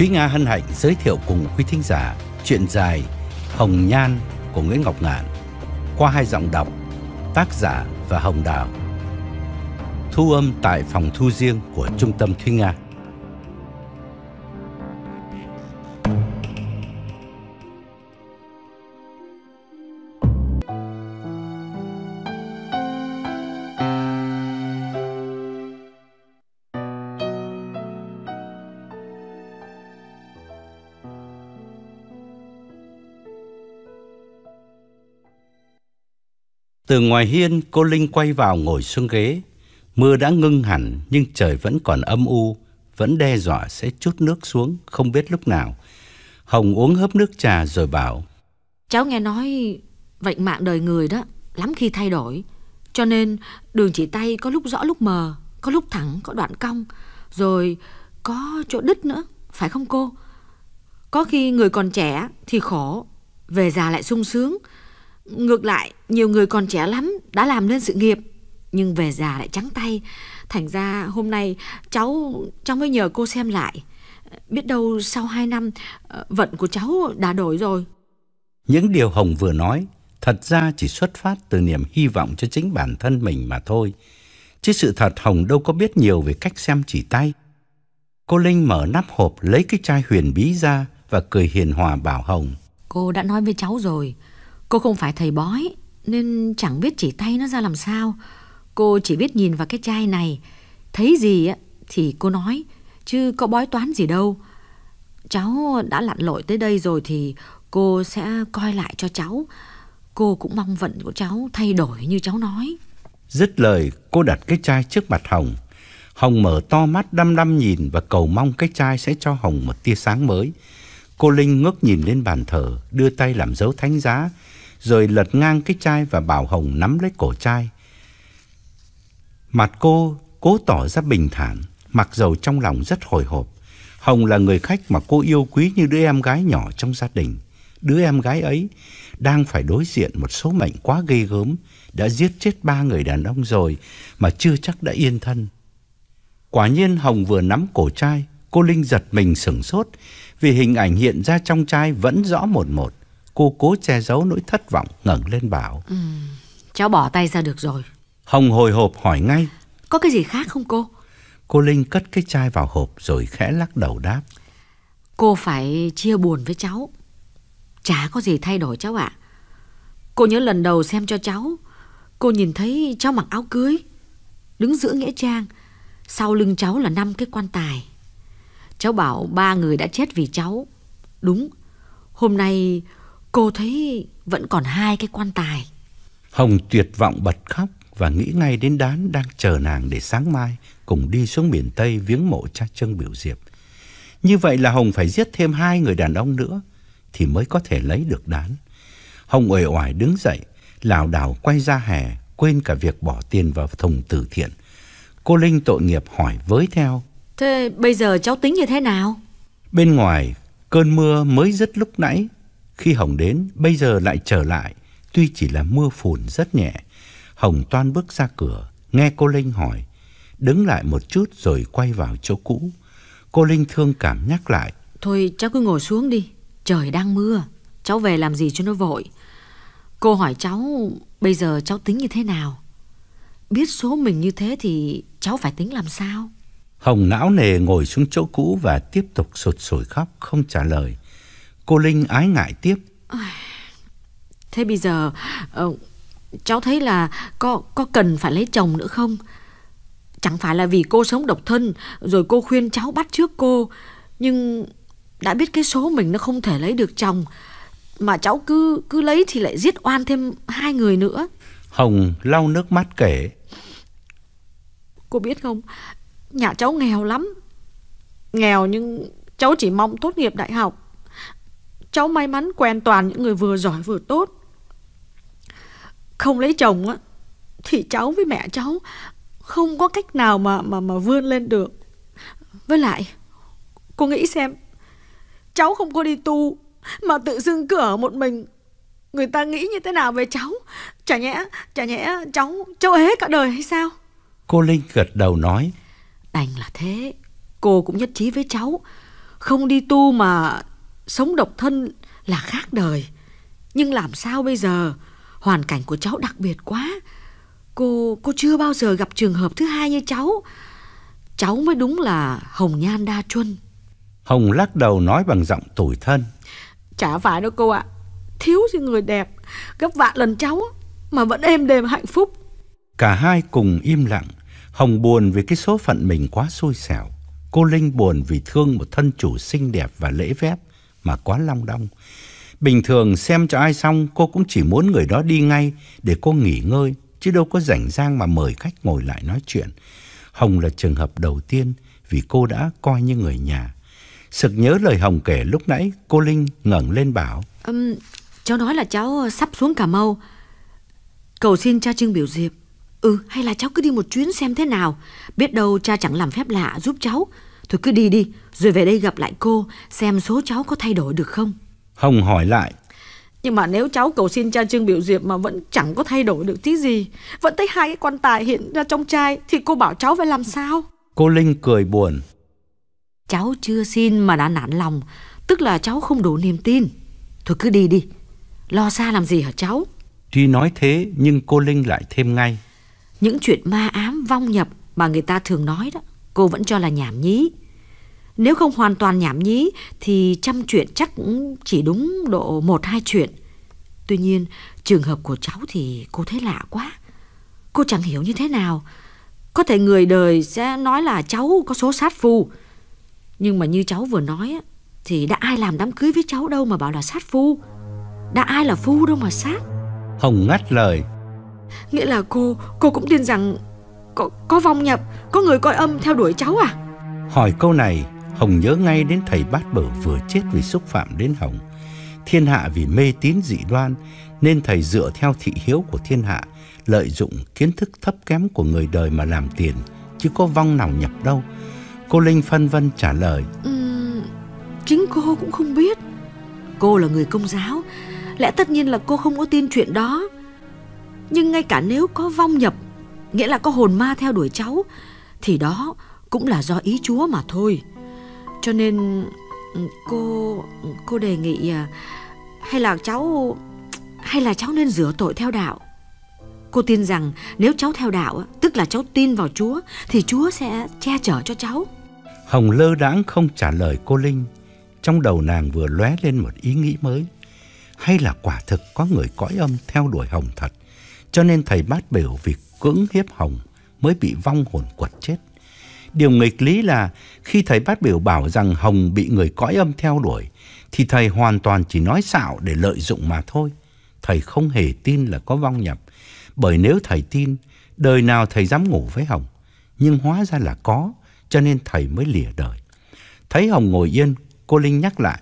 Thúy Nga hân hạnh giới thiệu cùng quý thính giả chuyện dài Hồng Nhan của Nguyễn Ngọc Ngạn qua hai giọng đọc tác giả và Hồng Đào. Thu âm tại phòng thu riêng của Trung tâm Thúy Nga. Từ ngoài hiên, cô Linh quay vào ngồi xuống ghế. Mưa đã ngưng hẳn nhưng trời vẫn còn âm u, vẫn đe dọa sẽ chút nước xuống không biết lúc nào. Hồng uống hớp nước trà rồi bảo: "Cháu nghe nói vận mạng đời người đó, lắm khi thay đổi, cho nên đường chỉ tay có lúc rõ lúc mờ, có lúc thẳng, có đoạn cong, rồi có chỗ đứt nữa, phải không cô? Có khi người còn trẻ thì khổ, về già lại sung sướng, Ngược lại, nhiều người còn trẻ lắm đã làm nên sự nghiệp, nhưng về già lại trắng tay. Thành ra hôm nay cháu cháu mới nhờ cô xem lại. Biết đâu sau 2 năm ờ, vận của cháu đã đổi rồi. Những điều Hồng vừa nói thật ra chỉ xuất phát từ niềm hy vọng cho chính bản thân mình mà thôi. Chứ sự thật Hồng đâu có biết nhiều về cách xem chỉ tay. Cô Linh mở nắp hộp lấy cái chai huyền bí ra và cười hiền hòa bảo Hồng. Cô đã nói với cháu rồi, Cô không phải thầy bói nên chẳng biết chỉ tay nó ra làm sao. Cô chỉ biết nhìn vào cái chai này, thấy gì thì cô nói, chứ có bói toán gì đâu. Cháu đã lặn lội tới đây rồi thì cô sẽ coi lại cho cháu. Cô cũng mong vận của cháu thay đổi như cháu nói. Dứt lời, cô đặt cái chai trước mặt Hồng. Hồng mở to mắt đăm đăm nhìn và cầu mong cái chai sẽ cho Hồng một tia sáng mới. Cô Linh ngước nhìn lên bàn thờ, đưa tay làm dấu thánh giá, rồi lật ngang cái chai và bảo Hồng nắm lấy cổ chai. Mặt cô cố tỏ ra bình thản, mặc dầu trong lòng rất hồi hộp. Hồng là người khách mà cô yêu quý như đứa em gái nhỏ trong gia đình. Đứa em gái ấy đang phải đối diện một số mệnh quá ghê gớm, đã giết chết ba người đàn ông rồi mà chưa chắc đã yên thân. Quả nhiên Hồng vừa nắm cổ chai, cô Linh giật mình sửng sốt vì hình ảnh hiện ra trong chai vẫn rõ một một. Cô cố che giấu nỗi thất vọng ngẩng lên bảo ừ, Cháu bỏ tay ra được rồi Hồng hồi hộp hỏi ngay Có cái gì khác không cô Cô Linh cất cái chai vào hộp rồi khẽ lắc đầu đáp Cô phải chia buồn với cháu Chả có gì thay đổi cháu ạ Cô nhớ lần đầu xem cho cháu Cô nhìn thấy cháu mặc áo cưới Đứng giữa nghĩa trang Sau lưng cháu là năm cái quan tài Cháu bảo ba người đã chết vì cháu Đúng Hôm nay Cô thấy vẫn còn hai cái quan tài. Hồng tuyệt vọng bật khóc và nghĩ ngay đến đán đang chờ nàng để sáng mai cùng đi xuống miền Tây viếng mộ cha Trương Biểu Diệp. Như vậy là Hồng phải giết thêm hai người đàn ông nữa thì mới có thể lấy được đán. Hồng uể oải đứng dậy, lảo đảo quay ra hè, quên cả việc bỏ tiền vào thùng từ thiện. Cô Linh tội nghiệp hỏi với theo. Thế bây giờ cháu tính như thế nào? Bên ngoài, cơn mưa mới dứt lúc nãy khi Hồng đến, bây giờ lại trở lại, tuy chỉ là mưa phùn rất nhẹ. Hồng toan bước ra cửa, nghe cô Linh hỏi, đứng lại một chút rồi quay vào chỗ cũ. Cô Linh thương cảm nhắc lại. Thôi cháu cứ ngồi xuống đi, trời đang mưa, cháu về làm gì cho nó vội. Cô hỏi cháu bây giờ cháu tính như thế nào? Biết số mình như thế thì cháu phải tính làm sao? Hồng não nề ngồi xuống chỗ cũ và tiếp tục sụt sùi khóc không trả lời. Cô Linh ái ngại tiếp. Thế bây giờ ờ, cháu thấy là có có cần phải lấy chồng nữa không? Chẳng phải là vì cô sống độc thân rồi cô khuyên cháu bắt trước cô, nhưng đã biết cái số mình nó không thể lấy được chồng mà cháu cứ cứ lấy thì lại giết oan thêm hai người nữa. Hồng lau nước mắt kể. Cô biết không, nhà cháu nghèo lắm. Nghèo nhưng cháu chỉ mong tốt nghiệp đại học Cháu may mắn quen toàn những người vừa giỏi vừa tốt Không lấy chồng á Thì cháu với mẹ cháu Không có cách nào mà mà mà vươn lên được Với lại Cô nghĩ xem Cháu không có đi tu Mà tự dưng cứ một mình Người ta nghĩ như thế nào về cháu Chả nhẽ, chả nhẽ cháu Cháu ế cả đời hay sao Cô Linh gật đầu nói Đành là thế Cô cũng nhất trí với cháu Không đi tu mà sống độc thân là khác đời. Nhưng làm sao bây giờ? Hoàn cảnh của cháu đặc biệt quá. Cô cô chưa bao giờ gặp trường hợp thứ hai như cháu. Cháu mới đúng là hồng nhan đa chuân. Hồng lắc đầu nói bằng giọng tủi thân. Chả phải đâu cô ạ. Thiếu gì người đẹp gấp vạn lần cháu mà vẫn êm đềm hạnh phúc. Cả hai cùng im lặng, Hồng buồn vì cái số phận mình quá xui xẻo. Cô Linh buồn vì thương một thân chủ xinh đẹp và lễ phép mà quá long đong. Bình thường xem cho ai xong cô cũng chỉ muốn người đó đi ngay để cô nghỉ ngơi, chứ đâu có rảnh rang mà mời khách ngồi lại nói chuyện. Hồng là trường hợp đầu tiên vì cô đã coi như người nhà. Sực nhớ lời Hồng kể lúc nãy, cô Linh ngẩng lên bảo. Um, cháu nói là cháu ờ, sắp xuống Cà Mau. Cầu xin cha Trương Biểu Diệp. Ừ, hay là cháu cứ đi một chuyến xem thế nào. Biết đâu cha chẳng làm phép lạ giúp cháu. Cháu Thôi cứ đi đi, rồi về đây gặp lại cô, xem số cháu có thay đổi được không. Hồng hỏi lại. Nhưng mà nếu cháu cầu xin cha Trương Biểu Diệp mà vẫn chẳng có thay đổi được tí gì, vẫn thấy hai cái quan tài hiện ra trong chai, thì cô bảo cháu phải làm sao? Cô Linh cười buồn. Cháu chưa xin mà đã nản lòng, tức là cháu không đủ niềm tin. Thôi cứ đi đi, lo xa làm gì hả cháu? Tuy nói thế nhưng cô Linh lại thêm ngay. Những chuyện ma ám vong nhập mà người ta thường nói đó Cô vẫn cho là nhảm nhí. Nếu không hoàn toàn nhảm nhí thì trăm chuyện chắc cũng chỉ đúng độ một hai chuyện. Tuy nhiên, trường hợp của cháu thì cô thấy lạ quá. Cô chẳng hiểu như thế nào. Có thể người đời sẽ nói là cháu có số sát phu. Nhưng mà như cháu vừa nói thì đã ai làm đám cưới với cháu đâu mà bảo là sát phu. Đã ai là phu đâu mà sát. Hồng ngắt lời. Nghĩa là cô, cô cũng tin rằng có, có vong nhập Có người coi âm theo đuổi cháu à Hỏi câu này Hồng nhớ ngay đến thầy bát bở vừa chết vì xúc phạm đến Hồng Thiên hạ vì mê tín dị đoan Nên thầy dựa theo thị hiếu của thiên hạ Lợi dụng kiến thức thấp kém của người đời mà làm tiền Chứ có vong nào nhập đâu Cô Linh phân vân trả lời ừ, Chính cô cũng không biết Cô là người công giáo Lẽ tất nhiên là cô không có tin chuyện đó Nhưng ngay cả nếu có vong nhập nghĩa là có hồn ma theo đuổi cháu, thì đó cũng là do ý Chúa mà thôi. Cho nên ừ, cô cô đề nghị à, hay là cháu hay là cháu nên rửa tội theo đạo. Cô tin rằng nếu cháu theo đạo, tức là cháu tin vào Chúa thì Chúa sẽ che chở cho cháu. Hồng lơ đãng không trả lời cô Linh. Trong đầu nàng vừa lóe lên một ý nghĩ mới. Hay là quả thực có người cõi âm theo đuổi Hồng thật. Cho nên thầy bát biểu vì cưỡng hiếp Hồng mới bị vong hồn quật chết. Điều nghịch lý là khi thầy Bát Biểu bảo rằng Hồng bị người cõi âm theo đuổi thì thầy hoàn toàn chỉ nói xạo để lợi dụng mà thôi. Thầy không hề tin là có vong nhập, bởi nếu thầy tin, đời nào thầy dám ngủ với Hồng. Nhưng hóa ra là có, cho nên thầy mới lìa đời. Thấy Hồng ngồi yên, cô Linh nhắc lại.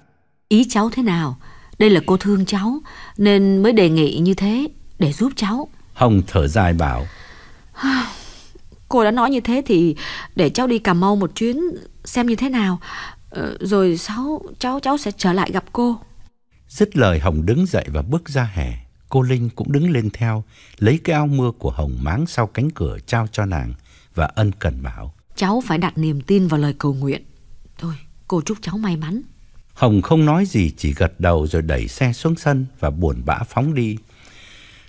Ý cháu thế nào? Đây là cô thương cháu, nên mới đề nghị như thế để giúp cháu. Hồng thở dài bảo. Cô đã nói như thế thì để cháu đi Cà Mau một chuyến xem như thế nào. Ờ, rồi sau cháu, cháu sẽ trở lại gặp cô. Dứt lời Hồng đứng dậy và bước ra hè. Cô Linh cũng đứng lên theo, lấy cái áo mưa của Hồng máng sau cánh cửa trao cho nàng và ân cần bảo. Cháu phải đặt niềm tin vào lời cầu nguyện. Thôi, cô chúc cháu may mắn. Hồng không nói gì chỉ gật đầu rồi đẩy xe xuống sân và buồn bã phóng đi.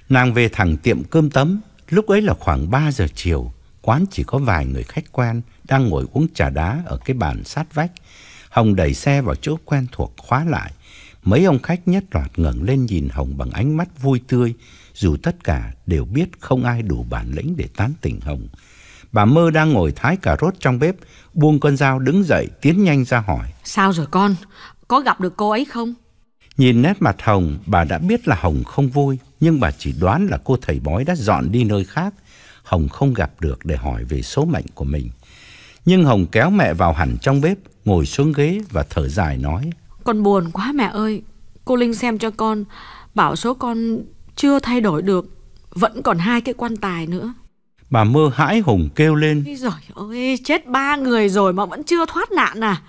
Nàng về thẳng tiệm cơm tấm Lúc ấy là khoảng 3 giờ chiều, quán chỉ có vài người khách quen đang ngồi uống trà đá ở cái bàn sát vách. Hồng đẩy xe vào chỗ quen thuộc khóa lại. Mấy ông khách nhất loạt ngẩng lên nhìn Hồng bằng ánh mắt vui tươi, dù tất cả đều biết không ai đủ bản lĩnh để tán tỉnh Hồng. Bà Mơ đang ngồi thái cà rốt trong bếp, buông con dao đứng dậy tiến nhanh ra hỏi. Sao rồi con? Có gặp được cô ấy không? Nhìn nét mặt Hồng, bà đã biết là Hồng không vui, nhưng bà chỉ đoán là cô thầy bói đã dọn đi nơi khác. Hồng không gặp được để hỏi về số mệnh của mình. Nhưng Hồng kéo mẹ vào hẳn trong bếp, ngồi xuống ghế và thở dài nói. Con buồn quá mẹ ơi, cô Linh xem cho con, bảo số con chưa thay đổi được, vẫn còn hai cái quan tài nữa. Bà mơ hãi hồng kêu lên. Rồi ơi, chết ba người rồi mà vẫn chưa thoát nạn à.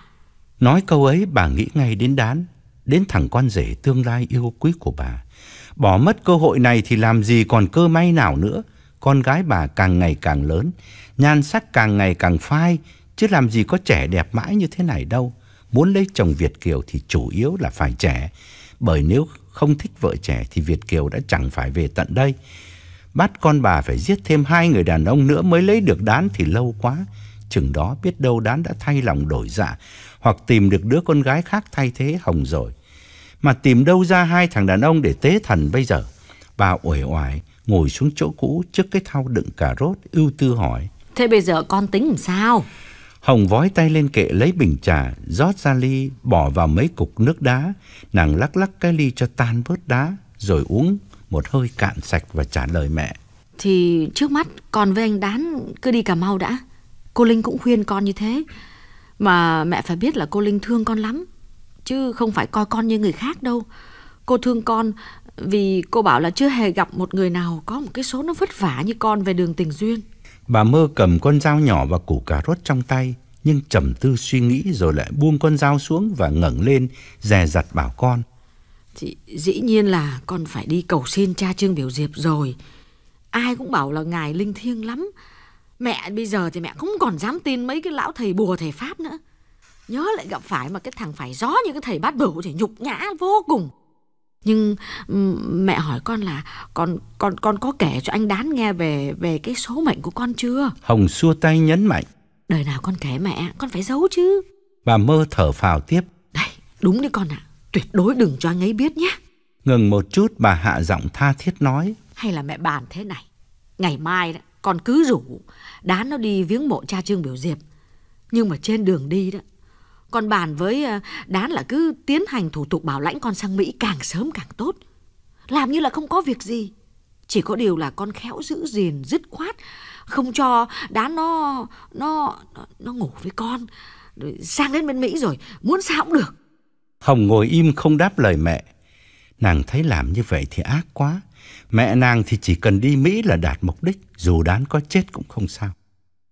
Nói câu ấy bà nghĩ ngay đến đán, đến thằng con rể tương lai yêu quý của bà. Bỏ mất cơ hội này thì làm gì còn cơ may nào nữa. Con gái bà càng ngày càng lớn, nhan sắc càng ngày càng phai, chứ làm gì có trẻ đẹp mãi như thế này đâu. Muốn lấy chồng Việt Kiều thì chủ yếu là phải trẻ, bởi nếu không thích vợ trẻ thì Việt Kiều đã chẳng phải về tận đây. Bắt con bà phải giết thêm hai người đàn ông nữa mới lấy được đán thì lâu quá. Chừng đó biết đâu đán đã thay lòng đổi dạ hoặc tìm được đứa con gái khác thay thế Hồng rồi mà tìm đâu ra hai thằng đàn ông để tế thần bây giờ. Bà uể oải ngồi xuống chỗ cũ trước cái thau đựng cà rốt, ưu tư hỏi. Thế bây giờ con tính làm sao? Hồng vói tay lên kệ lấy bình trà, rót ra ly, bỏ vào mấy cục nước đá. Nàng lắc lắc cái ly cho tan bớt đá, rồi uống một hơi cạn sạch và trả lời mẹ. Thì trước mắt con với anh Đán cứ đi Cà Mau đã. Cô Linh cũng khuyên con như thế. Mà mẹ phải biết là cô Linh thương con lắm chứ không phải coi con như người khác đâu. Cô thương con vì cô bảo là chưa hề gặp một người nào có một cái số nó vất vả như con về đường tình duyên. Bà mơ cầm con dao nhỏ và củ cà rốt trong tay, nhưng trầm tư suy nghĩ rồi lại buông con dao xuống và ngẩng lên dè dặt bảo con. chị dĩ nhiên là con phải đi cầu xin cha Trương Biểu Diệp rồi. Ai cũng bảo là ngài linh thiêng lắm. Mẹ bây giờ thì mẹ không còn dám tin mấy cái lão thầy bùa thầy pháp nữa nhớ lại gặp phải mà cái thằng phải gió như cái thầy bát bửu thì nhục nhã vô cùng nhưng mẹ hỏi con là con con con có kể cho anh đán nghe về về cái số mệnh của con chưa hồng xua tay nhấn mạnh đời nào con kể mẹ con phải giấu chứ bà mơ thở phào tiếp đây đúng đấy con ạ tuyệt đối đừng cho anh ấy biết nhé ngừng một chút bà hạ giọng tha thiết nói hay là mẹ bàn thế này ngày mai đó, con cứ rủ đán nó đi viếng mộ cha trương biểu diệp nhưng mà trên đường đi đó con bàn với ờ, Đán là cứ tiến hành thủ tục bảo lãnh con sang Mỹ càng sớm càng tốt. Làm như là không có việc gì. Chỉ có điều là con khéo giữ gìn, dứt khoát, không cho Đán nó, nó, nó ngủ với con. Rồi sang đến bên Mỹ rồi, muốn sao cũng được. Hồng ngồi im không đáp lời mẹ. Nàng thấy làm như vậy thì ác quá. Mẹ nàng thì chỉ cần đi Mỹ là đạt mục đích, dù đán có chết cũng không sao.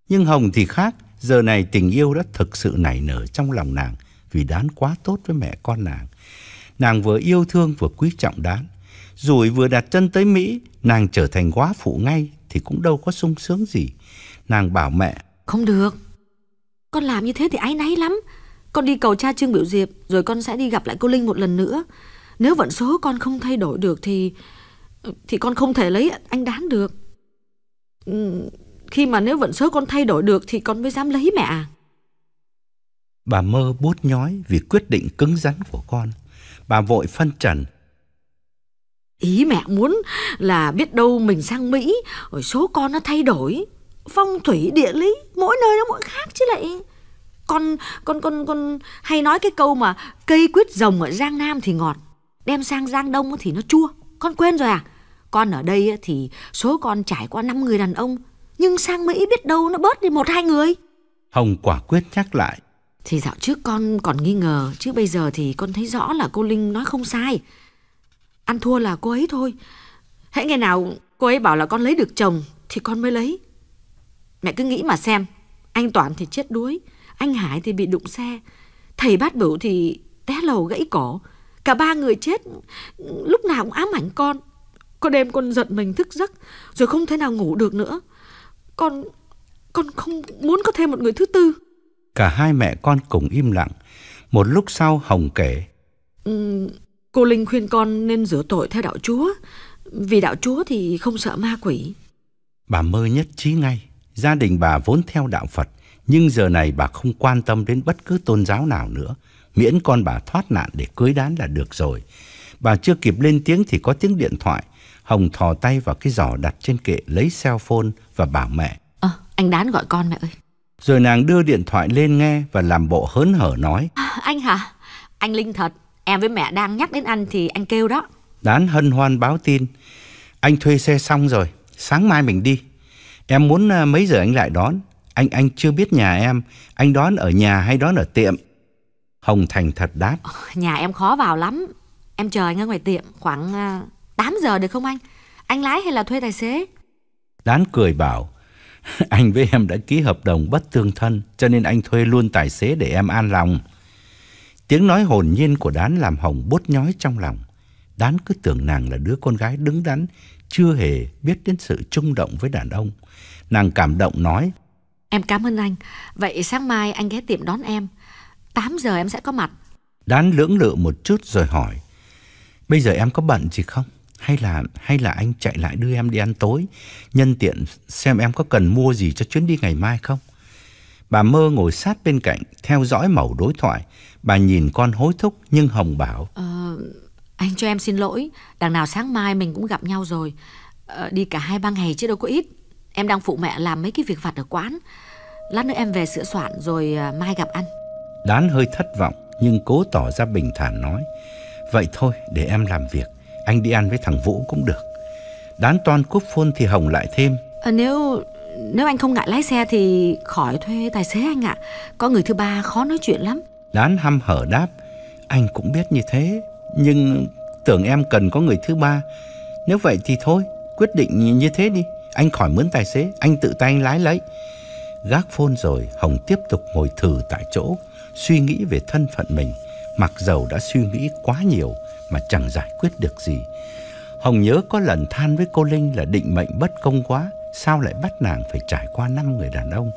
Nhưng Hồng thì khác, Giờ này tình yêu đã thực sự nảy nở trong lòng nàng vì Đán quá tốt với mẹ con nàng. Nàng vừa yêu thương vừa quý trọng Đán. Rồi vừa đặt chân tới Mỹ, nàng trở thành quá phụ ngay thì cũng đâu có sung sướng gì. Nàng bảo mẹ. Không được, con làm như thế thì ái náy lắm. Con đi cầu cha Trương Biểu Diệp rồi con sẽ đi gặp lại cô Linh một lần nữa. Nếu vận số con không thay đổi được thì thì con không thể lấy anh đán được. Ừ, khi mà nếu vận số con thay đổi được thì con mới dám lấy mẹ à? Bà mơ bút nhói vì quyết định cứng rắn của con. Bà vội phân trần. Ý mẹ muốn là biết đâu mình sang Mỹ, rồi số con nó thay đổi. Phong thủy, địa lý, mỗi nơi nó mỗi khác chứ lại. Con, con, con, con hay nói cái câu mà cây quyết rồng ở Giang Nam thì ngọt, đem sang Giang Đông thì nó chua. Con quên rồi à? Con ở đây thì số con trải qua 5 người đàn ông, nhưng sang Mỹ biết đâu nó bớt đi một hai người. Hồng quả quyết nhắc lại. Thì dạo trước con còn nghi ngờ, chứ bây giờ thì con thấy rõ là cô Linh nói không sai. Ăn thua là cô ấy thôi. Hãy nghe nào cô ấy bảo là con lấy được chồng thì con mới lấy. Mẹ cứ nghĩ mà xem, anh Toàn thì chết đuối, anh Hải thì bị đụng xe, thầy bát bửu thì té lầu gãy cổ. Cả ba người chết lúc nào cũng ám ảnh con. Có đêm con giận mình thức giấc rồi không thể nào ngủ được nữa. Con... con không muốn có thêm một người thứ tư Cả hai mẹ con cùng im lặng Một lúc sau Hồng kể ừ, Cô Linh khuyên con nên rửa tội theo đạo chúa Vì đạo chúa thì không sợ ma quỷ Bà mơ nhất trí ngay Gia đình bà vốn theo đạo Phật Nhưng giờ này bà không quan tâm đến bất cứ tôn giáo nào nữa Miễn con bà thoát nạn để cưới đán là được rồi Bà chưa kịp lên tiếng thì có tiếng điện thoại Hồng thò tay vào cái giỏ đặt trên kệ lấy cell phone và bảo mẹ. Ờ, anh Đán gọi con mẹ ơi. Rồi nàng đưa điện thoại lên nghe và làm bộ hớn hở nói. À, anh hả? Anh Linh thật, em với mẹ đang nhắc đến anh thì anh kêu đó. Đán hân hoan báo tin. Anh thuê xe xong rồi, sáng mai mình đi. Em muốn à, mấy giờ anh lại đón? Anh anh chưa biết nhà em, anh đón ở nhà hay đón ở tiệm? Hồng Thành thật đáp. Ờ, nhà em khó vào lắm, em chờ anh ở ngoài tiệm khoảng à, 8 giờ được không anh? Anh lái hay là thuê tài xế? Đán cười bảo, anh với em đã ký hợp đồng bất tương thân, cho nên anh thuê luôn tài xế để em an lòng. Tiếng nói hồn nhiên của Đán làm Hồng bốt nhói trong lòng. Đán cứ tưởng nàng là đứa con gái đứng đắn, chưa hề biết đến sự trung động với đàn ông. Nàng cảm động nói, Em cảm ơn anh, vậy sáng mai anh ghé tiệm đón em. 8 giờ em sẽ có mặt. Đán lưỡng lự một chút rồi hỏi, Bây giờ em có bận gì không? hay là hay là anh chạy lại đưa em đi ăn tối, nhân tiện xem em có cần mua gì cho chuyến đi ngày mai không. Bà mơ ngồi sát bên cạnh theo dõi mẩu đối thoại, bà nhìn con hối thúc nhưng Hồng bảo: "Ờ anh cho em xin lỗi, đằng nào sáng mai mình cũng gặp nhau rồi. Ờ, đi cả hai ba ngày chứ đâu có ít. Em đang phụ mẹ làm mấy cái việc vặt ở quán. Lát nữa em về sửa soạn rồi ờ, mai gặp anh. Đán hơi thất vọng nhưng cố tỏ ra bình thản nói: "Vậy thôi, để em làm việc." anh đi ăn với thằng Vũ cũng được. Đán toàn cúp phôn thì Hồng lại thêm. À, nếu nếu anh không ngại lái xe thì khỏi thuê tài xế anh ạ. Có người thứ ba khó nói chuyện lắm. Đán hăm hở đáp. Anh cũng biết như thế. Nhưng tưởng em cần có người thứ ba. Nếu vậy thì thôi, quyết định như thế đi. Anh khỏi mướn tài xế, anh tự tay anh lái lấy. Gác phôn rồi, Hồng tiếp tục ngồi thử tại chỗ, suy nghĩ về thân phận mình. Mặc dầu đã suy nghĩ quá nhiều, mà chẳng giải quyết được gì. Hồng nhớ có lần than với cô Linh là định mệnh bất công quá, sao lại bắt nàng phải trải qua năm người đàn ông.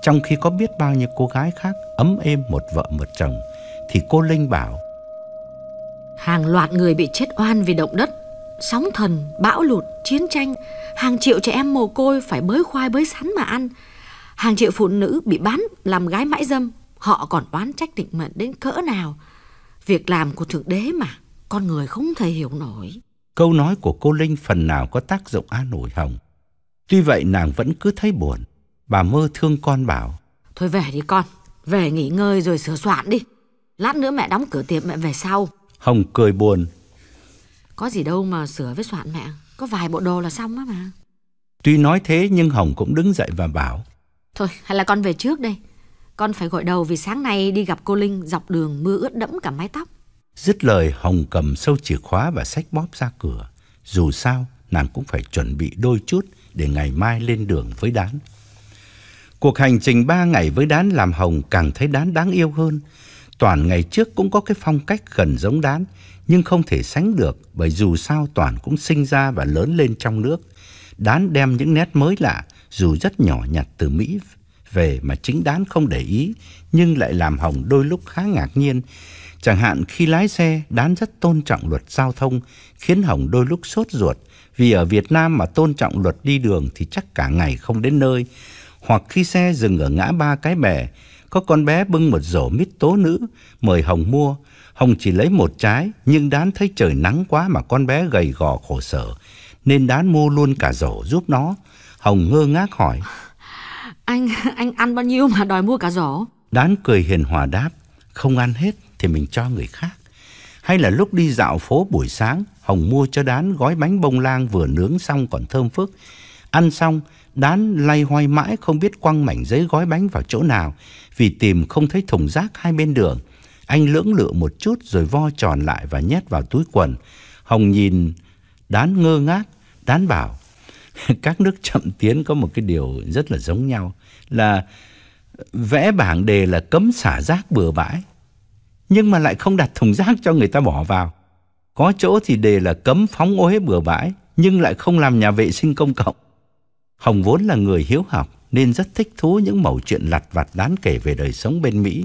Trong khi có biết bao nhiêu cô gái khác ấm êm một vợ một chồng, thì cô Linh bảo Hàng loạt người bị chết oan vì động đất, sóng thần, bão lụt, chiến tranh, hàng triệu trẻ em mồ côi phải bới khoai bới sắn mà ăn. Hàng triệu phụ nữ bị bán làm gái mãi dâm, họ còn oán trách định mệnh đến cỡ nào. Việc làm của Thượng Đế mà con người không thể hiểu nổi. Câu nói của cô Linh phần nào có tác dụng an ủi Hồng. Tuy vậy nàng vẫn cứ thấy buồn. Bà mơ thương con bảo. Thôi về đi con, về nghỉ ngơi rồi sửa soạn đi. Lát nữa mẹ đóng cửa tiệm mẹ về sau. Hồng cười buồn. Có gì đâu mà sửa với soạn mẹ, có vài bộ đồ là xong á mà. Tuy nói thế nhưng Hồng cũng đứng dậy và bảo. Thôi hay là con về trước đây, con phải gọi đầu vì sáng nay đi gặp cô Linh dọc đường mưa ướt đẫm cả mái tóc. Dứt lời Hồng cầm sâu chìa khóa và sách bóp ra cửa. Dù sao, nàng cũng phải chuẩn bị đôi chút để ngày mai lên đường với Đán. Cuộc hành trình ba ngày với Đán làm Hồng càng thấy Đán đáng yêu hơn. Toàn ngày trước cũng có cái phong cách gần giống Đán, nhưng không thể sánh được bởi dù sao Toàn cũng sinh ra và lớn lên trong nước. Đán đem những nét mới lạ, dù rất nhỏ nhặt từ Mỹ về mà chính Đán không để ý, nhưng lại làm Hồng đôi lúc khá ngạc nhiên Chẳng hạn khi lái xe, Đán rất tôn trọng luật giao thông, khiến Hồng đôi lúc sốt ruột, vì ở Việt Nam mà tôn trọng luật đi đường thì chắc cả ngày không đến nơi. Hoặc khi xe dừng ở ngã ba cái bè, có con bé bưng một rổ mít tố nữ, mời Hồng mua. Hồng chỉ lấy một trái, nhưng Đán thấy trời nắng quá mà con bé gầy gò khổ sở, nên Đán mua luôn cả rổ giúp nó. Hồng ngơ ngác hỏi: "Anh anh ăn bao nhiêu mà đòi mua cả rổ?" Đán cười hiền hòa đáp: "Không ăn hết, thì mình cho người khác. Hay là lúc đi dạo phố buổi sáng, Hồng mua cho Đán gói bánh bông lan vừa nướng xong còn thơm phức. Ăn xong, Đán lay hoay mãi không biết quăng mảnh giấy gói bánh vào chỗ nào vì tìm không thấy thùng rác hai bên đường. Anh lưỡng lự một chút rồi vo tròn lại và nhét vào túi quần. Hồng nhìn Đán ngơ ngác, Đán bảo các nước chậm tiến có một cái điều rất là giống nhau là vẽ bảng đề là cấm xả rác bừa bãi nhưng mà lại không đặt thùng rác cho người ta bỏ vào. Có chỗ thì đề là cấm phóng ối bừa bãi, nhưng lại không làm nhà vệ sinh công cộng. Hồng vốn là người hiếu học nên rất thích thú những mẩu chuyện lặt vặt đán kể về đời sống bên Mỹ.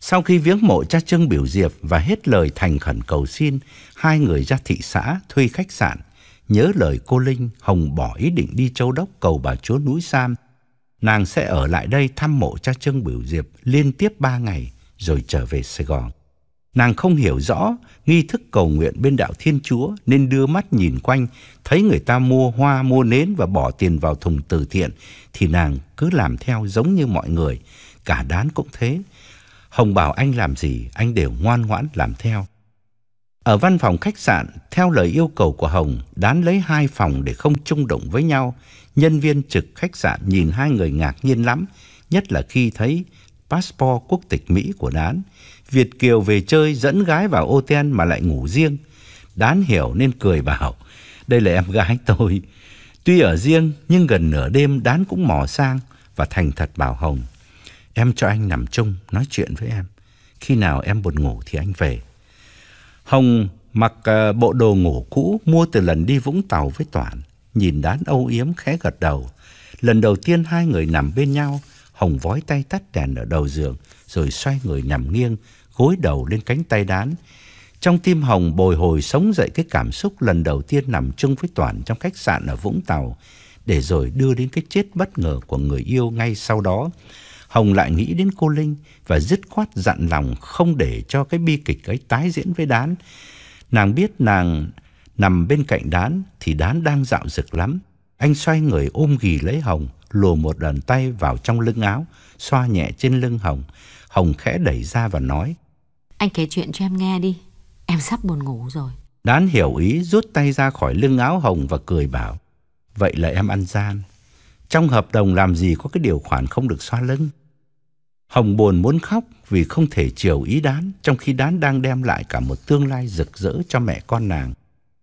Sau khi viếng mộ cha Trương Biểu Diệp và hết lời thành khẩn cầu xin, hai người ra thị xã thuê khách sạn. Nhớ lời cô Linh, Hồng bỏ ý định đi châu đốc cầu bà chúa núi Sam. Nàng sẽ ở lại đây thăm mộ cha Trương Biểu Diệp liên tiếp ba ngày rồi trở về Sài Gòn. Nàng không hiểu rõ nghi thức cầu nguyện bên đạo Thiên Chúa nên đưa mắt nhìn quanh, thấy người ta mua hoa, mua nến và bỏ tiền vào thùng từ thiện thì nàng cứ làm theo giống như mọi người, cả đán cũng thế. Hồng bảo anh làm gì, anh đều ngoan ngoãn làm theo. Ở văn phòng khách sạn, theo lời yêu cầu của Hồng, đán lấy hai phòng để không chung động với nhau. Nhân viên trực khách sạn nhìn hai người ngạc nhiên lắm, nhất là khi thấy passport quốc tịch Mỹ của Đán. Việt Kiều về chơi dẫn gái vào ô mà lại ngủ riêng. Đán hiểu nên cười bảo, đây là em gái tôi. Tuy ở riêng nhưng gần nửa đêm Đán cũng mò sang và thành thật bảo Hồng. Em cho anh nằm chung, nói chuyện với em. Khi nào em buồn ngủ thì anh về. Hồng mặc ờ, bộ đồ ngủ cũ mua từ lần đi Vũng Tàu với Toản. Nhìn Đán âu yếm khẽ gật đầu. Lần đầu tiên hai người nằm bên nhau Hồng vói tay tắt đèn ở đầu giường rồi xoay người nằm nghiêng, gối đầu lên cánh tay đán. Trong tim Hồng bồi hồi sống dậy cái cảm xúc lần đầu tiên nằm chung với toàn trong khách sạn ở Vũng Tàu, để rồi đưa đến cái chết bất ngờ của người yêu ngay sau đó. Hồng lại nghĩ đến cô Linh và dứt khoát dặn lòng không để cho cái bi kịch ấy tái diễn với Đán. Nàng biết nàng nằm bên cạnh Đán thì Đán đang dạo dực lắm. Anh xoay người ôm ghì lấy Hồng, lùa một đòn tay vào trong lưng áo, xoa nhẹ trên lưng Hồng. Hồng khẽ đẩy ra và nói. Anh kể chuyện cho em nghe đi, em sắp buồn ngủ rồi. Đán hiểu ý rút tay ra khỏi lưng áo Hồng và cười bảo. Vậy là em ăn gian. Trong hợp đồng làm gì có cái điều khoản không được xoa lưng. Hồng buồn muốn khóc vì không thể chiều ý đán trong khi đán đang đem lại cả một tương lai rực rỡ cho mẹ con nàng.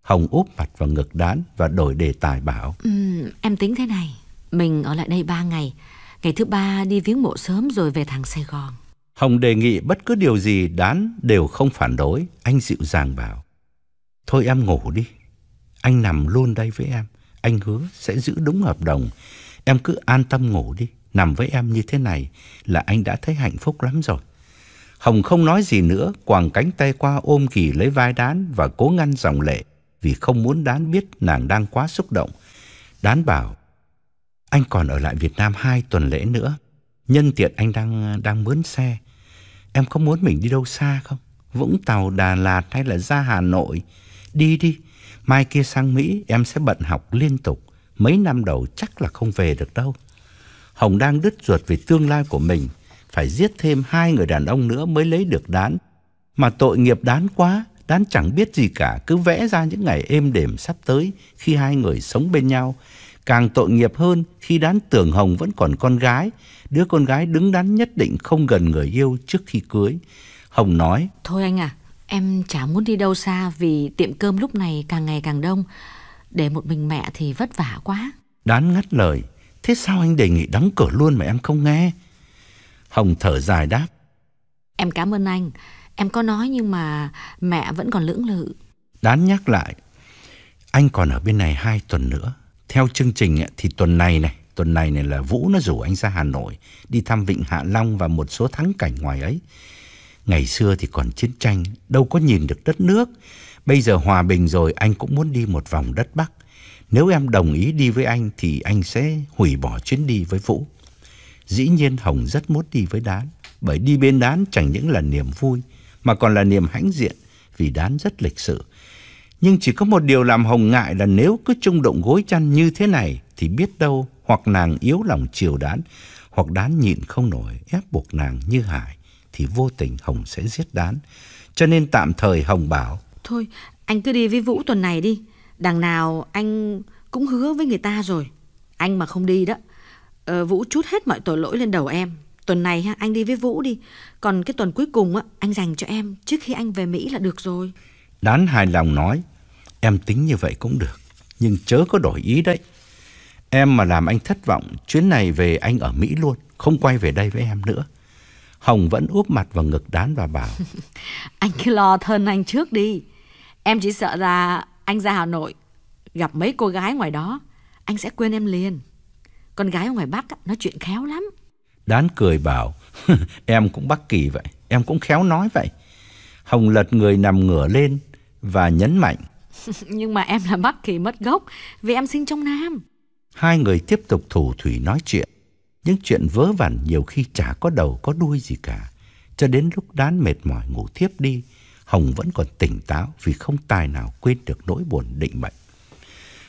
Hồng úp mặt vào ngực đán và đổi đề tài bảo. Ừ, em tính thế này, mình ở lại đây ba ngày. Ngày thứ ba đi viếng mộ sớm rồi về thẳng Sài Gòn. Hồng đề nghị bất cứ điều gì đán đều không phản đối. Anh dịu dàng bảo. Thôi em ngủ đi. Anh nằm luôn đây với em. Anh hứa sẽ giữ đúng hợp đồng. Em cứ an tâm ngủ đi. Nằm với em như thế này là anh đã thấy hạnh phúc lắm rồi. Hồng không nói gì nữa, quàng cánh tay qua ôm kỳ lấy vai đán và cố ngăn dòng lệ vì không muốn Đán biết nàng đang quá xúc động. Đán bảo, anh còn ở lại Việt Nam hai tuần lễ nữa. Nhân tiện anh đang đang mướn xe. Em có muốn mình đi đâu xa không? Vũng Tàu, Đà Lạt hay là ra Hà Nội? Đi đi, mai kia sang Mỹ em sẽ bận học liên tục. Mấy năm đầu chắc là không về được đâu. Hồng đang đứt ruột về tương lai của mình. Phải giết thêm hai người đàn ông nữa mới lấy được đán. Mà tội nghiệp đán quá. Gián chẳng biết gì cả, cứ vẽ ra những ngày êm đềm sắp tới khi hai người sống bên nhau. Càng tội nghiệp hơn khi đán tưởng Hồng vẫn còn con gái, đứa con gái đứng đắn nhất định không gần người yêu trước khi cưới. Hồng nói, Thôi anh à, em chả muốn đi đâu xa vì tiệm cơm lúc này càng ngày càng đông. Để một mình mẹ thì vất vả quá. Đán ngắt lời, thế sao anh đề nghị đóng cửa luôn mà em không nghe? Hồng thở dài đáp. Em cảm ơn anh. Em có nói nhưng mà mẹ vẫn còn lưỡng lự. Đán nhắc lại, anh còn ở bên này 2 tuần nữa. Theo chương trình thì tuần này này, tuần này này là Vũ nó rủ anh ra Hà Nội đi thăm Vịnh Hạ Long và một số thắng cảnh ngoài ấy. Ngày xưa thì còn chiến tranh, đâu có nhìn được đất nước. Bây giờ hòa bình rồi, anh cũng muốn đi một vòng đất Bắc. Nếu em đồng ý đi với anh thì anh sẽ hủy bỏ chuyến đi với Vũ. Dĩ nhiên Hồng rất muốn đi với Đán, bởi đi bên Đán chẳng những là niềm vui mà còn là niềm hãnh diện vì đán rất lịch sự. Nhưng chỉ có một điều làm Hồng ngại là nếu cứ trung động gối chăn như thế này thì biết đâu hoặc nàng yếu lòng chiều đán, hoặc đán nhịn không nổi ép buộc nàng như Hải thì vô tình Hồng sẽ giết đán. Cho nên tạm thời Hồng bảo Thôi anh cứ đi với Vũ tuần này đi Đằng nào anh cũng hứa với người ta rồi Anh mà không đi đó ờ, Vũ chút hết mọi tội lỗi lên đầu em tuần này ha, anh đi với Vũ đi, còn cái tuần cuối cùng á, anh dành cho em trước khi anh về Mỹ là được rồi. Đán hài lòng nói, em tính như vậy cũng được, nhưng chớ có đổi ý đấy. Em mà làm anh thất vọng, chuyến này về anh ở Mỹ luôn, không quay về đây với em nữa. Hồng vẫn úp mặt vào ngực đán và bảo. anh cứ lo thân anh trước đi. Em chỉ sợ là anh ra Hà Nội, gặp mấy cô gái ngoài đó, anh sẽ quên em liền. Con gái ở ngoài Bắc nói chuyện khéo lắm. Đán cười bảo, em cũng bắc kỳ vậy, em cũng khéo nói vậy. Hồng lật người nằm ngửa lên và nhấn mạnh. Nhưng mà em là bắc kỳ mất gốc vì em sinh trong Nam. Hai người tiếp tục thủ thủy nói chuyện. Những chuyện vớ vẩn nhiều khi chả có đầu có đuôi gì cả. Cho đến lúc đán mệt mỏi ngủ thiếp đi, Hồng vẫn còn tỉnh táo vì không tài nào quên được nỗi buồn định mệnh.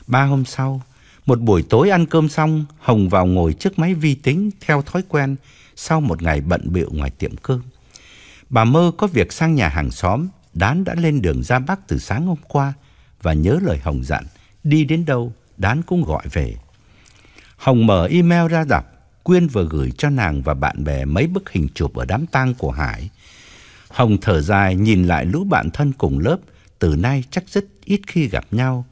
Ba hôm sau, một buổi tối ăn cơm xong, Hồng vào ngồi trước máy vi tính theo thói quen sau một ngày bận bịu ngoài tiệm cơm. Bà mơ có việc sang nhà hàng xóm, Đán đã lên đường ra Bắc từ sáng hôm qua và nhớ lời Hồng dặn, đi đến đâu Đán cũng gọi về. Hồng mở email ra đọc, Quyên vừa gửi cho nàng và bạn bè mấy bức hình chụp ở đám tang của Hải. Hồng thở dài nhìn lại lũ bạn thân cùng lớp, từ nay chắc rất ít khi gặp nhau.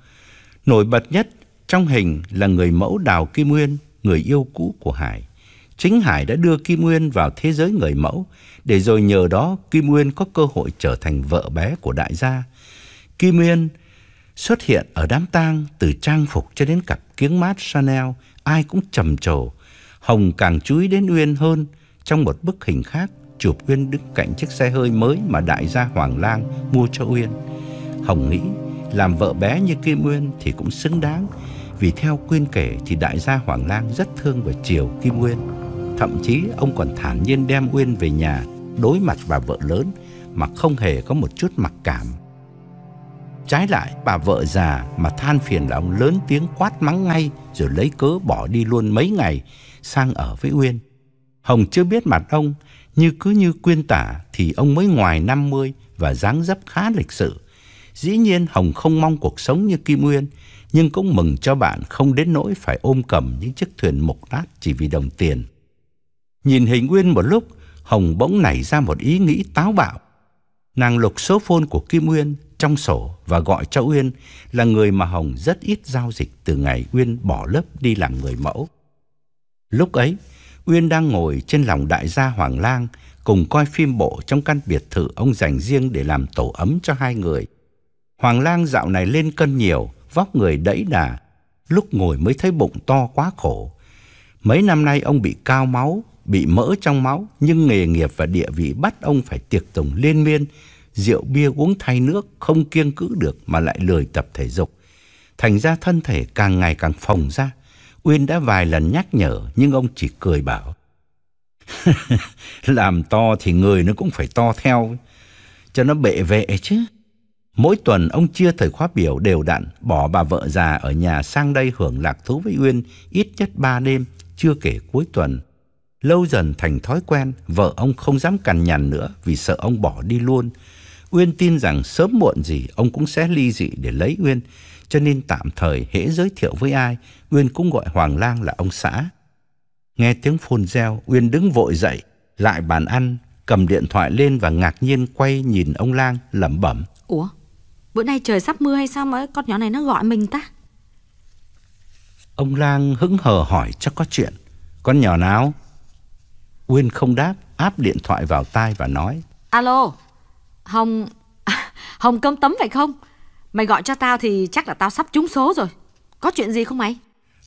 Nổi bật nhất trong hình là người mẫu Đào Kim Nguyên, người yêu cũ của Hải. Chính Hải đã đưa Kim Nguyên vào thế giới người mẫu, để rồi nhờ đó Kim Nguyên có cơ hội trở thành vợ bé của đại gia. Kim Nguyên xuất hiện ở đám tang từ trang phục cho đến cặp kiếng mát Chanel, ai cũng trầm trồ. Hồng càng chú ý đến Uyên hơn trong một bức hình khác chụp Uyên đứng cạnh chiếc xe hơi mới mà đại gia Hoàng Lang mua cho Uyên. Hồng nghĩ làm vợ bé như Kim Uyên thì cũng xứng đáng vì theo quyên kể thì đại gia Hoàng Lang rất thương và chiều Kim nguyên Thậm chí ông còn thản nhiên đem Uyên về nhà đối mặt bà vợ lớn mà không hề có một chút mặc cảm. Trái lại, bà vợ già mà than phiền là ông lớn tiếng quát mắng ngay rồi lấy cớ bỏ đi luôn mấy ngày sang ở với Uyên. Hồng chưa biết mặt ông, như cứ như quyên tả thì ông mới ngoài 50 và dáng dấp khá lịch sự. Dĩ nhiên Hồng không mong cuộc sống như Kim Uyên, nhưng cũng mừng cho bạn không đến nỗi phải ôm cầm những chiếc thuyền mục nát chỉ vì đồng tiền. Nhìn hình Nguyên một lúc, Hồng bỗng nảy ra một ý nghĩ táo bạo. Nàng lục số phone của Kim Uyên trong sổ và gọi cho Uyên là người mà Hồng rất ít giao dịch từ ngày Uyên bỏ lớp đi làm người mẫu. Lúc ấy, Uyên đang ngồi trên lòng đại gia Hoàng Lang cùng coi phim bộ trong căn biệt thự ông dành riêng để làm tổ ấm cho hai người. Hoàng Lang dạo này lên cân nhiều, vóc người đẫy đà, lúc ngồi mới thấy bụng to quá khổ. Mấy năm nay ông bị cao máu, bị mỡ trong máu, nhưng nghề nghiệp và địa vị bắt ông phải tiệc tùng liên miên, rượu bia uống thay nước, không kiêng cữ được mà lại lười tập thể dục. Thành ra thân thể càng ngày càng phồng ra. Uyên đã vài lần nhắc nhở nhưng ông chỉ cười bảo. Làm to thì người nó cũng phải to theo, cho nó bệ vệ chứ. Mỗi tuần ông chia thời khóa biểu đều đặn bỏ bà vợ già ở nhà sang đây hưởng lạc thú với Uyên ít nhất 3 đêm, chưa kể cuối tuần. Lâu dần thành thói quen, vợ ông không dám cằn nhằn nữa vì sợ ông bỏ đi luôn. Uyên tin rằng sớm muộn gì ông cũng sẽ ly dị để lấy Uyên, cho nên tạm thời hễ giới thiệu với ai, Uyên cũng gọi Hoàng Lang là ông xã. Nghe tiếng phôn reo, Uyên đứng vội dậy, lại bàn ăn, cầm điện thoại lên và ngạc nhiên quay nhìn ông Lang lẩm bẩm. Ủa? Bữa nay trời sắp mưa hay sao mà con nhỏ này nó gọi mình ta? Ông lang hững hờ hỏi chắc có chuyện. Con nhỏ nào? Uyên không đáp, áp điện thoại vào tai và nói. Alo, Hồng... Hồng công tấm phải không? Mày gọi cho tao thì chắc là tao sắp trúng số rồi. Có chuyện gì không mày?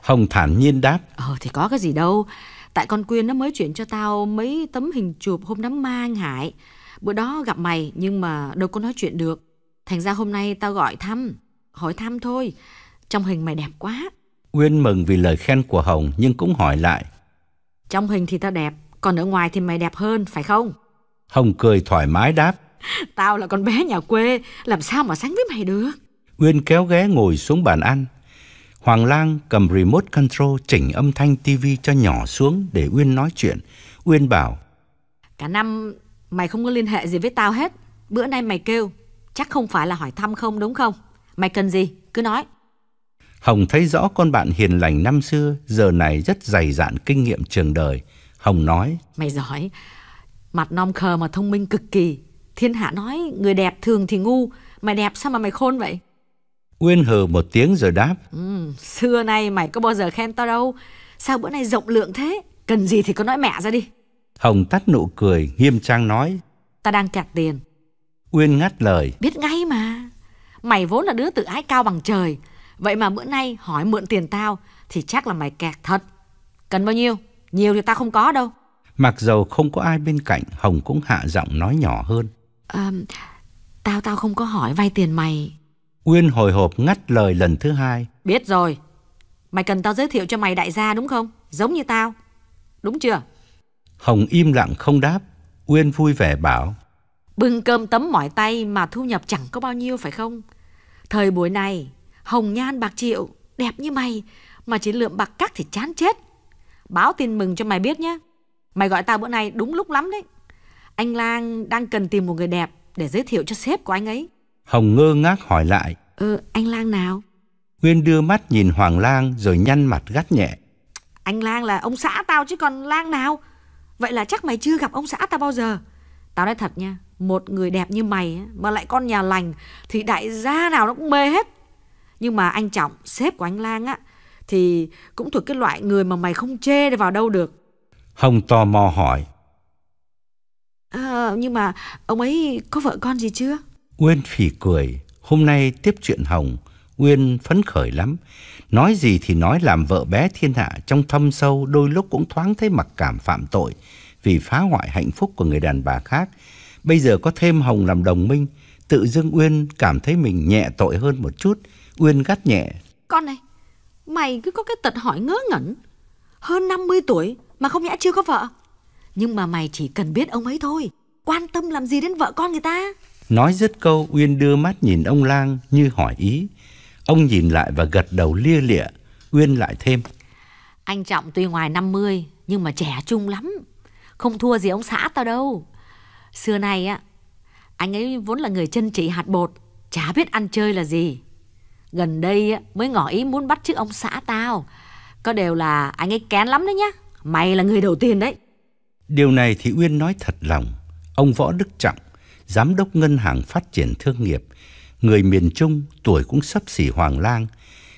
Hồng thản nhiên đáp. Ờ thì có cái gì đâu. Tại con Quyên nó mới chuyển cho tao mấy tấm hình chụp hôm đám ma anh Hải. Bữa đó gặp mày nhưng mà đâu có nói chuyện được. Thành ra hôm nay tao gọi thăm, hỏi thăm thôi. Trong hình mày đẹp quá. Uyên mừng vì lời khen của Hồng nhưng cũng hỏi lại. Trong hình thì tao đẹp, còn ở ngoài thì mày đẹp hơn, phải không? Hồng cười thoải mái đáp. Tao là con bé nhà quê, làm sao mà sánh với mày được? Uyên kéo ghé ngồi xuống bàn ăn. Hoàng Lang cầm remote control chỉnh âm thanh tivi cho nhỏ xuống để Uyên nói chuyện. Uyên bảo. Cả năm mày không có liên hệ gì với tao hết. Bữa nay mày kêu chắc không phải là hỏi thăm không đúng không? Mày cần gì? Cứ nói. Hồng thấy rõ con bạn hiền lành năm xưa giờ này rất dày dạn kinh nghiệm trường đời. Hồng nói: "Mày giỏi, mặt non khờ mà thông minh cực kỳ. Thiên hạ nói người đẹp thường thì ngu, mày đẹp sao mà mày khôn vậy?" Uyên hừ một tiếng rồi đáp: "Ừ, xưa nay mày có bao giờ khen tao đâu, sao bữa nay rộng lượng thế, cần gì thì cứ nói mẹ ra đi." Hồng tắt nụ cười, nghiêm trang nói: "Ta đang kẹt tiền, Uyên ngắt lời. Biết ngay mà. Mày vốn là đứa tự ái cao bằng trời. Vậy mà bữa nay hỏi mượn tiền tao thì chắc là mày kẹt thật. Cần bao nhiêu? Nhiều thì tao không có đâu. Mặc dầu không có ai bên cạnh, Hồng cũng hạ giọng nói nhỏ hơn. À, tao tao không có hỏi vay tiền mày. Uyên hồi hộp ngắt lời lần thứ hai. Biết rồi. Mày cần tao giới thiệu cho mày đại gia đúng không? Giống như tao. Đúng chưa? Hồng im lặng không đáp. Uyên vui vẻ bảo. Bưng cơm tấm mỏi tay mà thu nhập chẳng có bao nhiêu phải không? Thời buổi này, hồng nhan bạc triệu, đẹp như mày, mà chỉ lượm bạc cắt thì chán chết. Báo tin mừng cho mày biết nhé. Mày gọi tao bữa nay đúng lúc lắm đấy. Anh Lang đang cần tìm một người đẹp để giới thiệu cho sếp của anh ấy. Hồng ngơ ngác hỏi lại. Ừ, anh Lang nào? Nguyên đưa mắt nhìn Hoàng Lang rồi nhăn mặt gắt nhẹ. Anh Lang là ông xã tao chứ còn Lang nào? Vậy là chắc mày chưa gặp ông xã tao bao giờ. Tao nói thật nha, một người đẹp như mày mà lại con nhà lành thì đại gia nào nó cũng mê hết. Nhưng mà anh Trọng, sếp của anh Lang á, thì cũng thuộc cái loại người mà mày không chê để vào đâu được. Hồng tò mò hỏi. À, nhưng mà ông ấy có vợ con gì chưa? Uyên phỉ cười. Hôm nay tiếp chuyện Hồng, Uyên phấn khởi lắm. Nói gì thì nói làm vợ bé thiên hạ trong thâm sâu đôi lúc cũng thoáng thấy mặc cảm phạm tội vì phá hoại hạnh phúc của người đàn bà khác Bây giờ có thêm Hồng làm đồng minh, tự dưng Uyên cảm thấy mình nhẹ tội hơn một chút. Uyên gắt nhẹ. Con này, mày cứ có cái tật hỏi ngớ ngẩn. Hơn 50 tuổi mà không nhẽ chưa có vợ. Nhưng mà mày chỉ cần biết ông ấy thôi. Quan tâm làm gì đến vợ con người ta? Nói dứt câu, Uyên đưa mắt nhìn ông Lang như hỏi ý. Ông nhìn lại và gật đầu lia lịa. Uyên lại thêm. Anh Trọng tuy ngoài 50 nhưng mà trẻ trung lắm. Không thua gì ông xã tao đâu. Xưa nay á, anh ấy vốn là người chân trị hạt bột, chả biết ăn chơi là gì. Gần đây á, mới ngỏ ý muốn bắt chước ông xã tao. Có đều là anh ấy kén lắm đấy nhá. Mày là người đầu tiên đấy. Điều này thì Uyên nói thật lòng. Ông Võ Đức Trọng, giám đốc ngân hàng phát triển thương nghiệp, người miền Trung tuổi cũng sắp xỉ Hoàng Lang,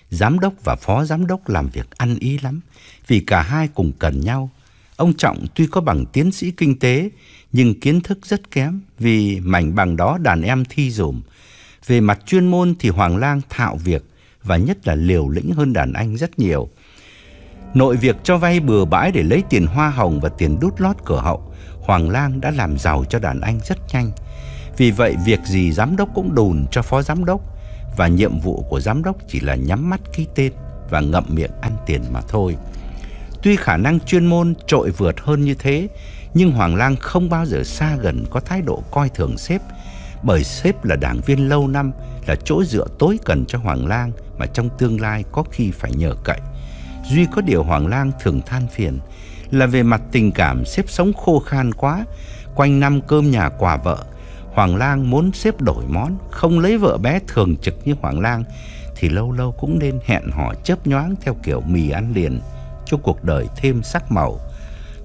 giám đốc và phó giám đốc làm việc ăn ý lắm, vì cả hai cùng cần nhau Ông Trọng tuy có bằng tiến sĩ kinh tế nhưng kiến thức rất kém vì mảnh bằng đó đàn em thi dùm. Về mặt chuyên môn thì Hoàng Lang thạo việc và nhất là liều lĩnh hơn đàn anh rất nhiều. Nội việc cho vay bừa bãi để lấy tiền hoa hồng và tiền đút lót cửa hậu, Hoàng Lang đã làm giàu cho đàn anh rất nhanh. Vì vậy việc gì giám đốc cũng đùn cho phó giám đốc và nhiệm vụ của giám đốc chỉ là nhắm mắt ký tên và ngậm miệng ăn tiền mà thôi. Tuy khả năng chuyên môn trội vượt hơn như thế, nhưng Hoàng Lang không bao giờ xa gần có thái độ coi thường sếp, bởi sếp là đảng viên lâu năm, là chỗ dựa tối cần cho Hoàng Lang mà trong tương lai có khi phải nhờ cậy. Duy có điều Hoàng Lang thường than phiền là về mặt tình cảm sếp sống khô khan quá, quanh năm cơm nhà quà vợ. Hoàng Lang muốn sếp đổi món, không lấy vợ bé thường trực như Hoàng Lang thì lâu lâu cũng nên hẹn hò chớp nhoáng theo kiểu mì ăn liền cho cuộc đời thêm sắc màu.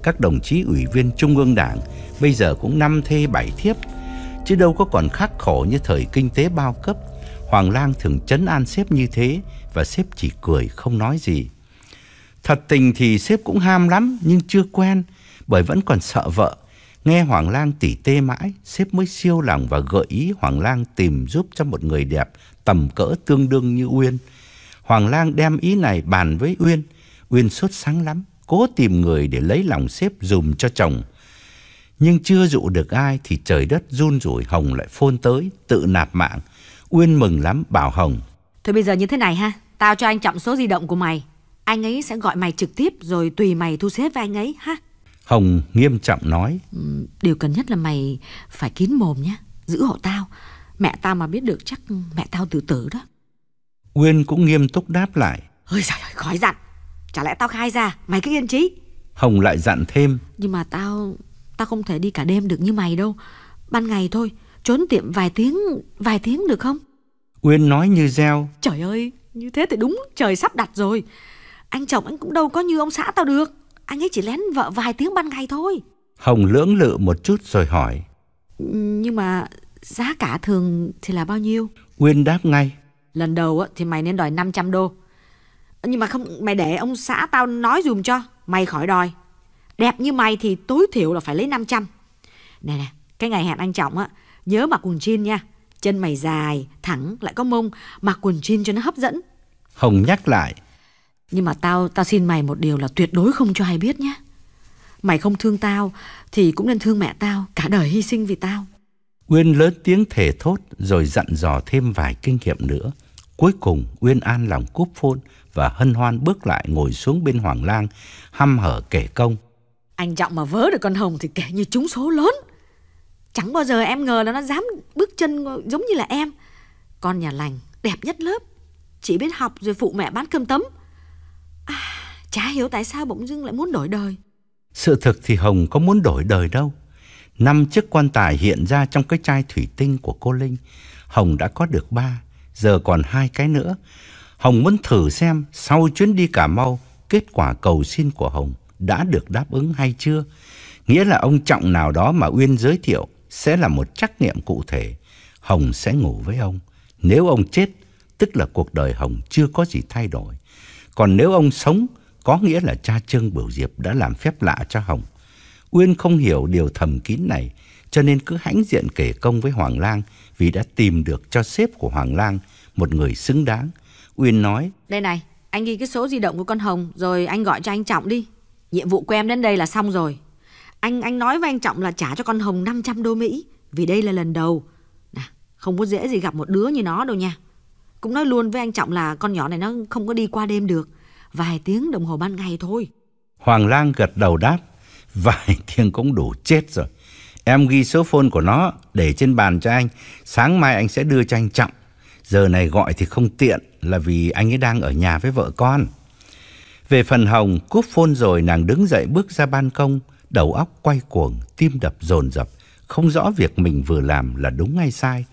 Các đồng chí ủy viên Trung ương Đảng bây giờ cũng năm thê bảy thiếp, chứ đâu có còn khắc khổ như thời kinh tế bao cấp. Hoàng Lang thường chấn an sếp như thế và sếp chỉ cười không nói gì. Thật tình thì sếp cũng ham lắm nhưng chưa quen bởi vẫn còn sợ vợ. Nghe Hoàng Lang tỉ tê mãi, sếp mới siêu lòng và gợi ý Hoàng Lang tìm giúp cho một người đẹp tầm cỡ tương đương như Uyên. Hoàng Lang đem ý này bàn với Uyên, Uyên sốt sáng lắm, cố tìm người để lấy lòng xếp dùm cho chồng. Nhưng chưa dụ được ai thì trời đất run rủi Hồng lại phôn tới, tự nạp mạng. Uyên mừng lắm bảo Hồng. Thôi bây giờ như thế này ha, tao cho anh chậm số di động của mày. Anh ấy sẽ gọi mày trực tiếp rồi tùy mày thu xếp với anh ấy ha. Hồng nghiêm trọng nói. Ừ, điều cần nhất là mày phải kín mồm nhé, giữ hộ tao. Mẹ tao mà biết được chắc mẹ tao tự tử đó. Uyên cũng nghiêm túc đáp lại. Ôi giời ơi, khói dặn. Chả lẽ tao khai ra Mày cứ yên trí Hồng lại dặn thêm Nhưng mà tao Tao không thể đi cả đêm được như mày đâu Ban ngày thôi Trốn tiệm vài tiếng Vài tiếng được không Uyên nói như reo Trời ơi Như thế thì đúng trời sắp đặt rồi Anh chồng anh cũng đâu có như ông xã tao được Anh ấy chỉ lén vợ vài tiếng ban ngày thôi Hồng lưỡng lự một chút rồi hỏi Nhưng mà giá cả thường thì là bao nhiêu Uyên đáp ngay Lần đầu thì mày nên đòi 500 đô nhưng mà không mày để ông xã tao nói dùm cho Mày khỏi đòi Đẹp như mày thì tối thiểu là phải lấy 500 Nè nè Cái ngày hẹn anh Trọng á Nhớ mặc quần jean nha Chân mày dài, thẳng, lại có mông Mặc quần jean cho nó hấp dẫn Hồng nhắc lại Nhưng mà tao tao xin mày một điều là tuyệt đối không cho ai biết nhé Mày không thương tao Thì cũng nên thương mẹ tao Cả đời hy sinh vì tao Nguyên lớn tiếng thể thốt Rồi dặn dò thêm vài kinh nghiệm nữa Cuối cùng Nguyên an lòng cúp phôn và hân hoan bước lại ngồi xuống bên Hoàng Lang, hăm hở kể công. Anh Trọng mà vớ được con Hồng thì kể như trúng số lớn. Chẳng bao giờ em ngờ là nó dám bước chân giống như là em. Con nhà lành, đẹp nhất lớp, chỉ biết học rồi phụ mẹ bán cơm tấm. À, chả hiểu tại sao bỗng dưng lại muốn đổi đời. Sự thực thì Hồng có muốn đổi đời đâu. Năm chiếc quan tài hiện ra trong cái chai thủy tinh của cô Linh. Hồng đã có được ba, giờ còn hai cái nữa. Hồng muốn thử xem sau chuyến đi Cà Mau, kết quả cầu xin của Hồng đã được đáp ứng hay chưa. Nghĩa là ông Trọng nào đó mà Uyên giới thiệu sẽ là một trắc nghiệm cụ thể. Hồng sẽ ngủ với ông. Nếu ông chết, tức là cuộc đời Hồng chưa có gì thay đổi. Còn nếu ông sống, có nghĩa là cha Trương Bửu Diệp đã làm phép lạ cho Hồng. Uyên không hiểu điều thầm kín này, cho nên cứ hãnh diện kể công với Hoàng Lang vì đã tìm được cho sếp của Hoàng Lang một người xứng đáng Uyên nói. Đây này, anh ghi cái số di động của con Hồng rồi anh gọi cho anh Trọng đi. Nhiệm vụ của em đến đây là xong rồi. Anh anh nói với anh Trọng là trả cho con Hồng 500 đô Mỹ vì đây là lần đầu. Nà, không có dễ gì gặp một đứa như nó đâu nha. Cũng nói luôn với anh Trọng là con nhỏ này nó không có đi qua đêm được. Vài tiếng đồng hồ ban ngày thôi. Hoàng Lang gật đầu đáp. Vài tiếng cũng đủ chết rồi. Em ghi số phone của nó để trên bàn cho anh. Sáng mai anh sẽ đưa cho anh Trọng. Giờ này gọi thì không tiện là vì anh ấy đang ở nhà với vợ con. Về phần Hồng, cúp phone rồi nàng đứng dậy bước ra ban công, đầu óc quay cuồng, tim đập dồn dập, không rõ việc mình vừa làm là đúng hay sai.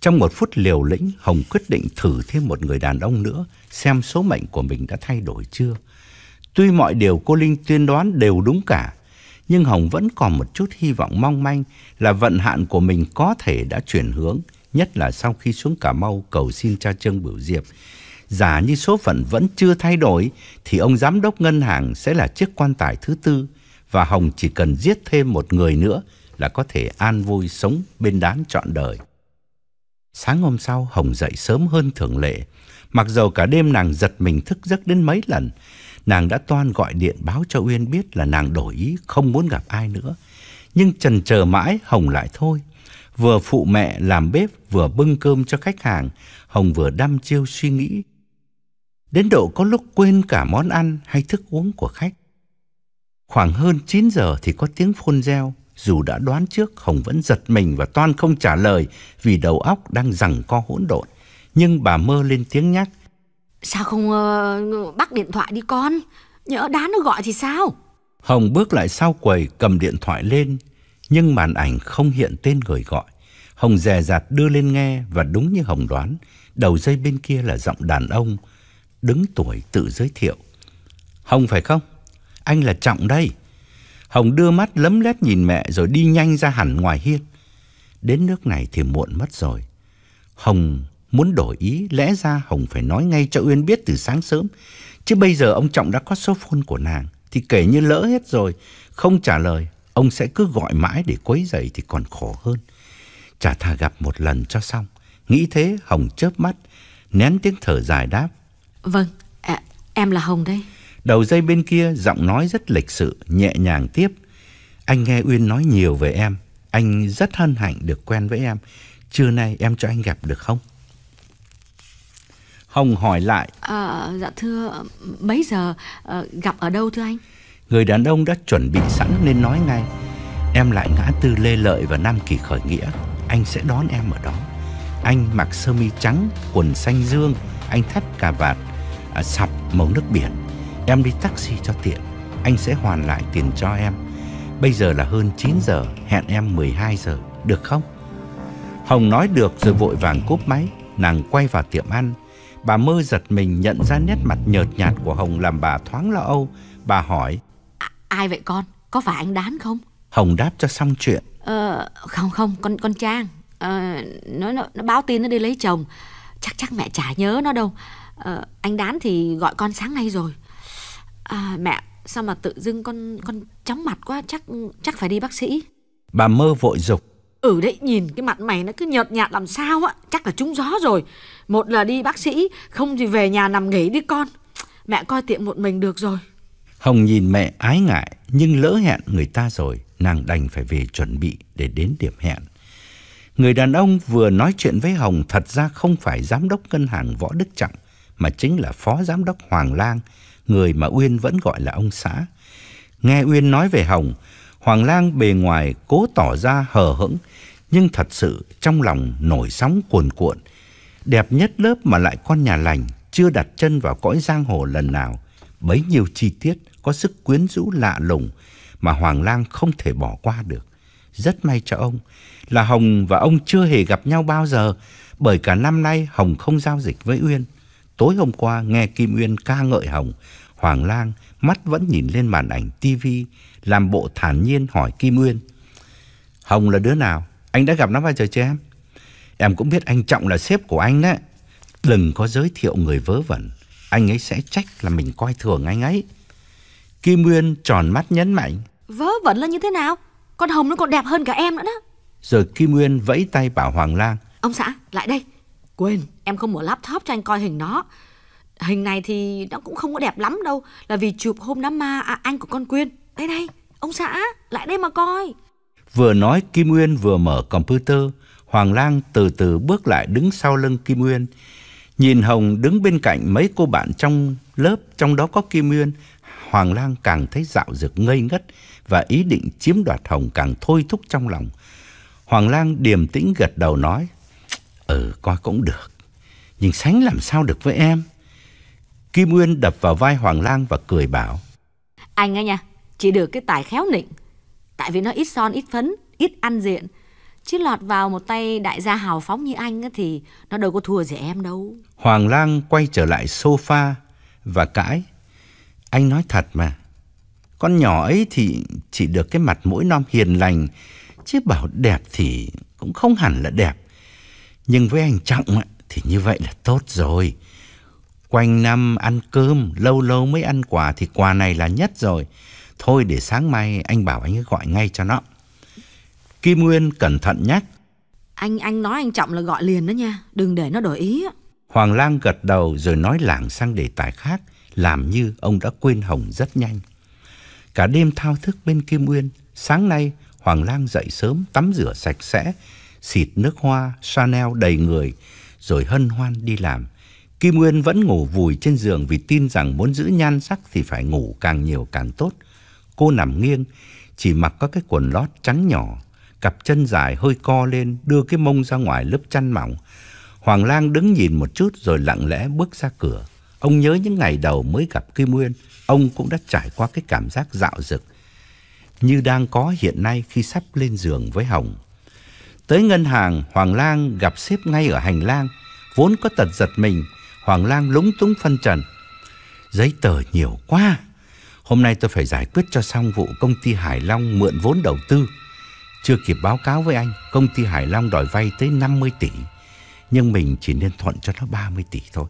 Trong một phút liều lĩnh, Hồng quyết định thử thêm một người đàn ông nữa, xem số mệnh của mình đã thay đổi chưa. Tuy mọi điều cô Linh tuyên đoán đều đúng cả, nhưng Hồng vẫn còn một chút hy vọng mong manh là vận hạn của mình có thể đã chuyển hướng nhất là sau khi xuống Cà Mau cầu xin cha Trương Bửu Diệp. Giả như số phận vẫn chưa thay đổi thì ông giám đốc ngân hàng sẽ là chiếc quan tài thứ tư và Hồng chỉ cần giết thêm một người nữa là có thể an vui sống bên đán trọn đời. Sáng hôm sau Hồng dậy sớm hơn thường lệ, mặc dầu cả đêm nàng giật mình thức giấc đến mấy lần, nàng đã toan gọi điện báo cho Uyên biết là nàng đổi ý không muốn gặp ai nữa. Nhưng trần chờ mãi Hồng lại thôi. Vừa phụ mẹ làm bếp vừa bưng cơm cho khách hàng, Hồng vừa đăm chiêu suy nghĩ. Đến độ có lúc quên cả món ăn hay thức uống của khách. Khoảng hơn 9 giờ thì có tiếng phôn reo. Dù đã đoán trước, Hồng vẫn giật mình và toan không trả lời vì đầu óc đang rằng co hỗn độn. Nhưng bà mơ lên tiếng nhắc. Sao không uh, bắt điện thoại đi con? nhớ đá nó gọi thì sao? Hồng bước lại sau quầy cầm điện thoại lên nhưng màn ảnh không hiện tên người gọi. Hồng dè dặt đưa lên nghe và đúng như Hồng đoán, đầu dây bên kia là giọng đàn ông, đứng tuổi tự giới thiệu. Hồng phải không? Anh là Trọng đây. Hồng đưa mắt lấm lét nhìn mẹ rồi đi nhanh ra hẳn ngoài hiên. Đến nước này thì muộn mất rồi. Hồng muốn đổi ý, lẽ ra Hồng phải nói ngay cho Uyên biết từ sáng sớm. Chứ bây giờ ông Trọng đã có số phone của nàng, thì kể như lỡ hết rồi, không trả lời, Ông sẽ cứ gọi mãi để quấy rầy thì còn khổ hơn. Chả thà gặp một lần cho xong. Nghĩ thế Hồng chớp mắt, nén tiếng thở dài đáp. Vâng, à, em là Hồng đây. Đầu dây bên kia giọng nói rất lịch sự, nhẹ nhàng tiếp. Anh nghe Uyên nói nhiều về em. Anh rất hân hạnh được quen với em. Trưa nay em cho anh gặp được không? Hồng hỏi lại. À, dạ thưa, mấy giờ à, gặp ở đâu thưa anh? Người đàn ông đã chuẩn bị sẵn nên nói ngay Em lại ngã tư Lê Lợi và Nam Kỳ Khởi Nghĩa Anh sẽ đón em ở đó Anh mặc sơ mi trắng, quần xanh dương Anh thắt cà vạt, à, sọc màu nước biển Em đi taxi cho tiện Anh sẽ hoàn lại tiền cho em Bây giờ là hơn 9 giờ Hẹn em 12 giờ, được không? Hồng nói được rồi vội vàng cúp máy Nàng quay vào tiệm ăn Bà mơ giật mình nhận ra nét mặt nhợt nhạt của Hồng làm bà thoáng lo âu. Bà hỏi Ai vậy con? Có phải anh Đán không? Hồng đáp cho xong chuyện. Ờ, không không, con con Trang. Ờ, nó, nó nó báo tin nó đi lấy chồng. Chắc chắc mẹ chả nhớ nó đâu. Ờ, anh Đán thì gọi con sáng nay rồi. À, mẹ, sao mà tự dưng con con chóng mặt quá, chắc chắc phải đi bác sĩ. Bà mơ vội dục. Ừ đấy, nhìn cái mặt mày nó cứ nhợt nhạt làm sao á, chắc là trúng gió rồi. Một là đi bác sĩ, không thì về nhà nằm nghỉ đi con. Mẹ coi tiệm một mình được rồi. Hồng nhìn mẹ ái ngại nhưng lỡ hẹn người ta rồi, nàng đành phải về chuẩn bị để đến điểm hẹn. Người đàn ông vừa nói chuyện với Hồng thật ra không phải giám đốc ngân hàng Võ Đức Trọng mà chính là phó giám đốc Hoàng Lang, người mà Uyên vẫn gọi là ông xã. Nghe Uyên nói về Hồng, Hoàng Lang bề ngoài cố tỏ ra hờ hững, nhưng thật sự trong lòng nổi sóng cuồn cuộn. Đẹp nhất lớp mà lại con nhà lành, chưa đặt chân vào cõi giang hồ lần nào, bấy nhiêu chi tiết có sức quyến rũ lạ lùng mà Hoàng Lang không thể bỏ qua được. Rất may cho ông là Hồng và ông chưa hề gặp nhau bao giờ, bởi cả năm nay Hồng không giao dịch với Uyên. Tối hôm qua nghe Kim Uyên ca ngợi Hồng, Hoàng Lang mắt vẫn nhìn lên màn ảnh tivi, làm bộ thản nhiên hỏi Kim Uyên: "Hồng là đứa nào? Anh đã gặp nó bao giờ chưa em?" "Em cũng biết anh Trọng là sếp của anh đấy." "Đừng có giới thiệu người vớ vẩn." anh ấy sẽ trách là mình coi thường anh ấy. Kim Nguyên tròn mắt nhấn mạnh. Vớ vẩn là như thế nào? Con Hồng nó còn đẹp hơn cả em nữa đó. Rồi Kim Nguyên vẫy tay bảo Hoàng Lang. Ông xã, lại đây. Quên, em không mở laptop cho anh coi hình nó. Hình này thì nó cũng không có đẹp lắm đâu. Là vì chụp hôm đám ma à, anh của con Quyên. Đây này, ông xã, lại đây mà coi. Vừa nói Kim Nguyên vừa mở computer. Hoàng Lang từ từ bước lại đứng sau lưng Kim Nguyên. Nhìn Hồng đứng bên cạnh mấy cô bạn trong lớp, trong đó có Kim Nguyên, Hoàng Lang càng thấy dạo dực ngây ngất và ý định chiếm đoạt Hồng càng thôi thúc trong lòng. Hoàng Lang điềm tĩnh gật đầu nói, Ừ, coi cũng được, nhưng sánh làm sao được với em? Kim Nguyên đập vào vai Hoàng Lang và cười bảo, Anh ấy nha, chỉ được cái tài khéo nịnh, tại vì nó ít son, ít phấn, ít ăn diện, Chứ lọt vào một tay đại gia hào phóng như anh ấy, thì nó đâu có thua gì em đâu. Hoàng Lang quay trở lại sofa và cãi. Anh nói thật mà. Con nhỏ ấy thì chỉ được cái mặt mũi non hiền lành. Chứ bảo đẹp thì cũng không hẳn là đẹp. Nhưng với anh Trọng thì như vậy là tốt rồi. Quanh năm ăn cơm, lâu lâu mới ăn quà thì quà này là nhất rồi. Thôi để sáng mai anh bảo anh ấy gọi ngay cho nó. Kim Nguyên cẩn thận nhắc. Anh anh nói anh Trọng là gọi liền đó nha, đừng để nó đổi ý. Hoàng Lang gật đầu rồi nói lảng sang đề tài khác, làm như ông đã quên Hồng rất nhanh. Cả đêm thao thức bên Kim Nguyên, sáng nay Hoàng Lang dậy sớm tắm rửa sạch sẽ, xịt nước hoa Chanel đầy người, rồi hân hoan đi làm. Kim Nguyên vẫn ngủ vùi trên giường vì tin rằng muốn giữ nhan sắc thì phải ngủ càng nhiều càng tốt. Cô nằm nghiêng, chỉ mặc có cái quần lót trắng nhỏ cặp chân dài hơi co lên, đưa cái mông ra ngoài lớp chăn mỏng. Hoàng Lang đứng nhìn một chút rồi lặng lẽ bước ra cửa. Ông nhớ những ngày đầu mới gặp Kim Nguyên, ông cũng đã trải qua cái cảm giác dạo dực như đang có hiện nay khi sắp lên giường với Hồng. Tới ngân hàng, Hoàng Lang gặp sếp ngay ở hành lang, vốn có tật giật mình, Hoàng Lang lúng túng phân trần. Giấy tờ nhiều quá, hôm nay tôi phải giải quyết cho xong vụ công ty Hải Long mượn vốn đầu tư. Chưa kịp báo cáo với anh, công ty Hải Long đòi vay tới 50 tỷ, nhưng mình chỉ nên thuận cho nó 30 tỷ thôi.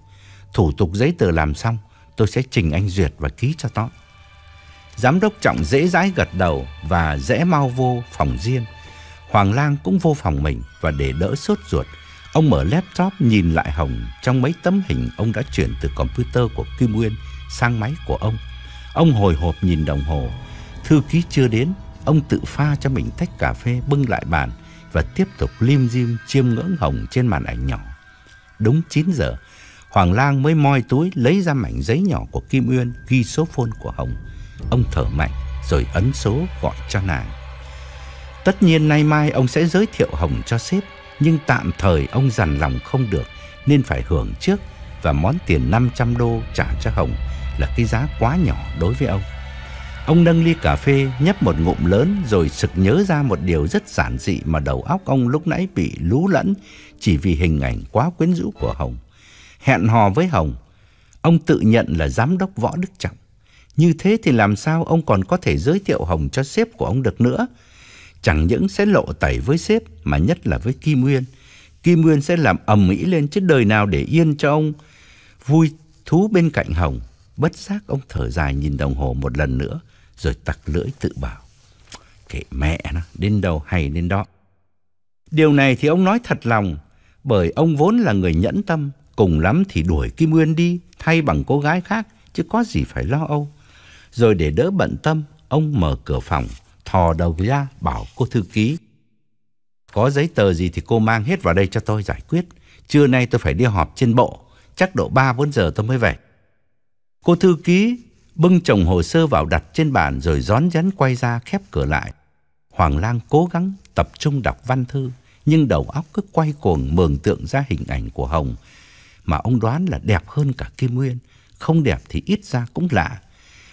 Thủ tục giấy tờ làm xong, tôi sẽ trình anh duyệt và ký cho nó. Giám đốc Trọng dễ dãi gật đầu và dễ mau vô phòng riêng. Hoàng Lang cũng vô phòng mình và để đỡ sốt ruột, ông mở laptop nhìn lại Hồng trong mấy tấm hình ông đã chuyển từ computer của Kim Nguyên sang máy của ông. Ông hồi hộp nhìn đồng hồ, thư ký chưa đến Ông tự pha cho mình tách cà phê bưng lại bàn và tiếp tục lim dim chiêm ngưỡng hồng trên màn ảnh nhỏ. Đúng 9 giờ, Hoàng Lang mới moi túi lấy ra mảnh giấy nhỏ của Kim Uyên ghi số phone của Hồng. Ông thở mạnh rồi ấn số gọi cho nàng. Tất nhiên nay mai ông sẽ giới thiệu Hồng cho sếp, nhưng tạm thời ông dằn lòng không được nên phải hưởng trước và món tiền 500 đô trả cho Hồng là cái giá quá nhỏ đối với ông. Ông nâng ly cà phê, nhấp một ngụm lớn rồi sực nhớ ra một điều rất giản dị mà đầu óc ông lúc nãy bị lú lẫn chỉ vì hình ảnh quá quyến rũ của Hồng. Hẹn hò với Hồng, ông tự nhận là giám đốc Võ Đức Trọng. Như thế thì làm sao ông còn có thể giới thiệu Hồng cho sếp của ông được nữa? Chẳng những sẽ lộ tẩy với sếp mà nhất là với Kim Nguyên. Kim Nguyên sẽ làm ầm ĩ lên chứ đời nào để yên cho ông vui thú bên cạnh Hồng. Bất giác ông thở dài nhìn đồng hồ một lần nữa rồi tặc lưỡi tự bảo. Kệ mẹ nó, đến đầu hay đến đó. Điều này thì ông nói thật lòng, bởi ông vốn là người nhẫn tâm, cùng lắm thì đuổi Kim Nguyên đi thay bằng cô gái khác, chứ có gì phải lo âu. Rồi để đỡ bận tâm, ông mở cửa phòng, thò đầu ra bảo cô thư ký. Có giấy tờ gì thì cô mang hết vào đây cho tôi giải quyết. Trưa nay tôi phải đi họp trên bộ, chắc độ 3-4 giờ tôi mới về. Cô thư ký bưng chồng hồ sơ vào đặt trên bàn rồi rón rén quay ra khép cửa lại. Hoàng Lang cố gắng tập trung đọc văn thư, nhưng đầu óc cứ quay cuồng mường tượng ra hình ảnh của Hồng mà ông đoán là đẹp hơn cả Kim Nguyên, không đẹp thì ít ra cũng lạ.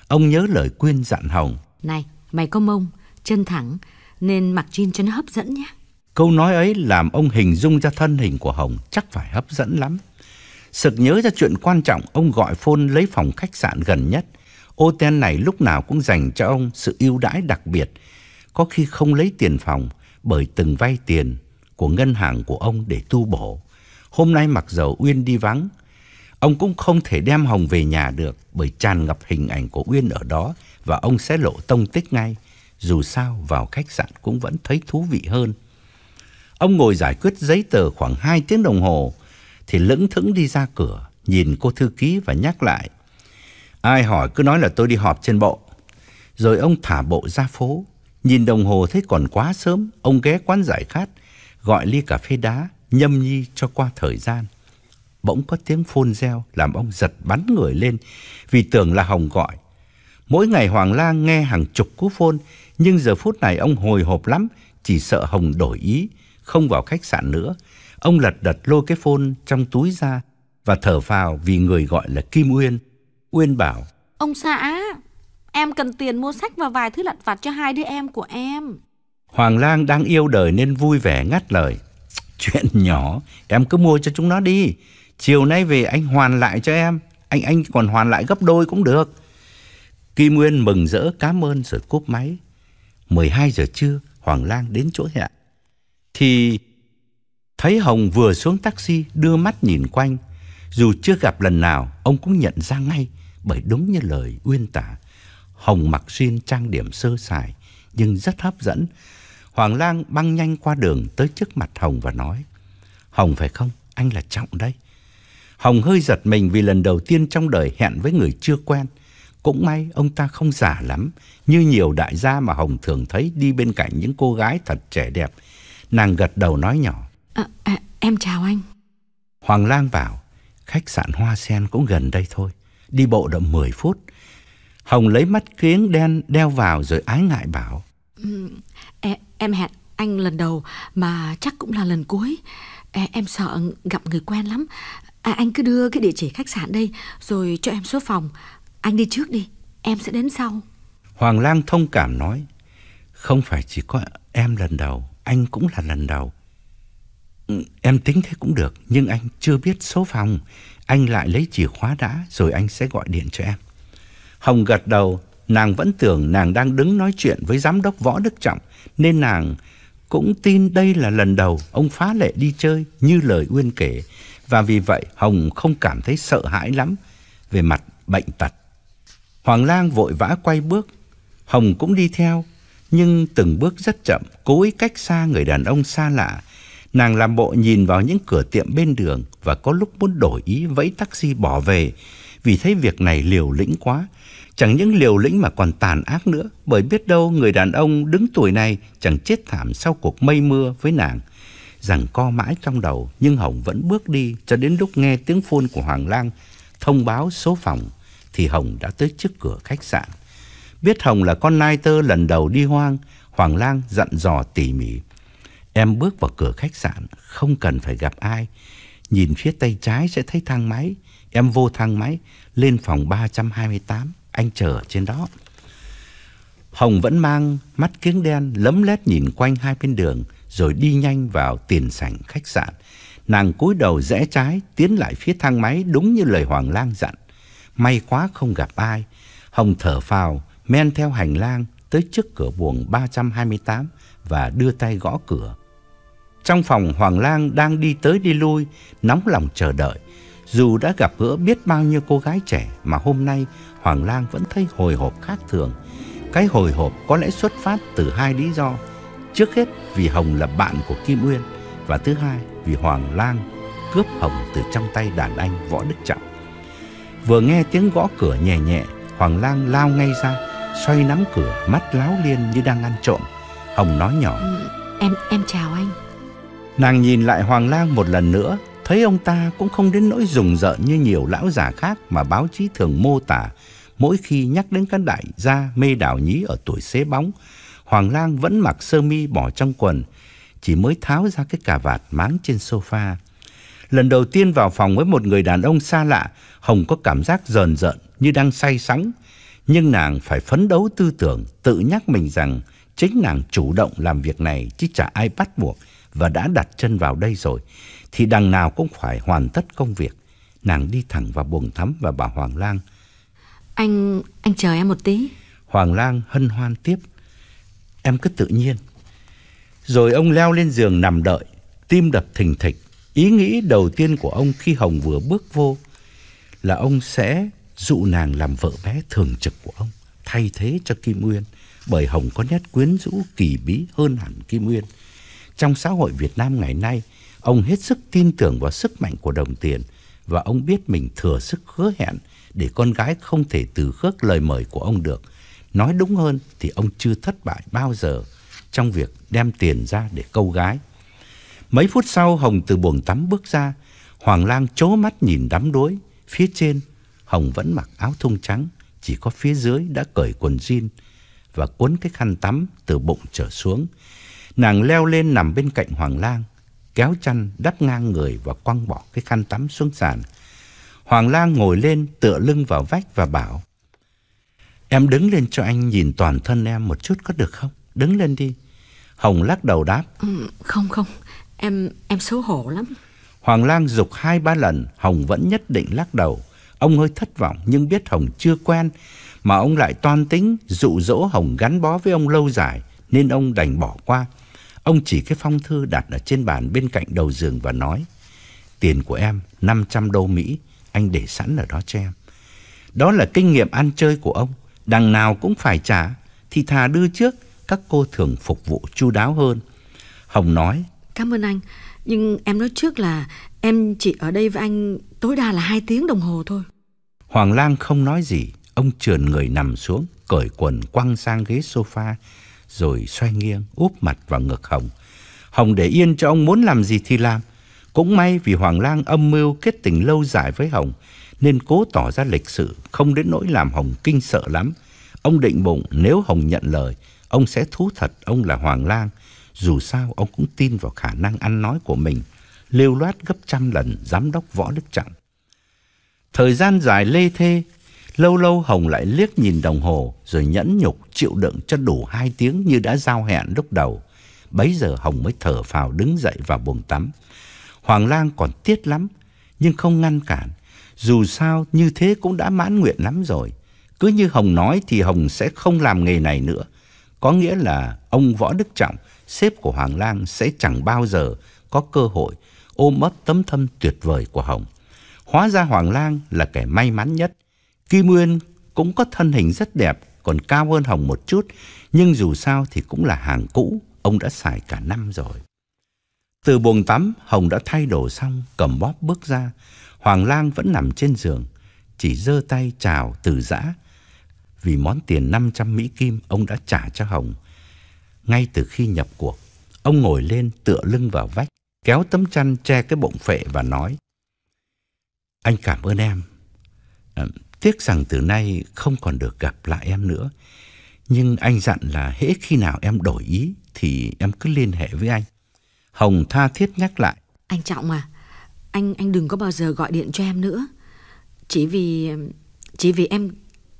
Ông nhớ lời Quyên dặn Hồng. Này, mày có mông, chân thẳng nên mặc jean cho nó hấp dẫn nhé. Câu nói ấy làm ông hình dung ra thân hình của Hồng chắc phải hấp dẫn lắm. Sực nhớ ra chuyện quan trọng, ông gọi phone lấy phòng khách sạn gần nhất Ô ten này lúc nào cũng dành cho ông sự ưu đãi đặc biệt, có khi không lấy tiền phòng bởi từng vay tiền của ngân hàng của ông để tu bổ. Hôm nay mặc dầu Uyên đi vắng, ông cũng không thể đem Hồng về nhà được bởi tràn ngập hình ảnh của Uyên ở đó và ông sẽ lộ tông tích ngay. Dù sao vào khách sạn cũng vẫn thấy thú vị hơn. Ông ngồi giải quyết giấy tờ khoảng 2 tiếng đồng hồ thì lững thững đi ra cửa, nhìn cô thư ký và nhắc lại Ai hỏi cứ nói là tôi đi họp trên bộ. Rồi ông thả bộ ra phố, nhìn đồng hồ thấy còn quá sớm, ông ghé quán giải khát, gọi ly cà phê đá, nhâm nhi cho qua thời gian. Bỗng có tiếng phôn reo làm ông giật bắn người lên vì tưởng là Hồng gọi. Mỗi ngày Hoàng Lang nghe hàng chục cú phôn, nhưng giờ phút này ông hồi hộp lắm, chỉ sợ Hồng đổi ý, không vào khách sạn nữa. Ông lật đật lôi cái phôn trong túi ra và thở vào vì người gọi là Kim Uyên. Uyên bảo Ông xã Em cần tiền mua sách và vài thứ lặt vặt cho hai đứa em của em Hoàng Lang đang yêu đời nên vui vẻ ngắt lời Chuyện nhỏ Em cứ mua cho chúng nó đi Chiều nay về anh hoàn lại cho em Anh anh còn hoàn lại gấp đôi cũng được Kim Nguyên mừng rỡ cảm ơn rồi cúp máy 12 giờ trưa Hoàng Lang đến chỗ hẹn Thì Thấy Hồng vừa xuống taxi đưa mắt nhìn quanh Dù chưa gặp lần nào Ông cũng nhận ra ngay bởi đúng như lời Uyên tả, Hồng mặc xin trang điểm sơ sài nhưng rất hấp dẫn. Hoàng Lang băng nhanh qua đường tới trước mặt Hồng và nói, Hồng phải không, anh là Trọng đây. Hồng hơi giật mình vì lần đầu tiên trong đời hẹn với người chưa quen. Cũng may ông ta không già lắm, như nhiều đại gia mà Hồng thường thấy đi bên cạnh những cô gái thật trẻ đẹp. Nàng gật đầu nói nhỏ. À, à, em chào anh. Hoàng Lang bảo, khách sạn Hoa Sen cũng gần đây thôi đi bộ được 10 phút. Hồng lấy mắt kiếng đen đeo vào rồi ái ngại bảo. em, em hẹn anh lần đầu mà chắc cũng là lần cuối. Em sợ gặp người quen lắm. À, anh cứ đưa cái địa chỉ khách sạn đây rồi cho em số phòng. Anh đi trước đi, em sẽ đến sau. Hoàng Lang thông cảm nói. Không phải chỉ có em lần đầu, anh cũng là lần đầu. Em tính thế cũng được, nhưng anh chưa biết số phòng. Anh lại lấy chìa khóa đã rồi anh sẽ gọi điện cho em. Hồng gật đầu, nàng vẫn tưởng nàng đang đứng nói chuyện với giám đốc Võ Đức Trọng nên nàng cũng tin đây là lần đầu ông phá lệ đi chơi như lời Uyên kể và vì vậy Hồng không cảm thấy sợ hãi lắm về mặt bệnh tật. Hoàng Lang vội vã quay bước, Hồng cũng đi theo nhưng từng bước rất chậm, cố ý cách xa người đàn ông xa lạ Nàng làm bộ nhìn vào những cửa tiệm bên đường và có lúc muốn đổi ý vẫy taxi bỏ về vì thấy việc này liều lĩnh quá. Chẳng những liều lĩnh mà còn tàn ác nữa bởi biết đâu người đàn ông đứng tuổi này chẳng chết thảm sau cuộc mây mưa với nàng. Rằng co mãi trong đầu nhưng Hồng vẫn bước đi cho đến lúc nghe tiếng phôn của Hoàng Lang thông báo số phòng thì Hồng đã tới trước cửa khách sạn. Biết Hồng là con nai tơ lần đầu đi hoang, Hoàng Lang dặn dò tỉ mỉ. Em bước vào cửa khách sạn, không cần phải gặp ai. Nhìn phía tay trái sẽ thấy thang máy. Em vô thang máy, lên phòng 328. Anh chờ trên đó. Hồng vẫn mang mắt kiếng đen lấm lét nhìn quanh hai bên đường rồi đi nhanh vào tiền sảnh khách sạn. Nàng cúi đầu rẽ trái tiến lại phía thang máy đúng như lời Hoàng Lang dặn. May quá không gặp ai. Hồng thở phào, men theo hành lang tới trước cửa buồng 328 và đưa tay gõ cửa. Trong phòng Hoàng Lang đang đi tới đi lui, nóng lòng chờ đợi. Dù đã gặp gỡ biết bao nhiêu cô gái trẻ mà hôm nay Hoàng Lang vẫn thấy hồi hộp khác thường. Cái hồi hộp có lẽ xuất phát từ hai lý do. Trước hết vì Hồng là bạn của Kim Uyên và thứ hai vì Hoàng Lang cướp Hồng từ trong tay đàn anh Võ Đức Trọng. Vừa nghe tiếng gõ cửa nhẹ nhẹ, Hoàng Lang lao ngay ra, xoay nắm cửa, mắt láo liên như đang ăn trộm. Hồng nói nhỏ: ừ, "Em em chào anh." Nàng nhìn lại Hoàng Lang một lần nữa, thấy ông ta cũng không đến nỗi rùng rợn như nhiều lão già khác mà báo chí thường mô tả mỗi khi nhắc đến các đại gia mê đảo nhí ở tuổi xế bóng. Hoàng Lang vẫn mặc sơ mi bỏ trong quần, chỉ mới tháo ra cái cà vạt máng trên sofa. Lần đầu tiên vào phòng với một người đàn ông xa lạ, Hồng có cảm giác rờn rợn như đang say sóng, nhưng nàng phải phấn đấu tư tưởng, tự nhắc mình rằng chính nàng chủ động làm việc này chứ chả ai bắt buộc và đã đặt chân vào đây rồi thì đằng nào cũng phải hoàn tất công việc. Nàng đi thẳng vào buồng tắm và bảo Hoàng Lang: "Anh anh chờ em một tí." Hoàng Lang hân hoan tiếp: "Em cứ tự nhiên." Rồi ông leo lên giường nằm đợi, tim đập thình thịch. Ý nghĩ đầu tiên của ông khi Hồng vừa bước vô là ông sẽ dụ nàng làm vợ bé thường trực của ông, thay thế cho Kim Uyên, bởi Hồng có nét quyến rũ kỳ bí hơn hẳn Kim Uyên. Trong xã hội Việt Nam ngày nay, ông hết sức tin tưởng vào sức mạnh của đồng tiền và ông biết mình thừa sức hứa hẹn để con gái không thể từ khước lời mời của ông được. Nói đúng hơn thì ông chưa thất bại bao giờ trong việc đem tiền ra để câu gái. Mấy phút sau Hồng từ buồng tắm bước ra, Hoàng Lang chố mắt nhìn đám đuối, phía trên Hồng vẫn mặc áo thun trắng, chỉ có phía dưới đã cởi quần jean và cuốn cái khăn tắm từ bụng trở xuống nàng leo lên nằm bên cạnh Hoàng Lang, kéo chăn đắp ngang người và quăng bỏ cái khăn tắm xuống sàn. Hoàng Lang ngồi lên tựa lưng vào vách và bảo Em đứng lên cho anh nhìn toàn thân em một chút có được không? Đứng lên đi. Hồng lắc đầu đáp. Ừ, không không, em em xấu hổ lắm. Hoàng Lang dục hai ba lần, Hồng vẫn nhất định lắc đầu. Ông hơi thất vọng nhưng biết Hồng chưa quen mà ông lại toan tính dụ dỗ Hồng gắn bó với ông lâu dài nên ông đành bỏ qua. Ông chỉ cái phong thư đặt ở trên bàn bên cạnh đầu giường và nói, tiền của em 500 đô Mỹ, anh để sẵn ở đó cho em. Đó là kinh nghiệm ăn chơi của ông, đằng nào cũng phải trả, thì thà đưa trước, các cô thường phục vụ chu đáo hơn. Hồng nói, Cảm ơn anh, nhưng em nói trước là em chỉ ở đây với anh tối đa là 2 tiếng đồng hồ thôi. Hoàng Lang không nói gì, ông trườn người nằm xuống, cởi quần quăng sang ghế sofa, rồi xoay nghiêng úp mặt vào ngực Hồng. Hồng để yên cho ông muốn làm gì thì làm. Cũng may vì Hoàng Lang âm mưu kết tình lâu dài với Hồng nên cố tỏ ra lịch sự, không đến nỗi làm Hồng kinh sợ lắm. Ông định bụng nếu Hồng nhận lời, ông sẽ thú thật ông là Hoàng Lang. Dù sao ông cũng tin vào khả năng ăn nói của mình, lêu loát gấp trăm lần giám đốc Võ Đức Trọng. Thời gian dài lê thê, Lâu lâu Hồng lại liếc nhìn đồng hồ rồi nhẫn nhục chịu đựng cho đủ hai tiếng như đã giao hẹn lúc đầu. Bấy giờ Hồng mới thở phào đứng dậy vào buồng tắm. Hoàng Lang còn tiếc lắm nhưng không ngăn cản. Dù sao như thế cũng đã mãn nguyện lắm rồi. Cứ như Hồng nói thì Hồng sẽ không làm nghề này nữa. Có nghĩa là ông Võ Đức Trọng, sếp của Hoàng Lang sẽ chẳng bao giờ có cơ hội ôm ấp tấm thâm tuyệt vời của Hồng. Hóa ra Hoàng Lang là kẻ may mắn nhất Kim Nguyên cũng có thân hình rất đẹp, còn cao hơn Hồng một chút, nhưng dù sao thì cũng là hàng cũ, ông đã xài cả năm rồi. Từ buồng tắm, Hồng đã thay đồ xong, cầm bóp bước ra. Hoàng Lang vẫn nằm trên giường, chỉ giơ tay chào từ giã. Vì món tiền 500 Mỹ Kim ông đã trả cho Hồng. Ngay từ khi nhập cuộc, ông ngồi lên tựa lưng vào vách, kéo tấm chăn che cái bụng phệ và nói. Anh cảm ơn em. Ờ, Tiếc rằng từ nay không còn được gặp lại em nữa. Nhưng anh dặn là hễ khi nào em đổi ý thì em cứ liên hệ với anh. Hồng tha thiết nhắc lại. Anh Trọng à, anh anh đừng có bao giờ gọi điện cho em nữa. Chỉ vì chỉ vì em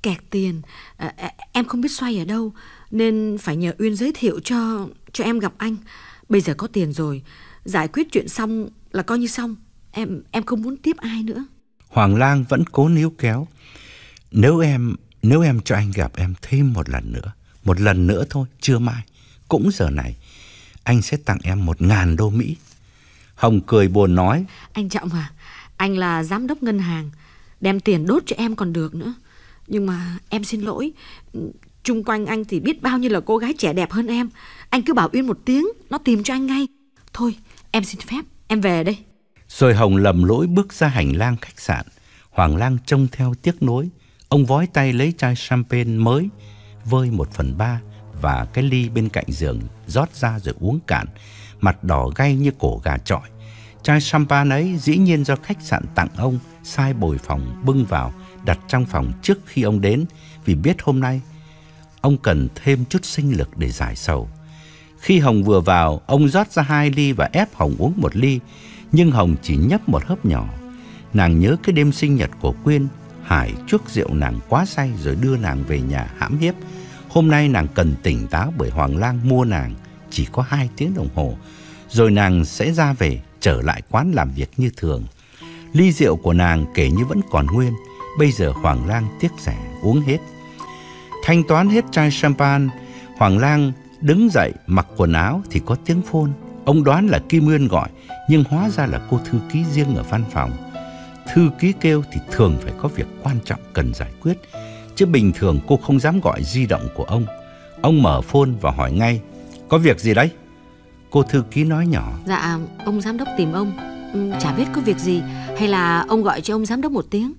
kẹt tiền, à, à, em không biết xoay ở đâu nên phải nhờ Uyên giới thiệu cho cho em gặp anh. Bây giờ có tiền rồi, giải quyết chuyện xong là coi như xong. Em em không muốn tiếp ai nữa. Hoàng Lang vẫn cố níu kéo. Nếu em, nếu em cho anh gặp em thêm một lần nữa, một lần nữa thôi, chưa mai, cũng giờ này, anh sẽ tặng em một ngàn đô Mỹ. Hồng cười buồn nói. Anh Trọng à, anh là giám đốc ngân hàng, đem tiền đốt cho em còn được nữa. Nhưng mà em xin lỗi, chung quanh anh thì biết bao nhiêu là cô gái trẻ đẹp hơn em. Anh cứ bảo Uyên một tiếng, nó tìm cho anh ngay. Thôi, em xin phép, em về đây. Rồi Hồng lầm lỗi bước ra hành lang khách sạn. Hoàng Lang trông theo tiếc nối. Ông vói tay lấy chai champagne mới, vơi một phần ba và cái ly bên cạnh giường rót ra rồi uống cạn, mặt đỏ gay như cổ gà trọi. Chai champagne ấy dĩ nhiên do khách sạn tặng ông, sai bồi phòng bưng vào, đặt trong phòng trước khi ông đến, vì biết hôm nay ông cần thêm chút sinh lực để giải sầu. Khi Hồng vừa vào, ông rót ra hai ly và ép Hồng uống một ly nhưng Hồng chỉ nhấp một hớp nhỏ. Nàng nhớ cái đêm sinh nhật của Quyên, Hải chuốc rượu nàng quá say rồi đưa nàng về nhà hãm hiếp. Hôm nay nàng cần tỉnh táo bởi Hoàng Lang mua nàng chỉ có hai tiếng đồng hồ, rồi nàng sẽ ra về trở lại quán làm việc như thường. Ly rượu của nàng kể như vẫn còn nguyên, bây giờ Hoàng Lang tiếc rẻ uống hết. Thanh toán hết chai champagne, Hoàng Lang đứng dậy mặc quần áo thì có tiếng phôn. Ông đoán là Kim Nguyên gọi, nhưng hóa ra là cô thư ký riêng ở văn phòng. Thư ký kêu thì thường phải có việc quan trọng cần giải quyết, chứ bình thường cô không dám gọi di động của ông. Ông mở phone và hỏi ngay, có việc gì đấy? Cô thư ký nói nhỏ. Dạ, ông giám đốc tìm ông, ừ, chả biết có việc gì, hay là ông gọi cho ông giám đốc một tiếng.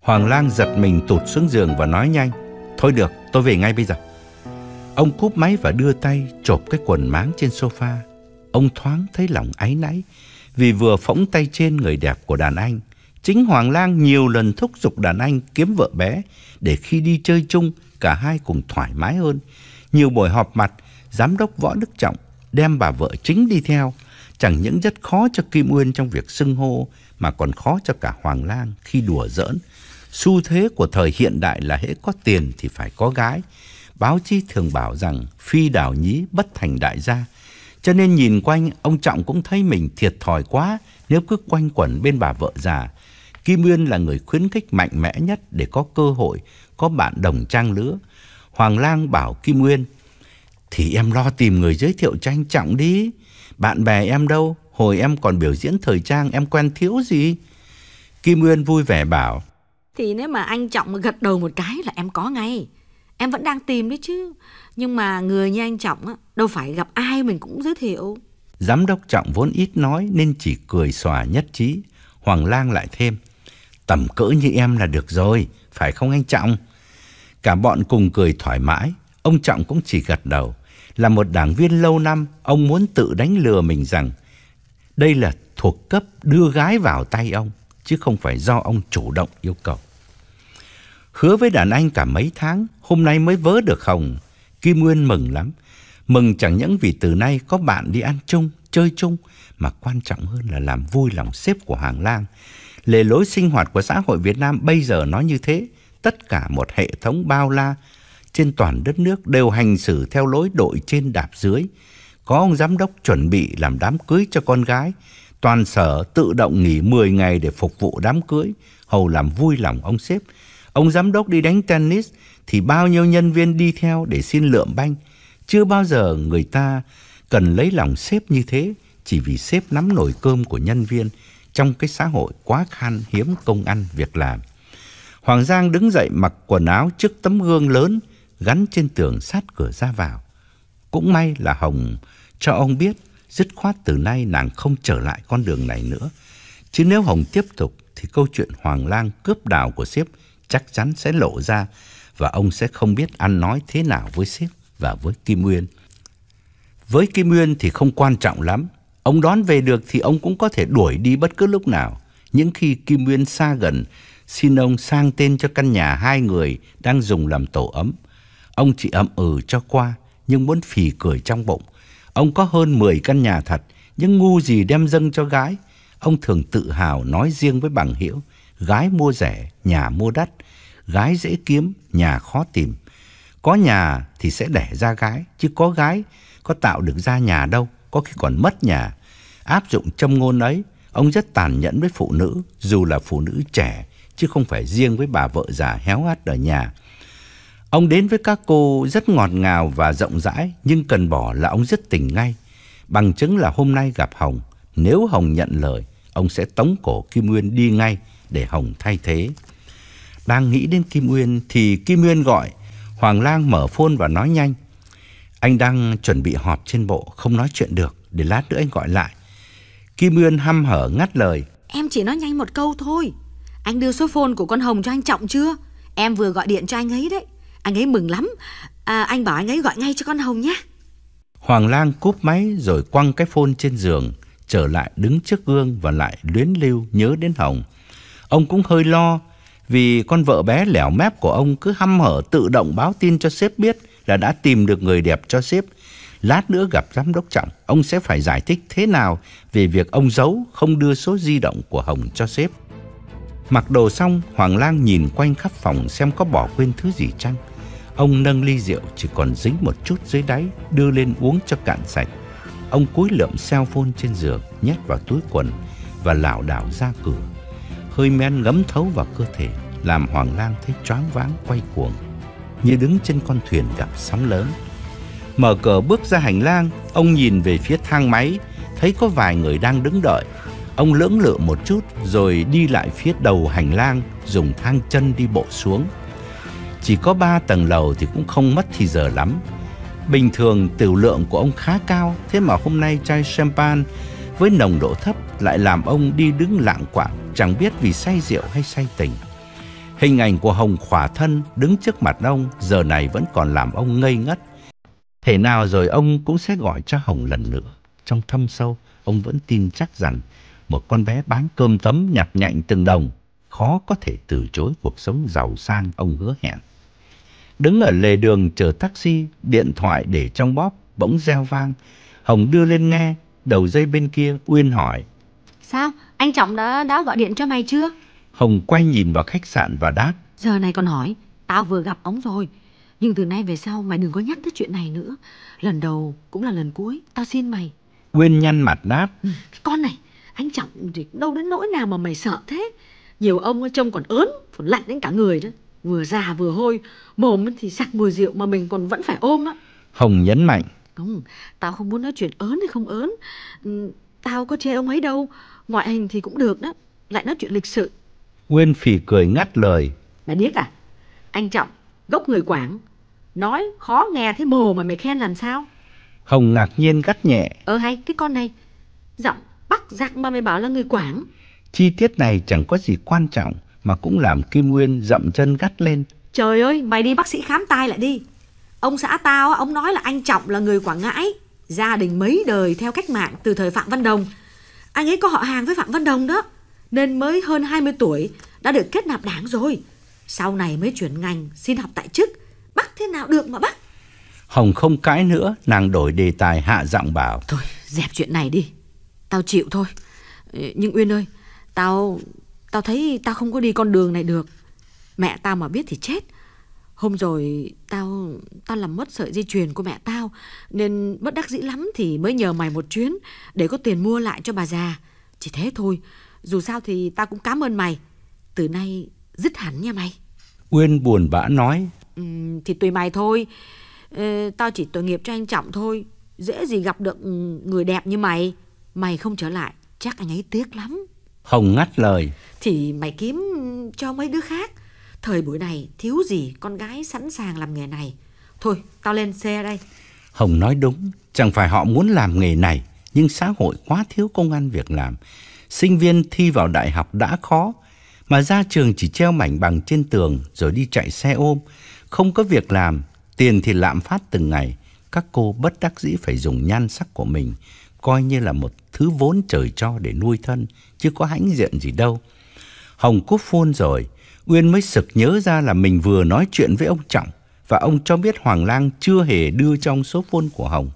Hoàng Lang giật mình tụt xuống giường và nói nhanh, thôi được, tôi về ngay bây giờ. Ông cúp máy và đưa tay chộp cái quần máng trên sofa ông thoáng thấy lòng áy náy vì vừa phóng tay trên người đẹp của đàn anh. Chính Hoàng Lang nhiều lần thúc giục đàn anh kiếm vợ bé để khi đi chơi chung cả hai cùng thoải mái hơn. Nhiều buổi họp mặt, giám đốc Võ Đức Trọng đem bà vợ chính đi theo, chẳng những rất khó cho Kim Uyên trong việc xưng hô mà còn khó cho cả Hoàng Lang khi đùa giỡn. Xu thế của thời hiện đại là hễ có tiền thì phải có gái. Báo chí thường bảo rằng phi đảo nhí bất thành đại gia cho nên nhìn quanh, ông Trọng cũng thấy mình thiệt thòi quá nếu cứ quanh quẩn bên bà vợ già. Kim Nguyên là người khuyến khích mạnh mẽ nhất để có cơ hội, có bạn đồng trang lứa. Hoàng Lang bảo Kim Nguyên thì em lo tìm người giới thiệu cho anh Trọng đi. Bạn bè em đâu, hồi em còn biểu diễn thời trang em quen thiếu gì. Kim Nguyên vui vẻ bảo, thì nếu mà anh Trọng gật đầu một cái là em có ngay. Em vẫn đang tìm đấy chứ. Nhưng mà người như anh Trọng á, đâu phải gặp ai mình cũng giới thiệu. Giám đốc Trọng vốn ít nói nên chỉ cười xòa nhất trí. Hoàng Lang lại thêm. Tầm cỡ như em là được rồi, phải không anh Trọng? Cả bọn cùng cười thoải mái. Ông Trọng cũng chỉ gật đầu. Là một đảng viên lâu năm, ông muốn tự đánh lừa mình rằng đây là thuộc cấp đưa gái vào tay ông, chứ không phải do ông chủ động yêu cầu. Hứa với đàn anh cả mấy tháng, hôm nay mới vớ được Hồng Kim Nguyên mừng lắm. Mừng chẳng những vì từ nay có bạn đi ăn chung, chơi chung, mà quan trọng hơn là làm vui lòng sếp của hàng lang. Lề lối sinh hoạt của xã hội Việt Nam bây giờ nó như thế. Tất cả một hệ thống bao la trên toàn đất nước đều hành xử theo lối đội trên đạp dưới. Có ông giám đốc chuẩn bị làm đám cưới cho con gái. Toàn sở tự động nghỉ 10 ngày để phục vụ đám cưới, hầu làm vui lòng ông sếp. Ông giám đốc đi đánh tennis thì bao nhiêu nhân viên đi theo để xin lượm banh. Chưa bao giờ người ta cần lấy lòng sếp như thế chỉ vì sếp nắm nổi cơm của nhân viên trong cái xã hội quá khan hiếm công ăn việc làm. Hoàng Giang đứng dậy mặc quần áo trước tấm gương lớn gắn trên tường sát cửa ra vào. Cũng may là Hồng cho ông biết dứt khoát từ nay nàng không trở lại con đường này nữa. Chứ nếu Hồng tiếp tục thì câu chuyện Hoàng Lang cướp đào của sếp chắc chắn sẽ lộ ra và ông sẽ không biết ăn nói thế nào với sếp và với Kim Nguyên. Với Kim Nguyên thì không quan trọng lắm, ông đón về được thì ông cũng có thể đuổi đi bất cứ lúc nào. Những khi Kim Nguyên xa gần, xin ông sang tên cho căn nhà hai người đang dùng làm tổ ấm. Ông chỉ ậm ừ cho qua, nhưng muốn phì cười trong bụng. Ông có hơn 10 căn nhà thật, nhưng ngu gì đem dâng cho gái. Ông thường tự hào nói riêng với bằng Hiểu: gái mua rẻ, nhà mua đắt, gái dễ kiếm, nhà khó tìm. Có nhà thì sẽ đẻ ra gái, chứ có gái có tạo được ra nhà đâu, có khi còn mất nhà. Áp dụng châm ngôn ấy, ông rất tàn nhẫn với phụ nữ, dù là phụ nữ trẻ, chứ không phải riêng với bà vợ già héo hắt ở nhà. Ông đến với các cô rất ngọt ngào và rộng rãi, nhưng cần bỏ là ông rất tình ngay. Bằng chứng là hôm nay gặp Hồng, nếu Hồng nhận lời, ông sẽ tống cổ Kim Nguyên đi ngay để Hồng thay thế. Đang nghĩ đến Kim Uyên thì Kim Uyên gọi. Hoàng Lang mở phone và nói nhanh. Anh đang chuẩn bị họp trên bộ, không nói chuyện được. Để lát nữa anh gọi lại. Kim Uyên hăm hở ngắt lời. Em chỉ nói nhanh một câu thôi. Anh đưa số phone của con Hồng cho anh Trọng chưa? Em vừa gọi điện cho anh ấy đấy. Anh ấy mừng lắm. À, anh bảo anh ấy gọi ngay cho con Hồng nhé. Hoàng Lang cúp máy rồi quăng cái phone trên giường, trở lại đứng trước gương và lại luyến lưu nhớ đến Hồng. Ông cũng hơi lo vì con vợ bé lẻo mép của ông cứ hăm hở tự động báo tin cho sếp biết là đã tìm được người đẹp cho sếp. Lát nữa gặp giám đốc Trọng, ông sẽ phải giải thích thế nào về việc ông giấu không đưa số di động của Hồng cho sếp. Mặc đồ xong, Hoàng Lang nhìn quanh khắp phòng xem có bỏ quên thứ gì chăng. Ông nâng ly rượu chỉ còn dính một chút dưới đáy, đưa lên uống cho cạn sạch. Ông cúi lượm cell phone trên giường, nhét vào túi quần và lảo đảo ra cửa hơi men ngấm thấu vào cơ thể, làm Hoàng Lang thấy choáng váng quay cuồng, như đứng trên con thuyền gặp sóng lớn. Mở cờ bước ra hành lang, ông nhìn về phía thang máy, thấy có vài người đang đứng đợi. Ông lưỡng lự một chút rồi đi lại phía đầu hành lang, dùng thang chân đi bộ xuống. Chỉ có ba tầng lầu thì cũng không mất thì giờ lắm. Bình thường tiểu lượng của ông khá cao, thế mà hôm nay chai champagne với nồng độ thấp lại làm ông đi đứng lạng quạng chẳng biết vì say rượu hay say tình. Hình ảnh của Hồng khỏa thân đứng trước mặt ông giờ này vẫn còn làm ông ngây ngất. Thế nào rồi ông cũng sẽ gọi cho Hồng lần nữa. Trong thâm sâu, ông vẫn tin chắc rằng một con bé bán cơm tấm nhặt nhạnh từng đồng khó có thể từ chối cuộc sống giàu sang ông hứa hẹn. Đứng ở lề đường chờ taxi, điện thoại để trong bóp bỗng reo vang. Hồng đưa lên nghe, đầu dây bên kia Uyên hỏi Sao? Anh Trọng đã đã gọi điện cho mày chưa? Hồng quay nhìn vào khách sạn và đáp. Giờ này còn hỏi, tao vừa gặp ống rồi. Nhưng từ nay về sau mày đừng có nhắc tới chuyện này nữa. Lần đầu cũng là lần cuối, tao xin mày. Uyên nhăn mặt đáp. Ừ, con này, anh Trọng thì đâu đến nỗi nào mà mày sợ thế. Nhiều ông ở trong còn ớn, còn lạnh đến cả người đó. Vừa già vừa hôi, mồm thì sặc mùi rượu mà mình còn vẫn phải ôm á. Hồng nhấn mạnh. Không, tao không muốn nói chuyện ớn hay không ớn. Ừ, tao có chê ông ấy đâu ngoại hình thì cũng được đó, lại nói chuyện lịch sự. Nguyên phỉ cười ngắt lời. Mày biết à? Anh Trọng, gốc người Quảng, nói khó nghe thế mồ mà mày khen làm sao? Hồng ngạc nhiên gắt nhẹ. Ờ hay, cái con này, giọng bắc giặc mà mày bảo là người Quảng. Chi tiết này chẳng có gì quan trọng mà cũng làm Kim Nguyên dậm chân gắt lên. Trời ơi, mày đi bác sĩ khám tai lại đi. Ông xã tao, ông nói là anh Trọng là người Quảng Ngãi, gia đình mấy đời theo cách mạng từ thời Phạm Văn Đồng, anh ấy có họ hàng với Phạm Văn Đồng đó, nên mới hơn 20 tuổi đã được kết nạp đảng rồi. Sau này mới chuyển ngành xin học tại chức, bắt thế nào được mà bắt. Hồng không cãi nữa, nàng đổi đề tài hạ giọng bảo. Thôi, dẹp chuyện này đi. Tao chịu thôi. Nhưng Uyên ơi, tao tao thấy tao không có đi con đường này được. Mẹ tao mà biết thì chết. Hôm rồi tao tao làm mất sợi dây chuyền của mẹ tao Nên bất đắc dĩ lắm thì mới nhờ mày một chuyến Để có tiền mua lại cho bà già Chỉ thế thôi Dù sao thì tao cũng cảm ơn mày Từ nay dứt hẳn nha mày quyên buồn bã nói ừ, Thì tùy mày thôi ừ, Tao chỉ tội nghiệp cho anh Trọng thôi Dễ gì gặp được người đẹp như mày Mày không trở lại Chắc anh ấy tiếc lắm Hồng ngắt lời Thì mày kiếm cho mấy đứa khác Thời buổi này thiếu gì con gái sẵn sàng làm nghề này. Thôi, tao lên xe đây. Hồng nói đúng, chẳng phải họ muốn làm nghề này, nhưng xã hội quá thiếu công an việc làm. Sinh viên thi vào đại học đã khó, mà ra trường chỉ treo mảnh bằng trên tường rồi đi chạy xe ôm, không có việc làm, tiền thì lạm phát từng ngày. Các cô bất đắc dĩ phải dùng nhan sắc của mình, coi như là một thứ vốn trời cho để nuôi thân, chứ có hãnh diện gì đâu. Hồng cúp phun rồi, Uyên mới sực nhớ ra là mình vừa nói chuyện với ông Trọng và ông cho biết Hoàng Lang chưa hề đưa trong số phone của Hồng.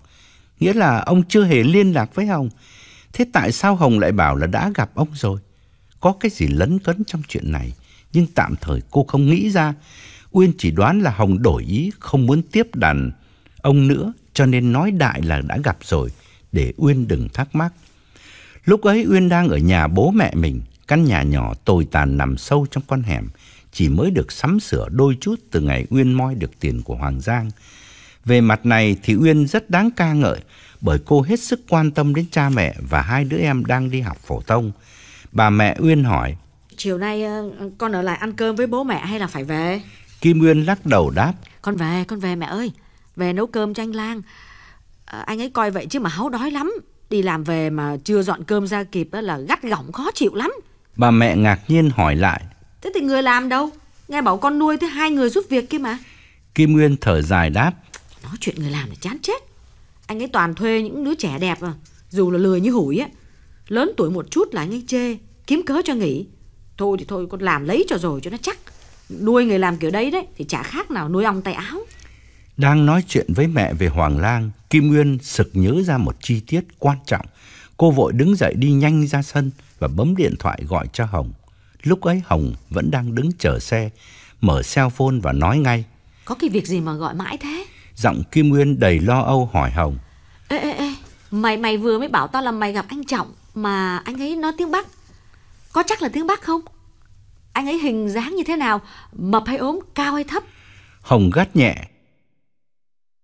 Nghĩa là ông chưa hề liên lạc với Hồng. Thế tại sao Hồng lại bảo là đã gặp ông rồi? Có cái gì lấn cấn trong chuyện này, nhưng tạm thời cô không nghĩ ra. Uyên chỉ đoán là Hồng đổi ý, không muốn tiếp đàn ông nữa, cho nên nói đại là đã gặp rồi, để Uyên đừng thắc mắc. Lúc ấy Uyên đang ở nhà bố mẹ mình, Căn nhà nhỏ tồi tàn nằm sâu trong con hẻm, chỉ mới được sắm sửa đôi chút từ ngày Uyên moi được tiền của Hoàng Giang. Về mặt này thì Uyên rất đáng ca ngợi bởi cô hết sức quan tâm đến cha mẹ và hai đứa em đang đi học phổ thông. Bà mẹ Uyên hỏi, Chiều nay ờ, con ở lại ăn cơm với bố mẹ hay là phải về? Kim Uyên lắc đầu đáp, Con về, con về mẹ ơi, về nấu cơm cho anh Lang. Ờ, anh ấy coi vậy chứ mà háo đói lắm, đi làm về mà chưa dọn cơm ra kịp là gắt gỏng khó chịu lắm. Bà mẹ ngạc nhiên hỏi lại. Thế thì người làm đâu? Nghe bảo con nuôi tới hai người giúp việc kia mà. Kim Nguyên thở dài đáp. Nói chuyện người làm là chán chết. Anh ấy toàn thuê những đứa trẻ đẹp à. Dù là lười như hủi á. Lớn tuổi một chút là anh ấy chê. Kiếm cớ cho nghỉ. Thôi thì thôi con làm lấy cho rồi cho nó chắc. Nuôi người làm kiểu đấy đấy thì chả khác nào nuôi ong tay áo. Đang nói chuyện với mẹ về Hoàng Lang, Kim Nguyên sực nhớ ra một chi tiết quan trọng. Cô vội đứng dậy đi nhanh ra sân và bấm điện thoại gọi cho Hồng. Lúc ấy Hồng vẫn đang đứng chờ xe, mở cell phone và nói ngay. Có cái việc gì mà gọi mãi thế? Giọng Kim Nguyên đầy lo âu hỏi Hồng. Ê, ê, ê, mày mày vừa mới bảo tao là mày gặp anh Trọng mà anh ấy nói tiếng Bắc. Có chắc là tiếng Bắc không? Anh ấy hình dáng như thế nào? Mập hay ốm, cao hay thấp? Hồng gắt nhẹ.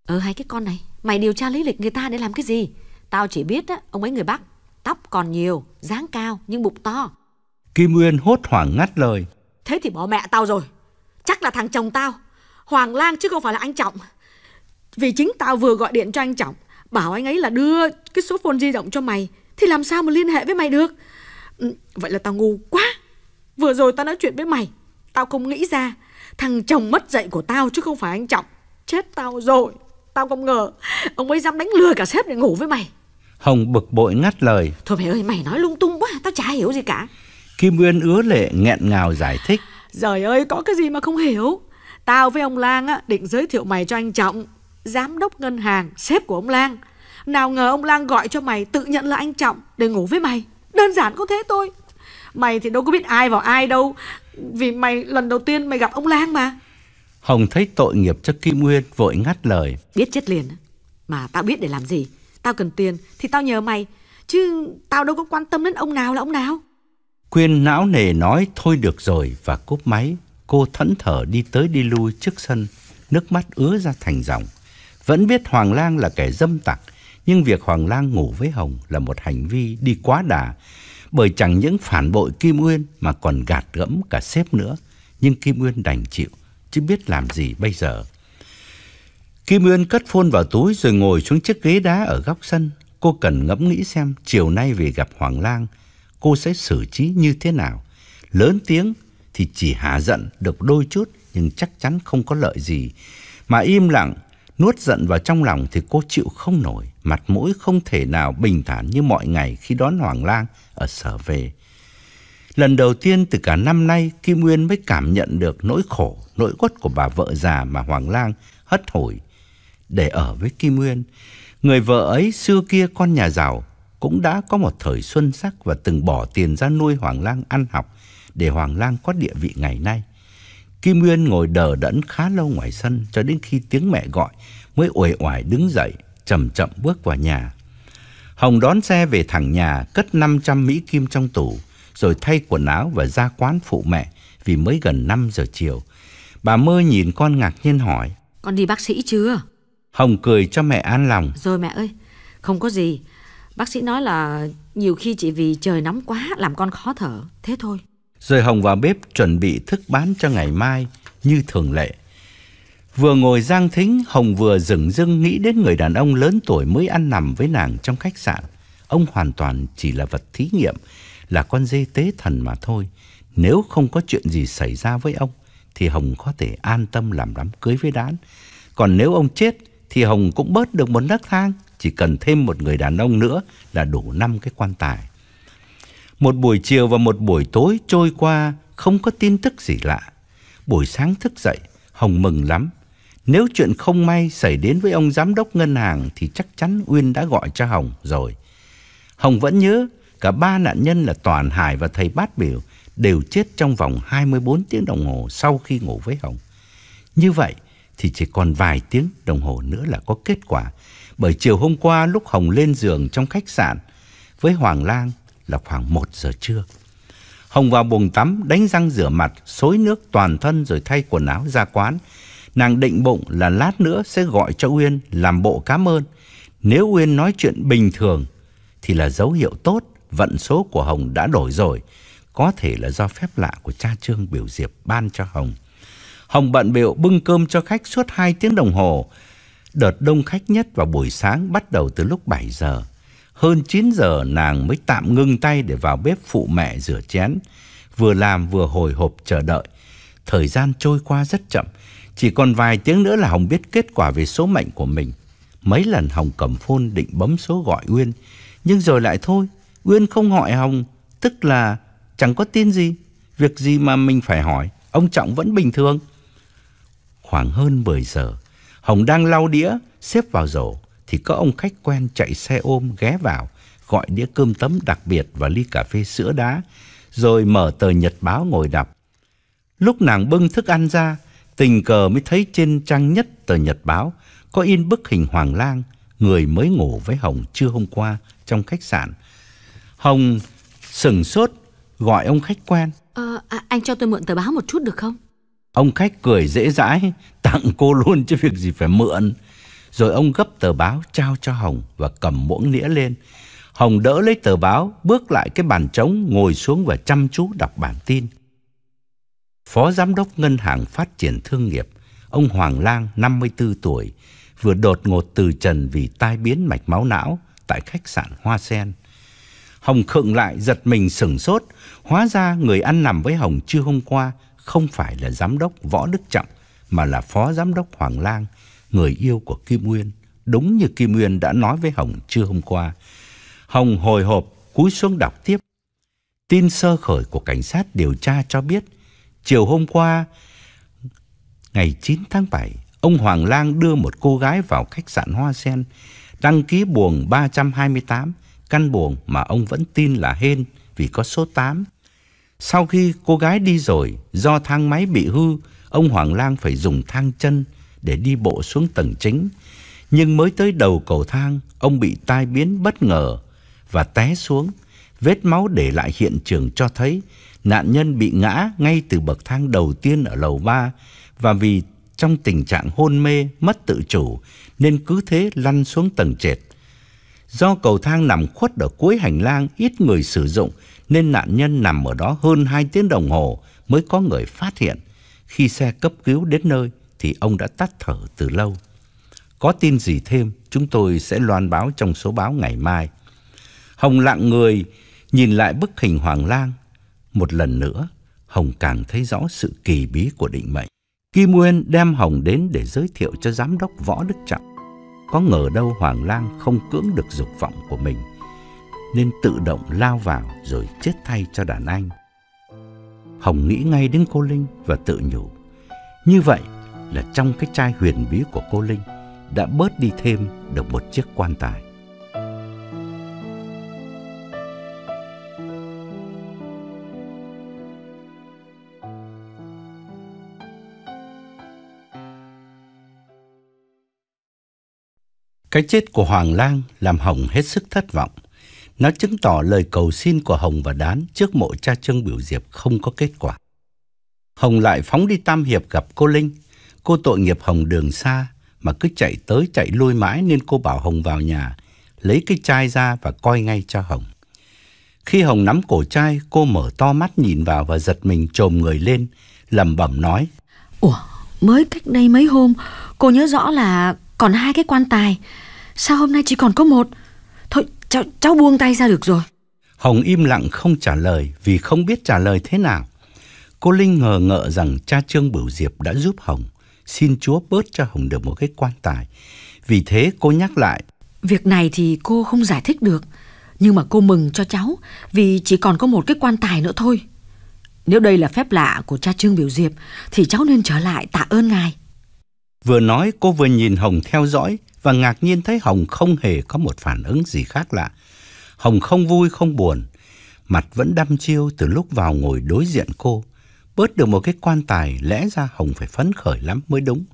Ờ hai cái con này, mày điều tra lý lịch người ta để làm cái gì? Tao chỉ biết á, ông ấy người Bắc tóc còn nhiều, dáng cao nhưng bụng to. Kim nguyên hốt hoảng ngắt lời. Thế thì bỏ mẹ tao rồi. Chắc là thằng chồng tao, Hoàng Lang chứ không phải là anh Trọng. Vì chính tao vừa gọi điện cho anh Trọng, bảo anh ấy là đưa cái số phone di động cho mày, thì làm sao mà liên hệ với mày được? Ừ, vậy là tao ngu quá. Vừa rồi tao nói chuyện với mày, tao không nghĩ ra thằng chồng mất dạy của tao chứ không phải anh Trọng. Chết tao rồi, tao không ngờ ông ấy dám đánh lừa cả sếp để ngủ với mày. Hồng bực bội ngắt lời. Thôi mẹ ơi, mày nói lung tung quá, tao chả hiểu gì cả. Kim Uyên ứa lệ nghẹn ngào giải thích. Giời ơi, có cái gì mà không hiểu. Tao với ông Lang á, định giới thiệu mày cho anh Trọng, giám đốc ngân hàng, sếp của ông Lang. Nào ngờ ông Lang gọi cho mày tự nhận là anh Trọng để ngủ với mày. Đơn giản có thế thôi. Mày thì đâu có biết ai vào ai đâu, vì mày lần đầu tiên mày gặp ông Lang mà. Hồng thấy tội nghiệp cho Kim Nguyên vội ngắt lời. Biết chết liền, mà tao biết để làm gì. Tao cần tiền thì tao nhờ mày, chứ tao đâu có quan tâm đến ông nào là ông nào. Quyên não nề nói thôi được rồi và cúp máy. Cô thẫn thờ đi tới đi lui trước sân, nước mắt ứa ra thành dòng. Vẫn biết Hoàng Lang là kẻ dâm tặc, nhưng việc Hoàng Lang ngủ với Hồng là một hành vi đi quá đà, bởi chẳng những phản bội Kim Uyên mà còn gạt gẫm cả sếp nữa. Nhưng Kim Uyên đành chịu, chứ biết làm gì bây giờ. Kim Uyên cất phôn vào túi rồi ngồi xuống chiếc ghế đá ở góc sân. Cô cần ngẫm nghĩ xem chiều nay về gặp Hoàng Lang, cô sẽ xử trí như thế nào. Lớn tiếng thì chỉ hạ giận được đôi chút nhưng chắc chắn không có lợi gì. Mà im lặng, nuốt giận vào trong lòng thì cô chịu không nổi. Mặt mũi không thể nào bình thản như mọi ngày khi đón Hoàng Lang ở sở về. Lần đầu tiên từ cả năm nay, Kim Nguyên mới cảm nhận được nỗi khổ, nỗi quất của bà vợ già mà Hoàng Lang hất hủi để ở với Kim Nguyên. Người vợ ấy xưa kia con nhà giàu cũng đã có một thời xuân sắc và từng bỏ tiền ra nuôi Hoàng Lang ăn học để Hoàng Lang có địa vị ngày nay. Kim Nguyên ngồi đờ đẫn khá lâu ngoài sân cho đến khi tiếng mẹ gọi mới uể oải đứng dậy, chậm chậm bước vào nhà. Hồng đón xe về thẳng nhà, cất 500 Mỹ Kim trong tủ, rồi thay quần áo và ra quán phụ mẹ vì mới gần 5 giờ chiều. Bà mơ nhìn con ngạc nhiên hỏi. Con đi bác sĩ chưa? Hồng cười cho mẹ an lòng. Rồi mẹ ơi, không có gì. Bác sĩ nói là nhiều khi chỉ vì trời nóng quá làm con khó thở, thế thôi. Rồi Hồng vào bếp chuẩn bị thức bán cho ngày mai như thường lệ. Vừa ngồi giang thính, Hồng vừa rừng rưng nghĩ đến người đàn ông lớn tuổi mới ăn nằm với nàng trong khách sạn. Ông hoàn toàn chỉ là vật thí nghiệm, là con dê tế thần mà thôi. Nếu không có chuyện gì xảy ra với ông, thì Hồng có thể an tâm làm đám cưới với Đán. Còn nếu ông chết, thì Hồng cũng bớt được một nấc thang, chỉ cần thêm một người đàn ông nữa là đủ năm cái quan tài. Một buổi chiều và một buổi tối trôi qua không có tin tức gì lạ. Buổi sáng thức dậy, Hồng mừng lắm. Nếu chuyện không may xảy đến với ông giám đốc ngân hàng thì chắc chắn Uyên đã gọi cho Hồng rồi. Hồng vẫn nhớ cả ba nạn nhân là Toàn Hải và thầy Bát Biểu đều chết trong vòng 24 tiếng đồng hồ sau khi ngủ với Hồng. Như vậy, thì chỉ còn vài tiếng đồng hồ nữa là có kết quả. Bởi chiều hôm qua lúc Hồng lên giường trong khách sạn với Hoàng Lang là khoảng 1 giờ trưa. Hồng vào buồng tắm, đánh răng rửa mặt, xối nước toàn thân rồi thay quần áo ra quán. Nàng định bụng là lát nữa sẽ gọi cho Uyên làm bộ cảm ơn. Nếu Uyên nói chuyện bình thường thì là dấu hiệu tốt, vận số của Hồng đã đổi rồi. Có thể là do phép lạ của cha Trương Biểu Diệp ban cho Hồng. Hồng bận biểu bưng cơm cho khách suốt 2 tiếng đồng hồ. Đợt đông khách nhất vào buổi sáng bắt đầu từ lúc 7 giờ. Hơn 9 giờ nàng mới tạm ngưng tay để vào bếp phụ mẹ rửa chén. Vừa làm vừa hồi hộp chờ đợi. Thời gian trôi qua rất chậm. Chỉ còn vài tiếng nữa là Hồng biết kết quả về số mệnh của mình. Mấy lần Hồng cầm phone định bấm số gọi Uyên. Nhưng rồi lại thôi. Uyên không hỏi Hồng. Tức là chẳng có tin gì. Việc gì mà mình phải hỏi. Ông Trọng vẫn bình thường khoảng hơn 10 giờ. Hồng đang lau đĩa, xếp vào rổ, thì có ông khách quen chạy xe ôm ghé vào, gọi đĩa cơm tấm đặc biệt và ly cà phê sữa đá, rồi mở tờ nhật báo ngồi đọc. Lúc nàng bưng thức ăn ra, tình cờ mới thấy trên trang nhất tờ nhật báo có in bức hình Hoàng Lang, người mới ngủ với Hồng trưa hôm qua trong khách sạn. Hồng sừng sốt gọi ông khách quen. Ờ, à, anh cho tôi mượn tờ báo một chút được không? Ông khách cười dễ dãi, tặng cô luôn chứ việc gì phải mượn. Rồi ông gấp tờ báo trao cho Hồng và cầm muỗng nĩa lên. Hồng đỡ lấy tờ báo, bước lại cái bàn trống, ngồi xuống và chăm chú đọc bản tin. Phó Giám đốc Ngân hàng Phát triển Thương nghiệp, ông Hoàng Lang, 54 tuổi, vừa đột ngột từ trần vì tai biến mạch máu não tại khách sạn Hoa Sen. Hồng khựng lại giật mình sửng sốt, hóa ra người ăn nằm với Hồng chưa hôm qua không phải là giám đốc Võ Đức Trọng mà là phó giám đốc Hoàng Lang, người yêu của Kim Nguyên, đúng như Kim Nguyên đã nói với Hồng trưa hôm qua. Hồng hồi hộp cúi xuống đọc tiếp. Tin sơ khởi của cảnh sát điều tra cho biết, chiều hôm qua, ngày 9 tháng 7, ông Hoàng Lang đưa một cô gái vào khách sạn Hoa Sen, đăng ký buồng 328, căn buồng mà ông vẫn tin là hên vì có số 8. Sau khi cô gái đi rồi, do thang máy bị hư, ông Hoàng Lang phải dùng thang chân để đi bộ xuống tầng chính. Nhưng mới tới đầu cầu thang, ông bị tai biến bất ngờ và té xuống. Vết máu để lại hiện trường cho thấy nạn nhân bị ngã ngay từ bậc thang đầu tiên ở lầu 3 và vì trong tình trạng hôn mê mất tự chủ nên cứ thế lăn xuống tầng trệt. Do cầu thang nằm khuất ở cuối hành lang ít người sử dụng nên nạn nhân nằm ở đó hơn 2 tiếng đồng hồ mới có người phát hiện. Khi xe cấp cứu đến nơi thì ông đã tắt thở từ lâu. Có tin gì thêm, chúng tôi sẽ loan báo trong số báo ngày mai. Hồng lặng người nhìn lại bức hình Hoàng Lang. Một lần nữa, Hồng càng thấy rõ sự kỳ bí của định mệnh. Kim Nguyên đem Hồng đến để giới thiệu cho giám đốc Võ Đức Trọng. Có ngờ đâu Hoàng Lang không cưỡng được dục vọng của mình nên tự động lao vào rồi chết thay cho đàn anh. Hồng nghĩ ngay đến cô Linh và tự nhủ. Như vậy là trong cái chai huyền bí của cô Linh đã bớt đi thêm được một chiếc quan tài. Cái chết của Hoàng Lang làm Hồng hết sức thất vọng. Nó chứng tỏ lời cầu xin của Hồng và Đán trước mộ cha Trương Biểu Diệp không có kết quả. Hồng lại phóng đi Tam Hiệp gặp cô Linh. Cô tội nghiệp Hồng đường xa mà cứ chạy tới chạy lui mãi nên cô bảo Hồng vào nhà, lấy cái chai ra và coi ngay cho Hồng. Khi Hồng nắm cổ chai, cô mở to mắt nhìn vào và giật mình trồm người lên, lẩm bẩm nói. Ủa, mới cách đây mấy hôm, cô nhớ rõ là còn hai cái quan tài. Sao hôm nay chỉ còn có một? Cháu, cháu buông tay ra được rồi. Hồng im lặng không trả lời vì không biết trả lời thế nào. Cô Linh ngờ ngợ rằng cha Trương Bửu Diệp đã giúp Hồng, xin Chúa bớt cho Hồng được một cái quan tài. Vì thế cô nhắc lại. Việc này thì cô không giải thích được, nhưng mà cô mừng cho cháu vì chỉ còn có một cái quan tài nữa thôi. Nếu đây là phép lạ của cha Trương Biểu Diệp thì cháu nên trở lại tạ ơn ngài. Vừa nói cô vừa nhìn Hồng theo dõi và ngạc nhiên thấy Hồng không hề có một phản ứng gì khác lạ. Hồng không vui không buồn, mặt vẫn đăm chiêu từ lúc vào ngồi đối diện cô. Bớt được một cái quan tài lẽ ra Hồng phải phấn khởi lắm mới đúng.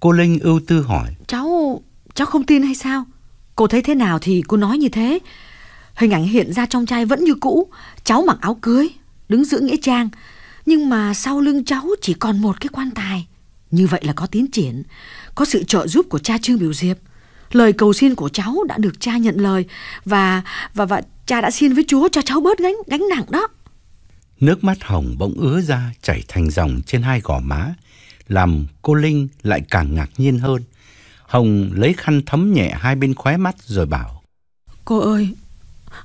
Cô Linh ưu tư hỏi. Cháu, cháu không tin hay sao? Cô thấy thế nào thì cô nói như thế. Hình ảnh hiện ra trong trai vẫn như cũ, cháu mặc áo cưới, đứng giữa nghĩa trang. Nhưng mà sau lưng cháu chỉ còn một cái quan tài. Như vậy là có tiến triển có sự trợ giúp của cha Trương Biểu Diệp. Lời cầu xin của cháu đã được cha nhận lời và và và cha đã xin với Chúa cho cháu bớt gánh gánh nặng đó. Nước mắt hồng bỗng ứa ra chảy thành dòng trên hai gò má, làm cô Linh lại càng ngạc nhiên hơn. Hồng lấy khăn thấm nhẹ hai bên khóe mắt rồi bảo: "Cô ơi,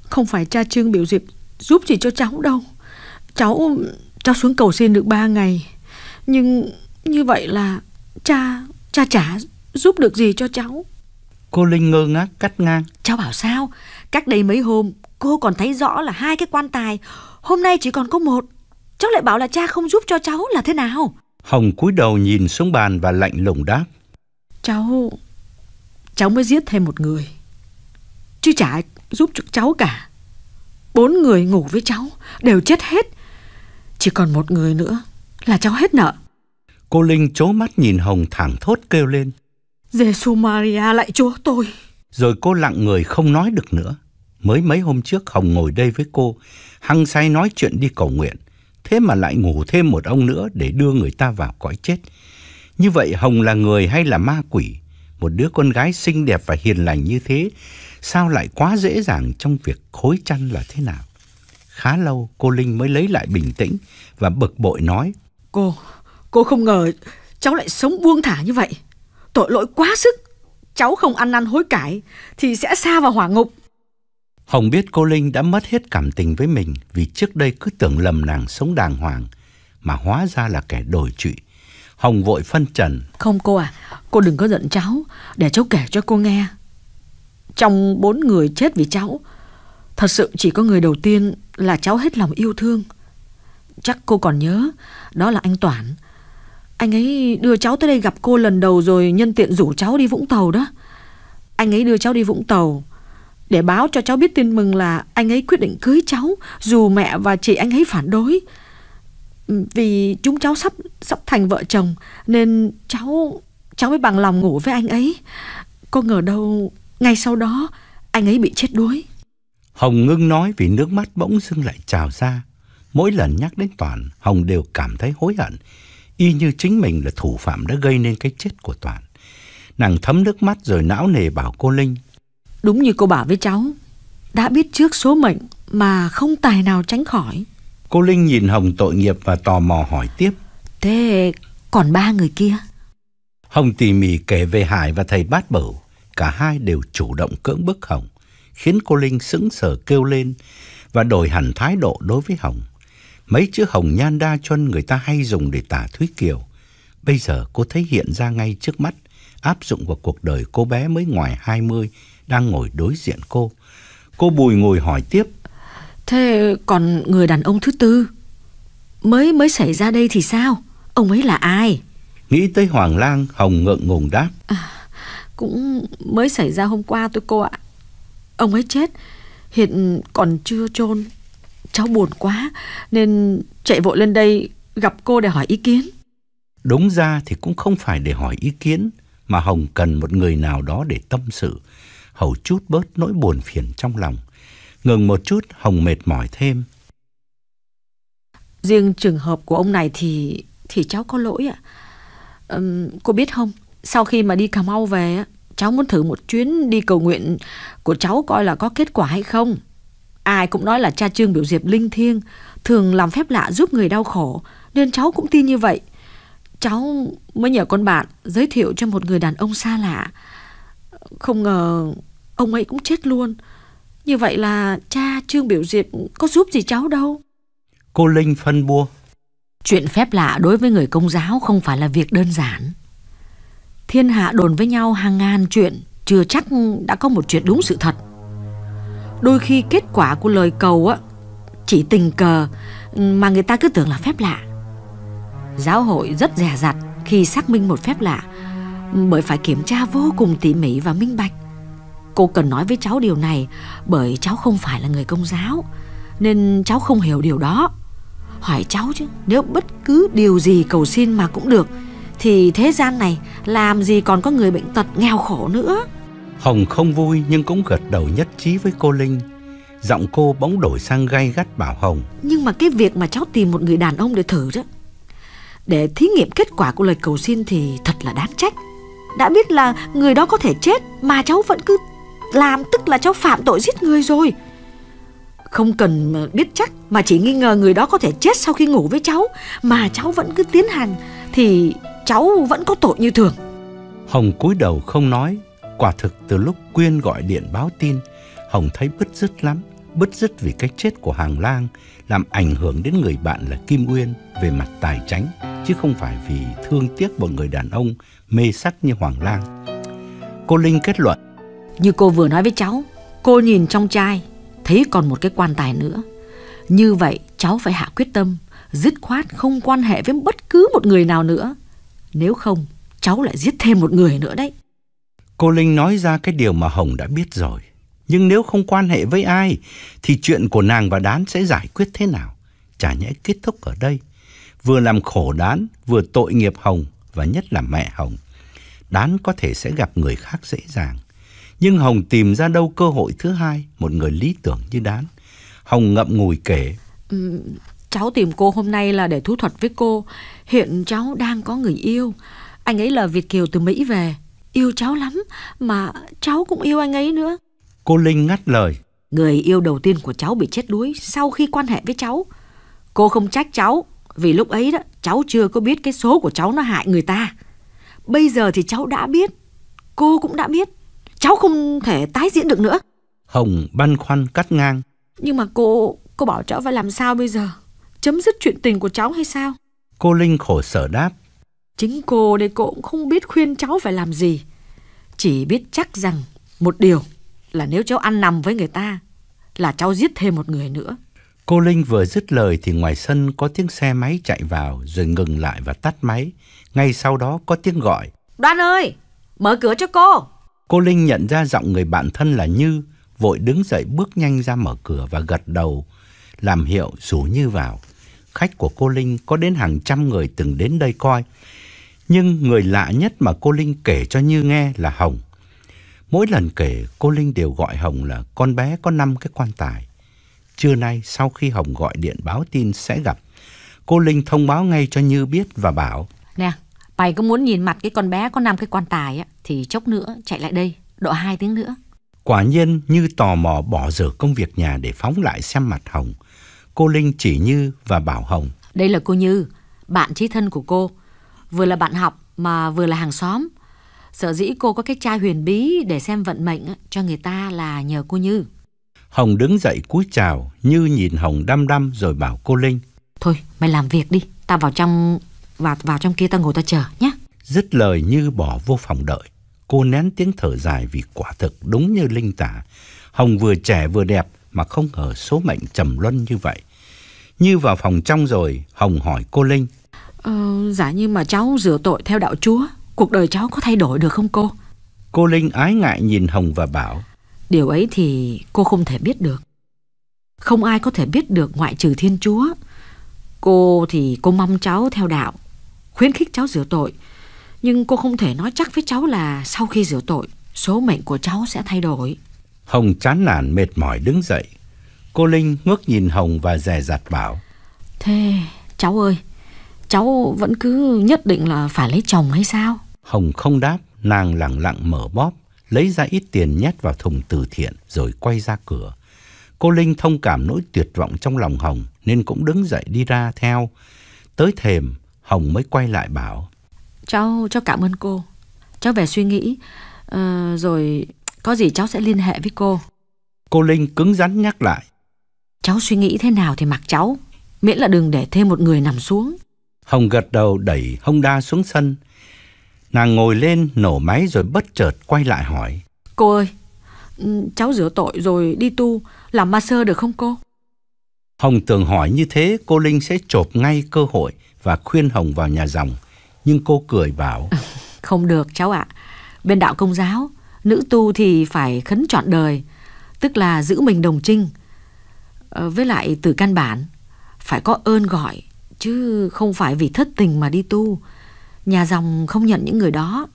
không phải cha Trương Biểu Diệp giúp gì cho cháu đâu. Cháu cháu xuống cầu xin được ba ngày, nhưng như vậy là cha Cha chả giúp được gì cho cháu Cô Linh ngơ ngác cắt ngang Cháu bảo sao Cách đây mấy hôm cô còn thấy rõ là hai cái quan tài Hôm nay chỉ còn có một Cháu lại bảo là cha không giúp cho cháu là thế nào Hồng cúi đầu nhìn xuống bàn và lạnh lùng đáp Cháu Cháu mới giết thêm một người Chứ chả giúp được cháu cả Bốn người ngủ với cháu Đều chết hết Chỉ còn một người nữa Là cháu hết nợ Cô Linh chố mắt nhìn Hồng thẳng thốt kêu lên. giê Maria lại chúa tôi. Rồi cô lặng người không nói được nữa. Mới mấy hôm trước Hồng ngồi đây với cô, hăng say nói chuyện đi cầu nguyện. Thế mà lại ngủ thêm một ông nữa để đưa người ta vào cõi chết. Như vậy Hồng là người hay là ma quỷ? Một đứa con gái xinh đẹp và hiền lành như thế, sao lại quá dễ dàng trong việc khối chăn là thế nào? Khá lâu cô Linh mới lấy lại bình tĩnh và bực bội nói. Cô, Cô không ngờ cháu lại sống buông thả như vậy. Tội lỗi quá sức. Cháu không ăn năn hối cải thì sẽ xa vào hỏa ngục. Hồng biết cô Linh đã mất hết cảm tình với mình vì trước đây cứ tưởng lầm nàng sống đàng hoàng mà hóa ra là kẻ đổi trụy. Hồng vội phân trần. Không cô à, cô đừng có giận cháu, để cháu kể cho cô nghe. Trong bốn người chết vì cháu, thật sự chỉ có người đầu tiên là cháu hết lòng yêu thương. Chắc cô còn nhớ, đó là anh Toản, anh ấy đưa cháu tới đây gặp cô lần đầu rồi nhân tiện rủ cháu đi Vũng Tàu đó. Anh ấy đưa cháu đi Vũng Tàu để báo cho cháu biết tin mừng là anh ấy quyết định cưới cháu dù mẹ và chị anh ấy phản đối. Vì chúng cháu sắp sắp thành vợ chồng nên cháu cháu mới bằng lòng ngủ với anh ấy. Có ngờ đâu ngay sau đó anh ấy bị chết đuối. Hồng ngưng nói vì nước mắt bỗng dưng lại trào ra. Mỗi lần nhắc đến Toàn, Hồng đều cảm thấy hối hận y như chính mình là thủ phạm đã gây nên cái chết của Toàn. Nàng thấm nước mắt rồi não nề bảo cô Linh. Đúng như cô bảo với cháu, đã biết trước số mệnh mà không tài nào tránh khỏi. Cô Linh nhìn Hồng tội nghiệp và tò mò hỏi tiếp. Thế còn ba người kia? Hồng tỉ mỉ kể về Hải và thầy Bát Bửu. Cả hai đều chủ động cưỡng bức Hồng, khiến cô Linh sững sờ kêu lên và đổi hẳn thái độ đối với Hồng. Mấy chữ hồng nhan đa chân người ta hay dùng để tả Thúy Kiều. Bây giờ cô thấy hiện ra ngay trước mắt, áp dụng vào cuộc đời cô bé mới ngoài 20 đang ngồi đối diện cô. Cô bùi ngồi hỏi tiếp. Thế còn người đàn ông thứ tư mới mới xảy ra đây thì sao? Ông ấy là ai? Nghĩ tới Hoàng Lang, Hồng ngượng ngùng đáp. À, cũng mới xảy ra hôm qua tôi cô ạ. Ông ấy chết, hiện còn chưa chôn cháu buồn quá nên chạy vội lên đây gặp cô để hỏi ý kiến. Đúng ra thì cũng không phải để hỏi ý kiến mà Hồng cần một người nào đó để tâm sự, Hầu chút bớt nỗi buồn phiền trong lòng. Ngừng một chút, Hồng mệt mỏi thêm. Riêng trường hợp của ông này thì thì cháu có lỗi ạ. À. cô biết không, sau khi mà đi Cà Mau về, á cháu muốn thử một chuyến đi cầu nguyện của cháu coi là có kết quả hay không. Ai cũng nói là cha Trương Biểu Diệp linh thiêng, thường làm phép lạ giúp người đau khổ, nên cháu cũng tin như vậy. Cháu mới nhờ con bạn giới thiệu cho một người đàn ông xa lạ. Không ngờ ông ấy cũng chết luôn. Như vậy là cha Trương Biểu Diệp có giúp gì cháu đâu. Cô Linh phân bua. Chuyện phép lạ đối với người công giáo không phải là việc đơn giản. Thiên hạ đồn với nhau hàng ngàn chuyện, chưa chắc đã có một chuyện đúng sự thật đôi khi kết quả của lời cầu á chỉ tình cờ mà người ta cứ tưởng là phép lạ. Giáo hội rất dè dặt khi xác minh một phép lạ bởi phải kiểm tra vô cùng tỉ mỉ và minh bạch. Cô cần nói với cháu điều này bởi cháu không phải là người công giáo nên cháu không hiểu điều đó. Hỏi cháu chứ, nếu bất cứ điều gì cầu xin mà cũng được thì thế gian này làm gì còn có người bệnh tật nghèo khổ nữa. Hồng không vui nhưng cũng gật đầu nhất trí với cô Linh. Giọng cô bỗng đổi sang gay gắt bảo Hồng. Nhưng mà cái việc mà cháu tìm một người đàn ông để thử đó, để thí nghiệm kết quả của lời cầu xin thì thật là đáng trách. Đã biết là người đó có thể chết mà cháu vẫn cứ làm tức là cháu phạm tội giết người rồi. Không cần biết chắc mà chỉ nghi ngờ người đó có thể chết sau khi ngủ với cháu mà cháu vẫn cứ tiến hành thì cháu vẫn có tội như thường. Hồng cúi đầu không nói Quả thực từ lúc Quyên gọi điện báo tin, Hồng thấy bứt rứt lắm, bứt rứt vì cái chết của Hàng Lang làm ảnh hưởng đến người bạn là Kim Uyên về mặt tài chính, chứ không phải vì thương tiếc một người đàn ông mê sắc như Hoàng Lang. Cô Linh kết luận. Như cô vừa nói với cháu, cô nhìn trong chai, thấy còn một cái quan tài nữa. Như vậy cháu phải hạ quyết tâm, dứt khoát không quan hệ với bất cứ một người nào nữa. Nếu không, cháu lại giết thêm một người nữa đấy. Cô Linh nói ra cái điều mà Hồng đã biết rồi. Nhưng nếu không quan hệ với ai, thì chuyện của nàng và Đán sẽ giải quyết thế nào? Chả nhẽ kết thúc ở đây. Vừa làm khổ Đán, vừa tội nghiệp Hồng, và nhất là mẹ Hồng. Đán có thể sẽ gặp người khác dễ dàng. Nhưng Hồng tìm ra đâu cơ hội thứ hai, một người lý tưởng như Đán. Hồng ngậm ngùi kể. Ừ, cháu tìm cô hôm nay là để thú thuật với cô. Hiện cháu đang có người yêu. Anh ấy là Việt Kiều từ Mỹ về yêu cháu lắm mà cháu cũng yêu anh ấy nữa. Cô Linh ngắt lời. Người yêu đầu tiên của cháu bị chết đuối sau khi quan hệ với cháu. Cô không trách cháu vì lúc ấy đó cháu chưa có biết cái số của cháu nó hại người ta. Bây giờ thì cháu đã biết, cô cũng đã biết. Cháu không thể tái diễn được nữa. Hồng băn khoăn cắt ngang. Nhưng mà cô, cô bảo cháu phải làm sao bây giờ? Chấm dứt chuyện tình của cháu hay sao? Cô Linh khổ sở đáp. Chính cô đây cô cũng không biết khuyên cháu phải làm gì. Chỉ biết chắc rằng một điều là nếu cháu ăn nằm với người ta là cháu giết thêm một người nữa. Cô Linh vừa dứt lời thì ngoài sân có tiếng xe máy chạy vào rồi ngừng lại và tắt máy. Ngay sau đó có tiếng gọi. Đoan ơi, mở cửa cho cô. Cô Linh nhận ra giọng người bạn thân là Như, vội đứng dậy bước nhanh ra mở cửa và gật đầu, làm hiệu rủ Như vào. Khách của cô Linh có đến hàng trăm người từng đến đây coi, nhưng người lạ nhất mà cô Linh kể cho Như nghe là Hồng. Mỗi lần kể, cô Linh đều gọi Hồng là con bé có năm cái quan tài. Trưa nay, sau khi Hồng gọi điện báo tin sẽ gặp, cô Linh thông báo ngay cho Như biết và bảo. Nè, mày có muốn nhìn mặt cái con bé có năm cái quan tài á, thì chốc nữa chạy lại đây, độ 2 tiếng nữa. Quả nhiên Như tò mò bỏ dở công việc nhà để phóng lại xem mặt Hồng. Cô Linh chỉ Như và bảo Hồng. Đây là cô Như, bạn chí thân của cô vừa là bạn học mà vừa là hàng xóm. sợ dĩ cô có cái chai huyền bí để xem vận mệnh cho người ta là nhờ cô Như. Hồng đứng dậy cúi chào, Như nhìn Hồng đăm đăm rồi bảo cô Linh. Thôi, mày làm việc đi, tao vào trong và vào trong kia tao ngồi tao chờ nhé. Dứt lời Như bỏ vô phòng đợi. Cô nén tiếng thở dài vì quả thực đúng như Linh tả. Hồng vừa trẻ vừa đẹp mà không ngờ số mệnh trầm luân như vậy. Như vào phòng trong rồi, Hồng hỏi cô Linh. Ờ, giả như mà cháu rửa tội theo đạo Chúa, cuộc đời cháu có thay đổi được không cô? Cô Linh ái ngại nhìn Hồng và bảo. Điều ấy thì cô không thể biết được. Không ai có thể biết được ngoại trừ Thiên Chúa. Cô thì cô mong cháu theo đạo, khuyến khích cháu rửa tội. Nhưng cô không thể nói chắc với cháu là sau khi rửa tội, số mệnh của cháu sẽ thay đổi. Hồng chán nản mệt mỏi đứng dậy. Cô Linh ngước nhìn Hồng và dè dặt bảo. Thế cháu ơi, cháu vẫn cứ nhất định là phải lấy chồng hay sao? Hồng không đáp, nàng lặng lặng mở bóp, lấy ra ít tiền nhét vào thùng từ thiện rồi quay ra cửa. Cô Linh thông cảm nỗi tuyệt vọng trong lòng Hồng nên cũng đứng dậy đi ra theo. Tới thềm, Hồng mới quay lại bảo. Cháu, cháu cảm ơn cô. Cháu về suy nghĩ, ờ, rồi có gì cháu sẽ liên hệ với cô. Cô Linh cứng rắn nhắc lại. Cháu suy nghĩ thế nào thì mặc cháu, miễn là đừng để thêm một người nằm xuống. Hồng gật đầu đẩy Hồng Đa xuống sân. Nàng ngồi lên nổ máy rồi bất chợt quay lại hỏi. Cô ơi, ừ, cháu rửa tội rồi đi tu, làm ma sơ được không cô? Hồng tưởng hỏi như thế cô Linh sẽ chộp ngay cơ hội và khuyên Hồng vào nhà dòng. Nhưng cô cười bảo. Không được cháu ạ. Bên đạo công giáo, nữ tu thì phải khấn trọn đời, tức là giữ mình đồng trinh. Ờ, với lại từ căn bản, phải có ơn gọi chứ không phải vì thất tình mà đi tu. Nhà dòng không nhận những người đó.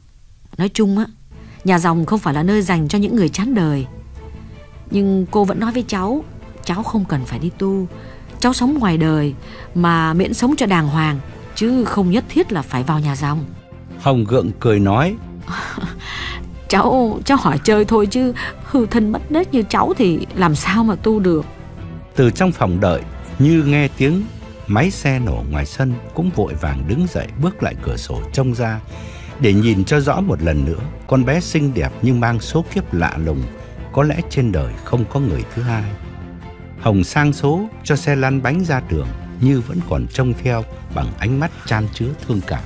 Nói chung á, nhà dòng không phải là nơi dành cho những người chán đời. Nhưng cô vẫn nói với cháu, cháu không cần phải đi tu. Cháu sống ngoài đời mà miễn sống cho đàng hoàng, chứ không nhất thiết là phải vào nhà dòng. Hồng gượng cười nói. cháu cháu hỏi chơi thôi chứ hư thân mất nết như cháu thì làm sao mà tu được. Từ trong phòng đợi, như nghe tiếng Máy xe nổ ngoài sân cũng vội vàng đứng dậy bước lại cửa sổ trông ra để nhìn cho rõ một lần nữa con bé xinh đẹp nhưng mang số kiếp lạ lùng có lẽ trên đời không có người thứ hai. Hồng sang số cho xe lăn bánh ra đường như vẫn còn trông theo bằng ánh mắt chan chứa thương cảm.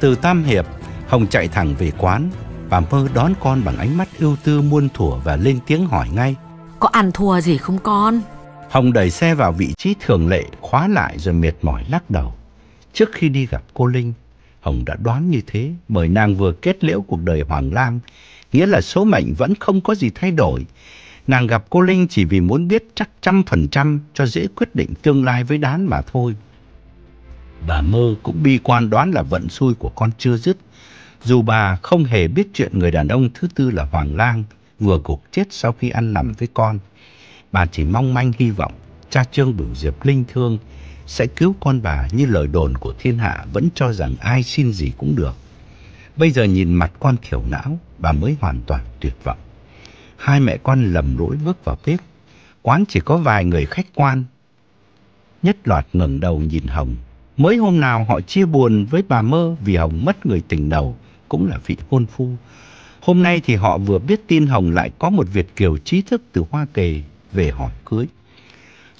Từ Tam Hiệp, Hồng chạy thẳng về quán và mơ đón con bằng ánh mắt ưu tư muôn thuở và lên tiếng hỏi ngay. Có ăn thua gì không con? Hồng đẩy xe vào vị trí thường lệ, khóa lại rồi mệt mỏi lắc đầu. Trước khi đi gặp cô Linh, Hồng đã đoán như thế, bởi nàng vừa kết liễu cuộc đời Hoàng Lam, nghĩa là số mệnh vẫn không có gì thay đổi. Nàng gặp cô Linh chỉ vì muốn biết chắc trăm phần trăm cho dễ quyết định tương lai với đán mà thôi. Bà mơ cũng bi quan đoán là vận xui của con chưa dứt. Dù bà không hề biết chuyện người đàn ông thứ tư là Hoàng Lang vừa gục chết sau khi ăn nằm với con bà chỉ mong manh hy vọng cha Trương Bửu Diệp linh thương sẽ cứu con bà như lời đồn của thiên hạ vẫn cho rằng ai xin gì cũng được. Bây giờ nhìn mặt con thiểu não, bà mới hoàn toàn tuyệt vọng. Hai mẹ con lầm lỗi bước vào bếp. Quán chỉ có vài người khách quan. Nhất loạt ngẩng đầu nhìn Hồng. Mới hôm nào họ chia buồn với bà Mơ vì Hồng mất người tình đầu, cũng là vị hôn phu. Hôm nay thì họ vừa biết tin Hồng lại có một Việt kiều trí thức từ Hoa Kỳ về hỏi cưới.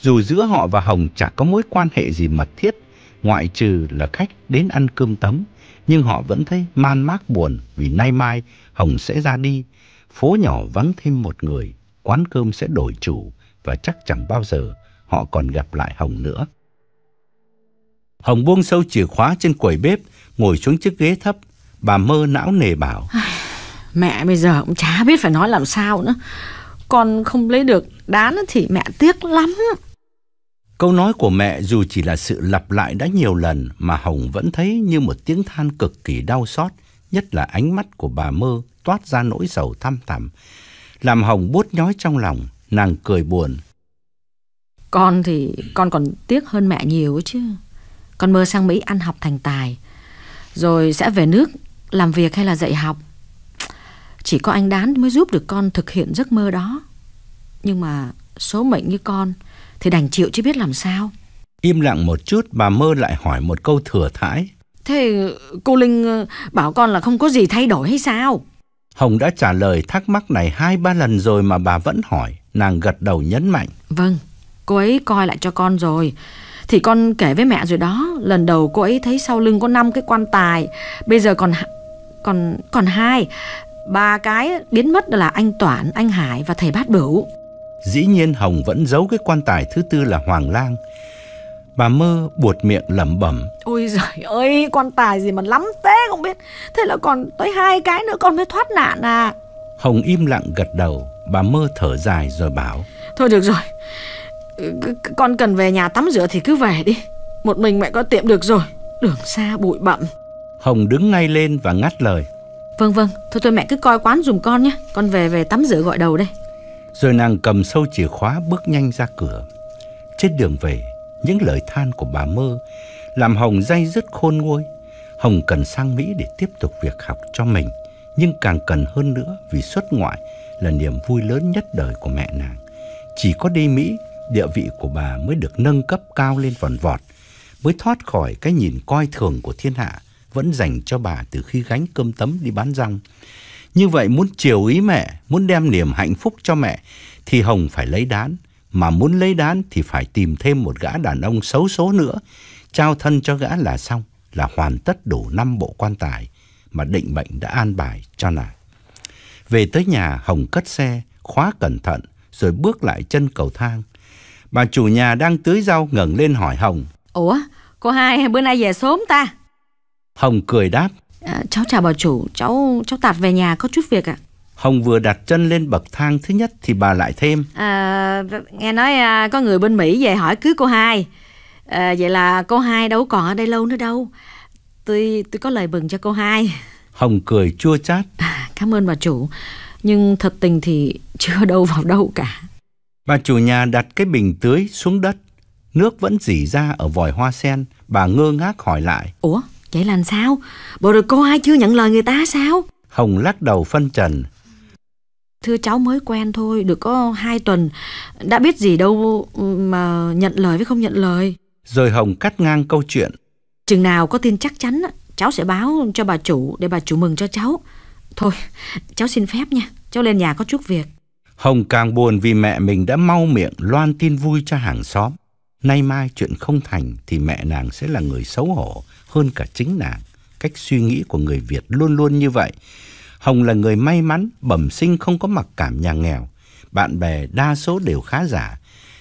Dù giữa họ và Hồng chả có mối quan hệ gì mật thiết, ngoại trừ là khách đến ăn cơm tấm, nhưng họ vẫn thấy man mác buồn vì nay mai Hồng sẽ ra đi, phố nhỏ vắng thêm một người, quán cơm sẽ đổi chủ và chắc chẳng bao giờ họ còn gặp lại Hồng nữa. Hồng buông sâu chìa khóa trên quầy bếp, ngồi xuống chiếc ghế thấp, bà mơ não nề bảo. Mẹ bây giờ cũng chả biết phải nói làm sao nữa. Con không lấy được đá nó thì mẹ tiếc lắm. Câu nói của mẹ dù chỉ là sự lặp lại đã nhiều lần mà Hồng vẫn thấy như một tiếng than cực kỳ đau xót, nhất là ánh mắt của bà mơ toát ra nỗi sầu thăm thẳm, làm Hồng buốt nhói trong lòng, nàng cười buồn. Con thì con còn tiếc hơn mẹ nhiều chứ. Con mơ sang Mỹ ăn học thành tài, rồi sẽ về nước làm việc hay là dạy học. Chỉ có anh Đán mới giúp được con thực hiện giấc mơ đó. Nhưng mà số mệnh như con thì đành chịu chứ biết làm sao. Im lặng một chút bà mơ lại hỏi một câu thừa thãi. Thế cô Linh ờ, bảo con là không có gì thay đổi hay sao? Hồng đã trả lời thắc mắc này hai ba lần rồi mà bà vẫn hỏi. Nàng gật đầu nhấn mạnh. Vâng, cô ấy coi lại cho con rồi. Thì con kể với mẹ rồi đó. Lần đầu cô ấy thấy sau lưng có năm cái quan tài. Bây giờ còn còn còn hai. Ba cái biến mất là anh Toản, anh Hải và thầy Bát Bửu. Dĩ nhiên Hồng vẫn giấu cái quan tài thứ tư là Hoàng Lang. Bà mơ buột miệng lẩm bẩm. Ôi giời ơi, quan tài gì mà lắm thế không biết. Thế là còn tới hai cái nữa con mới thoát nạn à. Hồng im lặng gật đầu, bà mơ thở dài rồi bảo. Thôi được rồi, con cần về nhà tắm rửa thì cứ về đi. Một mình mẹ có tiệm được rồi, đường xa bụi bặm. Hồng đứng ngay lên và ngắt lời. Vâng vâng, thôi thôi mẹ cứ coi quán dùm con nhé, con về về tắm rửa gọi đầu đây. Rồi nàng cầm sâu chìa khóa bước nhanh ra cửa. Trên đường về, những lời than của bà Mơ làm Hồng dây dứt khôn nguôi. Hồng cần sang Mỹ để tiếp tục việc học cho mình, nhưng càng cần hơn nữa vì xuất ngoại là niềm vui lớn nhất đời của mẹ nàng. Chỉ có đi Mỹ, địa vị của bà mới được nâng cấp cao lên vòn vọt, mới thoát khỏi cái nhìn coi thường của thiên hạ vẫn dành cho bà từ khi gánh cơm tấm đi bán rong. Như vậy muốn chiều ý mẹ, muốn đem niềm hạnh phúc cho mẹ thì Hồng phải lấy đán, mà muốn lấy đán thì phải tìm thêm một gã đàn ông xấu số nữa, trao thân cho gã là xong, là hoàn tất đủ năm bộ quan tài mà định mệnh đã an bài cho nàng. Về tới nhà, Hồng cất xe, khóa cẩn thận rồi bước lại chân cầu thang. Bà chủ nhà đang tưới rau ngẩng lên hỏi Hồng: "Ủa, cô hai bữa nay về sớm ta?" Hồng cười đáp: À, cháu chào bà chủ, cháu cháu tạt về nhà có chút việc ạ. Hồng vừa đặt chân lên bậc thang thứ nhất thì bà lại thêm. À, nghe nói à, có người bên Mỹ về hỏi cưới cô hai. À, vậy là cô hai đâu còn ở đây lâu nữa đâu. Tôi tôi có lời mừng cho cô hai. Hồng cười chua chát. À, cảm ơn bà chủ, nhưng thật tình thì chưa đâu vào đâu cả. Bà chủ nhà đặt cái bình tưới xuống đất, nước vẫn rỉ ra ở vòi hoa sen, bà ngơ ngác hỏi lại. Ủa, Vậy làm sao? Bộ rồi cô ai chưa nhận lời người ta sao? Hồng lắc đầu phân trần. Thưa cháu mới quen thôi, được có hai tuần. Đã biết gì đâu mà nhận lời với không nhận lời. Rồi Hồng cắt ngang câu chuyện. Chừng nào có tin chắc chắn, cháu sẽ báo cho bà chủ để bà chủ mừng cho cháu. Thôi, cháu xin phép nha, cháu lên nhà có chút việc. Hồng càng buồn vì mẹ mình đã mau miệng loan tin vui cho hàng xóm. Nay mai chuyện không thành thì mẹ nàng sẽ là người xấu hổ hơn cả chính nàng. Cách suy nghĩ của người Việt luôn luôn như vậy. Hồng là người may mắn, bẩm sinh không có mặc cảm nhà nghèo. Bạn bè đa số đều khá giả,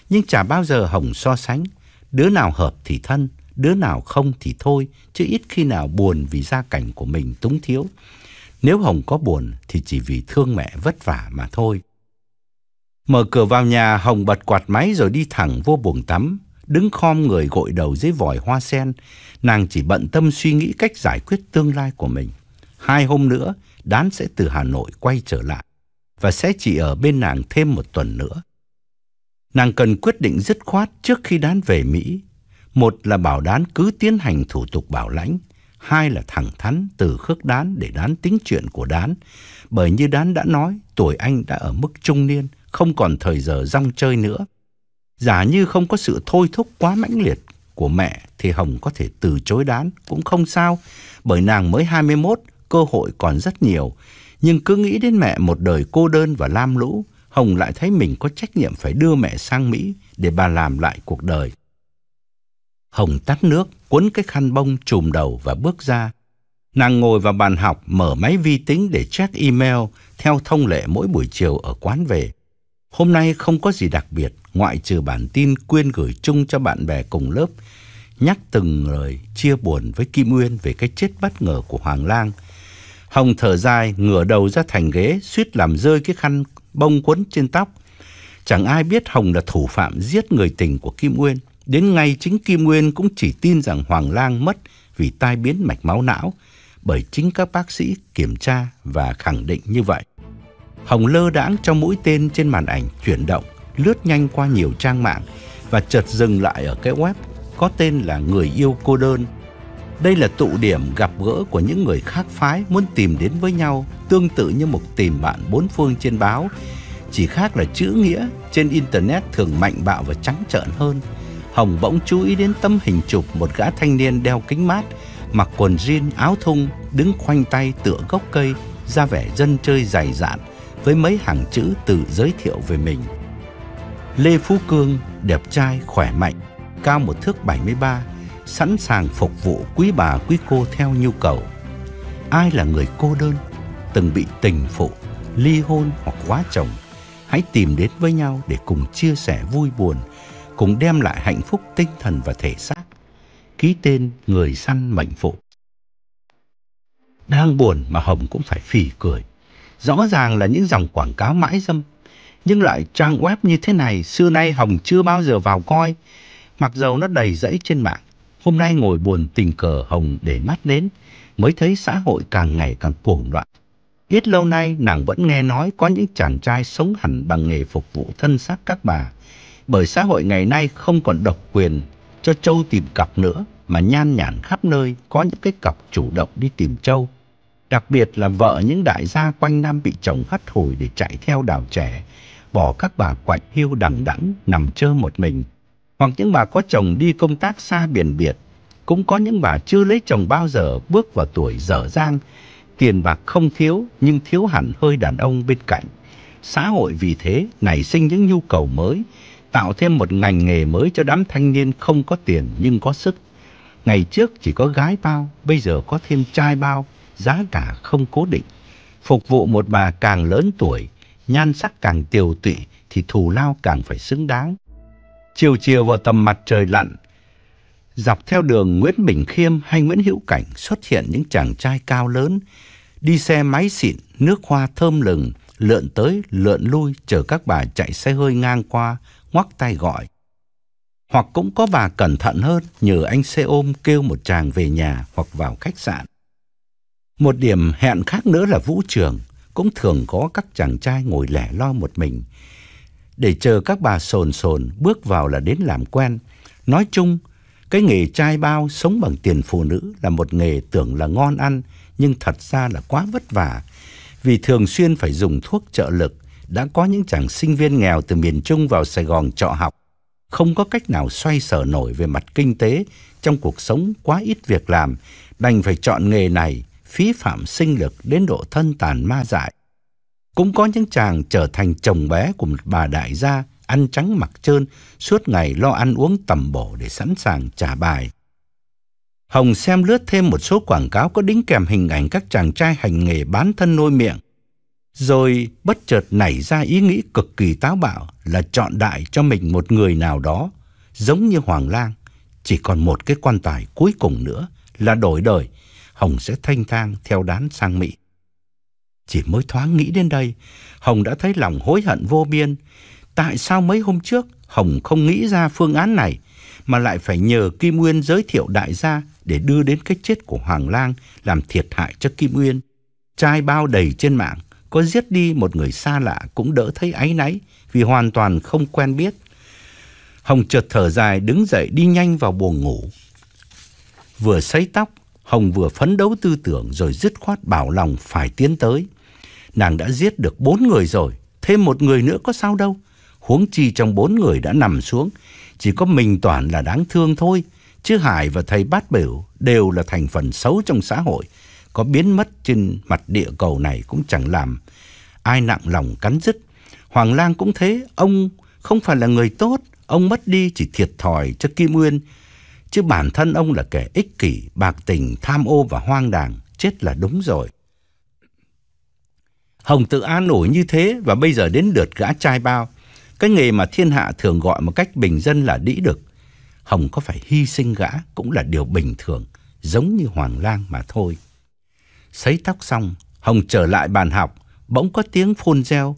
nhưng chả bao giờ Hồng so sánh. Đứa nào hợp thì thân, đứa nào không thì thôi, chứ ít khi nào buồn vì gia cảnh của mình túng thiếu. Nếu Hồng có buồn thì chỉ vì thương mẹ vất vả mà thôi. Mở cửa vào nhà, Hồng bật quạt máy rồi đi thẳng vô buồng tắm đứng khom người gội đầu dưới vòi hoa sen, nàng chỉ bận tâm suy nghĩ cách giải quyết tương lai của mình. Hai hôm nữa, Đán sẽ từ Hà Nội quay trở lại và sẽ chỉ ở bên nàng thêm một tuần nữa. Nàng cần quyết định dứt khoát trước khi Đán về Mỹ. Một là bảo Đán cứ tiến hành thủ tục bảo lãnh, hai là thẳng thắn từ khước Đán để Đán tính chuyện của Đán. Bởi như Đán đã nói, tuổi anh đã ở mức trung niên, không còn thời giờ rong chơi nữa. Giả như không có sự thôi thúc quá mãnh liệt của mẹ thì Hồng có thể từ chối đán cũng không sao, bởi nàng mới 21, cơ hội còn rất nhiều. Nhưng cứ nghĩ đến mẹ một đời cô đơn và lam lũ, Hồng lại thấy mình có trách nhiệm phải đưa mẹ sang Mỹ để bà làm lại cuộc đời. Hồng tắt nước, cuốn cái khăn bông trùm đầu và bước ra. Nàng ngồi vào bàn học mở máy vi tính để check email theo thông lệ mỗi buổi chiều ở quán về. Hôm nay không có gì đặc biệt, ngoại trừ bản tin Quyên gửi chung cho bạn bè cùng lớp, nhắc từng lời chia buồn với Kim Nguyên về cái chết bất ngờ của Hoàng Lang. Hồng thở dài, ngửa đầu ra thành ghế, suýt làm rơi cái khăn bông quấn trên tóc. Chẳng ai biết Hồng là thủ phạm giết người tình của Kim Nguyên Đến ngay chính Kim Nguyên cũng chỉ tin rằng Hoàng Lang mất vì tai biến mạch máu não bởi chính các bác sĩ kiểm tra và khẳng định như vậy. Hồng lơ đãng cho mũi tên trên màn ảnh chuyển động lướt nhanh qua nhiều trang mạng và chợt dừng lại ở cái web có tên là Người yêu cô đơn. Đây là tụ điểm gặp gỡ của những người khác phái muốn tìm đến với nhau, tương tự như một tìm bạn bốn phương trên báo, chỉ khác là chữ nghĩa trên internet thường mạnh bạo và trắng trợn hơn. Hồng bỗng chú ý đến tấm hình chụp một gã thanh niên đeo kính mát, mặc quần jean áo thun, đứng khoanh tay tựa gốc cây, ra vẻ dân chơi dày dạn với mấy hàng chữ tự giới thiệu về mình. Lê Phú Cương đẹp trai, khỏe mạnh, cao một thước 73, sẵn sàng phục vụ quý bà quý cô theo nhu cầu. Ai là người cô đơn, từng bị tình phụ, ly hôn hoặc quá chồng, hãy tìm đến với nhau để cùng chia sẻ vui buồn, cùng đem lại hạnh phúc tinh thần và thể xác. Ký tên người săn mệnh phụ. Đang buồn mà Hồng cũng phải phì cười. Rõ ràng là những dòng quảng cáo mãi dâm nhưng loại trang web như thế này xưa nay Hồng chưa bao giờ vào coi, mặc dầu nó đầy rẫy trên mạng. Hôm nay ngồi buồn tình cờ Hồng để mắt đến, mới thấy xã hội càng ngày càng cuồng loạn. Ít lâu nay nàng vẫn nghe nói có những chàng trai sống hẳn bằng nghề phục vụ thân xác các bà. Bởi xã hội ngày nay không còn độc quyền cho châu tìm cặp nữa mà nhan nhản khắp nơi có những cái cặp chủ động đi tìm châu. Đặc biệt là vợ những đại gia quanh năm bị chồng hất hồi để chạy theo đào trẻ bỏ các bà quạnh hiu đằng ừ. đẵng nằm chơ một mình. Hoặc những bà có chồng đi công tác xa biển biệt, cũng có những bà chưa lấy chồng bao giờ bước vào tuổi dở dang, tiền bạc không thiếu nhưng thiếu hẳn hơi đàn ông bên cạnh. Xã hội vì thế nảy sinh những nhu cầu mới, tạo thêm một ngành nghề mới cho đám thanh niên không có tiền nhưng có sức. Ngày trước chỉ có gái bao, bây giờ có thêm trai bao, giá cả không cố định. Phục vụ một bà càng lớn tuổi nhan sắc càng tiều tụy thì thù lao càng phải xứng đáng. Chiều chiều vào tầm mặt trời lặn, dọc theo đường Nguyễn Bình Khiêm hay Nguyễn Hữu Cảnh xuất hiện những chàng trai cao lớn, đi xe máy xịn, nước hoa thơm lừng, lượn tới lượn lui chờ các bà chạy xe hơi ngang qua, ngoắc tay gọi. Hoặc cũng có bà cẩn thận hơn nhờ anh xe ôm kêu một chàng về nhà hoặc vào khách sạn. Một điểm hẹn khác nữa là vũ trường cũng thường có các chàng trai ngồi lẻ loi một mình để chờ các bà sồn sồn bước vào là đến làm quen. Nói chung, cái nghề trai bao sống bằng tiền phụ nữ là một nghề tưởng là ngon ăn nhưng thật ra là quá vất vả vì thường xuyên phải dùng thuốc trợ lực. Đã có những chàng sinh viên nghèo từ miền Trung vào Sài Gòn trọ học, không có cách nào xoay sở nổi về mặt kinh tế trong cuộc sống quá ít việc làm, đành phải chọn nghề này phí phạm sinh lực đến độ thân tàn ma dại. Cũng có những chàng trở thành chồng bé của một bà đại gia, ăn trắng mặc trơn, suốt ngày lo ăn uống tầm bổ để sẵn sàng trả bài. Hồng xem lướt thêm một số quảng cáo có đính kèm hình ảnh các chàng trai hành nghề bán thân nuôi miệng. Rồi bất chợt nảy ra ý nghĩ cực kỳ táo bạo là chọn đại cho mình một người nào đó, giống như Hoàng Lang, chỉ còn một cái quan tài cuối cùng nữa là đổi đời Hồng sẽ thanh thang theo đán sang Mỹ. Chỉ mới thoáng nghĩ đến đây, Hồng đã thấy lòng hối hận vô biên. Tại sao mấy hôm trước Hồng không nghĩ ra phương án này mà lại phải nhờ Kim Nguyên giới thiệu đại gia để đưa đến cái chết của Hoàng Lang làm thiệt hại cho Kim Nguyên. Trai bao đầy trên mạng, có giết đi một người xa lạ cũng đỡ thấy áy náy vì hoàn toàn không quen biết. Hồng chợt thở dài đứng dậy đi nhanh vào buồng ngủ. Vừa sấy tóc, Hồng vừa phấn đấu tư tưởng rồi dứt khoát bảo lòng phải tiến tới. Nàng đã giết được bốn người rồi, thêm một người nữa có sao đâu. Huống chi trong bốn người đã nằm xuống, chỉ có mình Toàn là đáng thương thôi. Chứ Hải và thầy Bát Biểu đều là thành phần xấu trong xã hội. Có biến mất trên mặt địa cầu này cũng chẳng làm. Ai nặng lòng cắn dứt. Hoàng Lang cũng thế, ông không phải là người tốt. Ông mất đi chỉ thiệt thòi cho Kim Nguyên. Chứ bản thân ông là kẻ ích kỷ, bạc tình, tham ô và hoang đàng, chết là đúng rồi. Hồng tự an ủi như thế và bây giờ đến lượt gã trai bao. Cái nghề mà thiên hạ thường gọi một cách bình dân là đĩ đực. Hồng có phải hy sinh gã cũng là điều bình thường, giống như Hoàng Lang mà thôi. Sấy tóc xong, Hồng trở lại bàn học, bỗng có tiếng phun reo.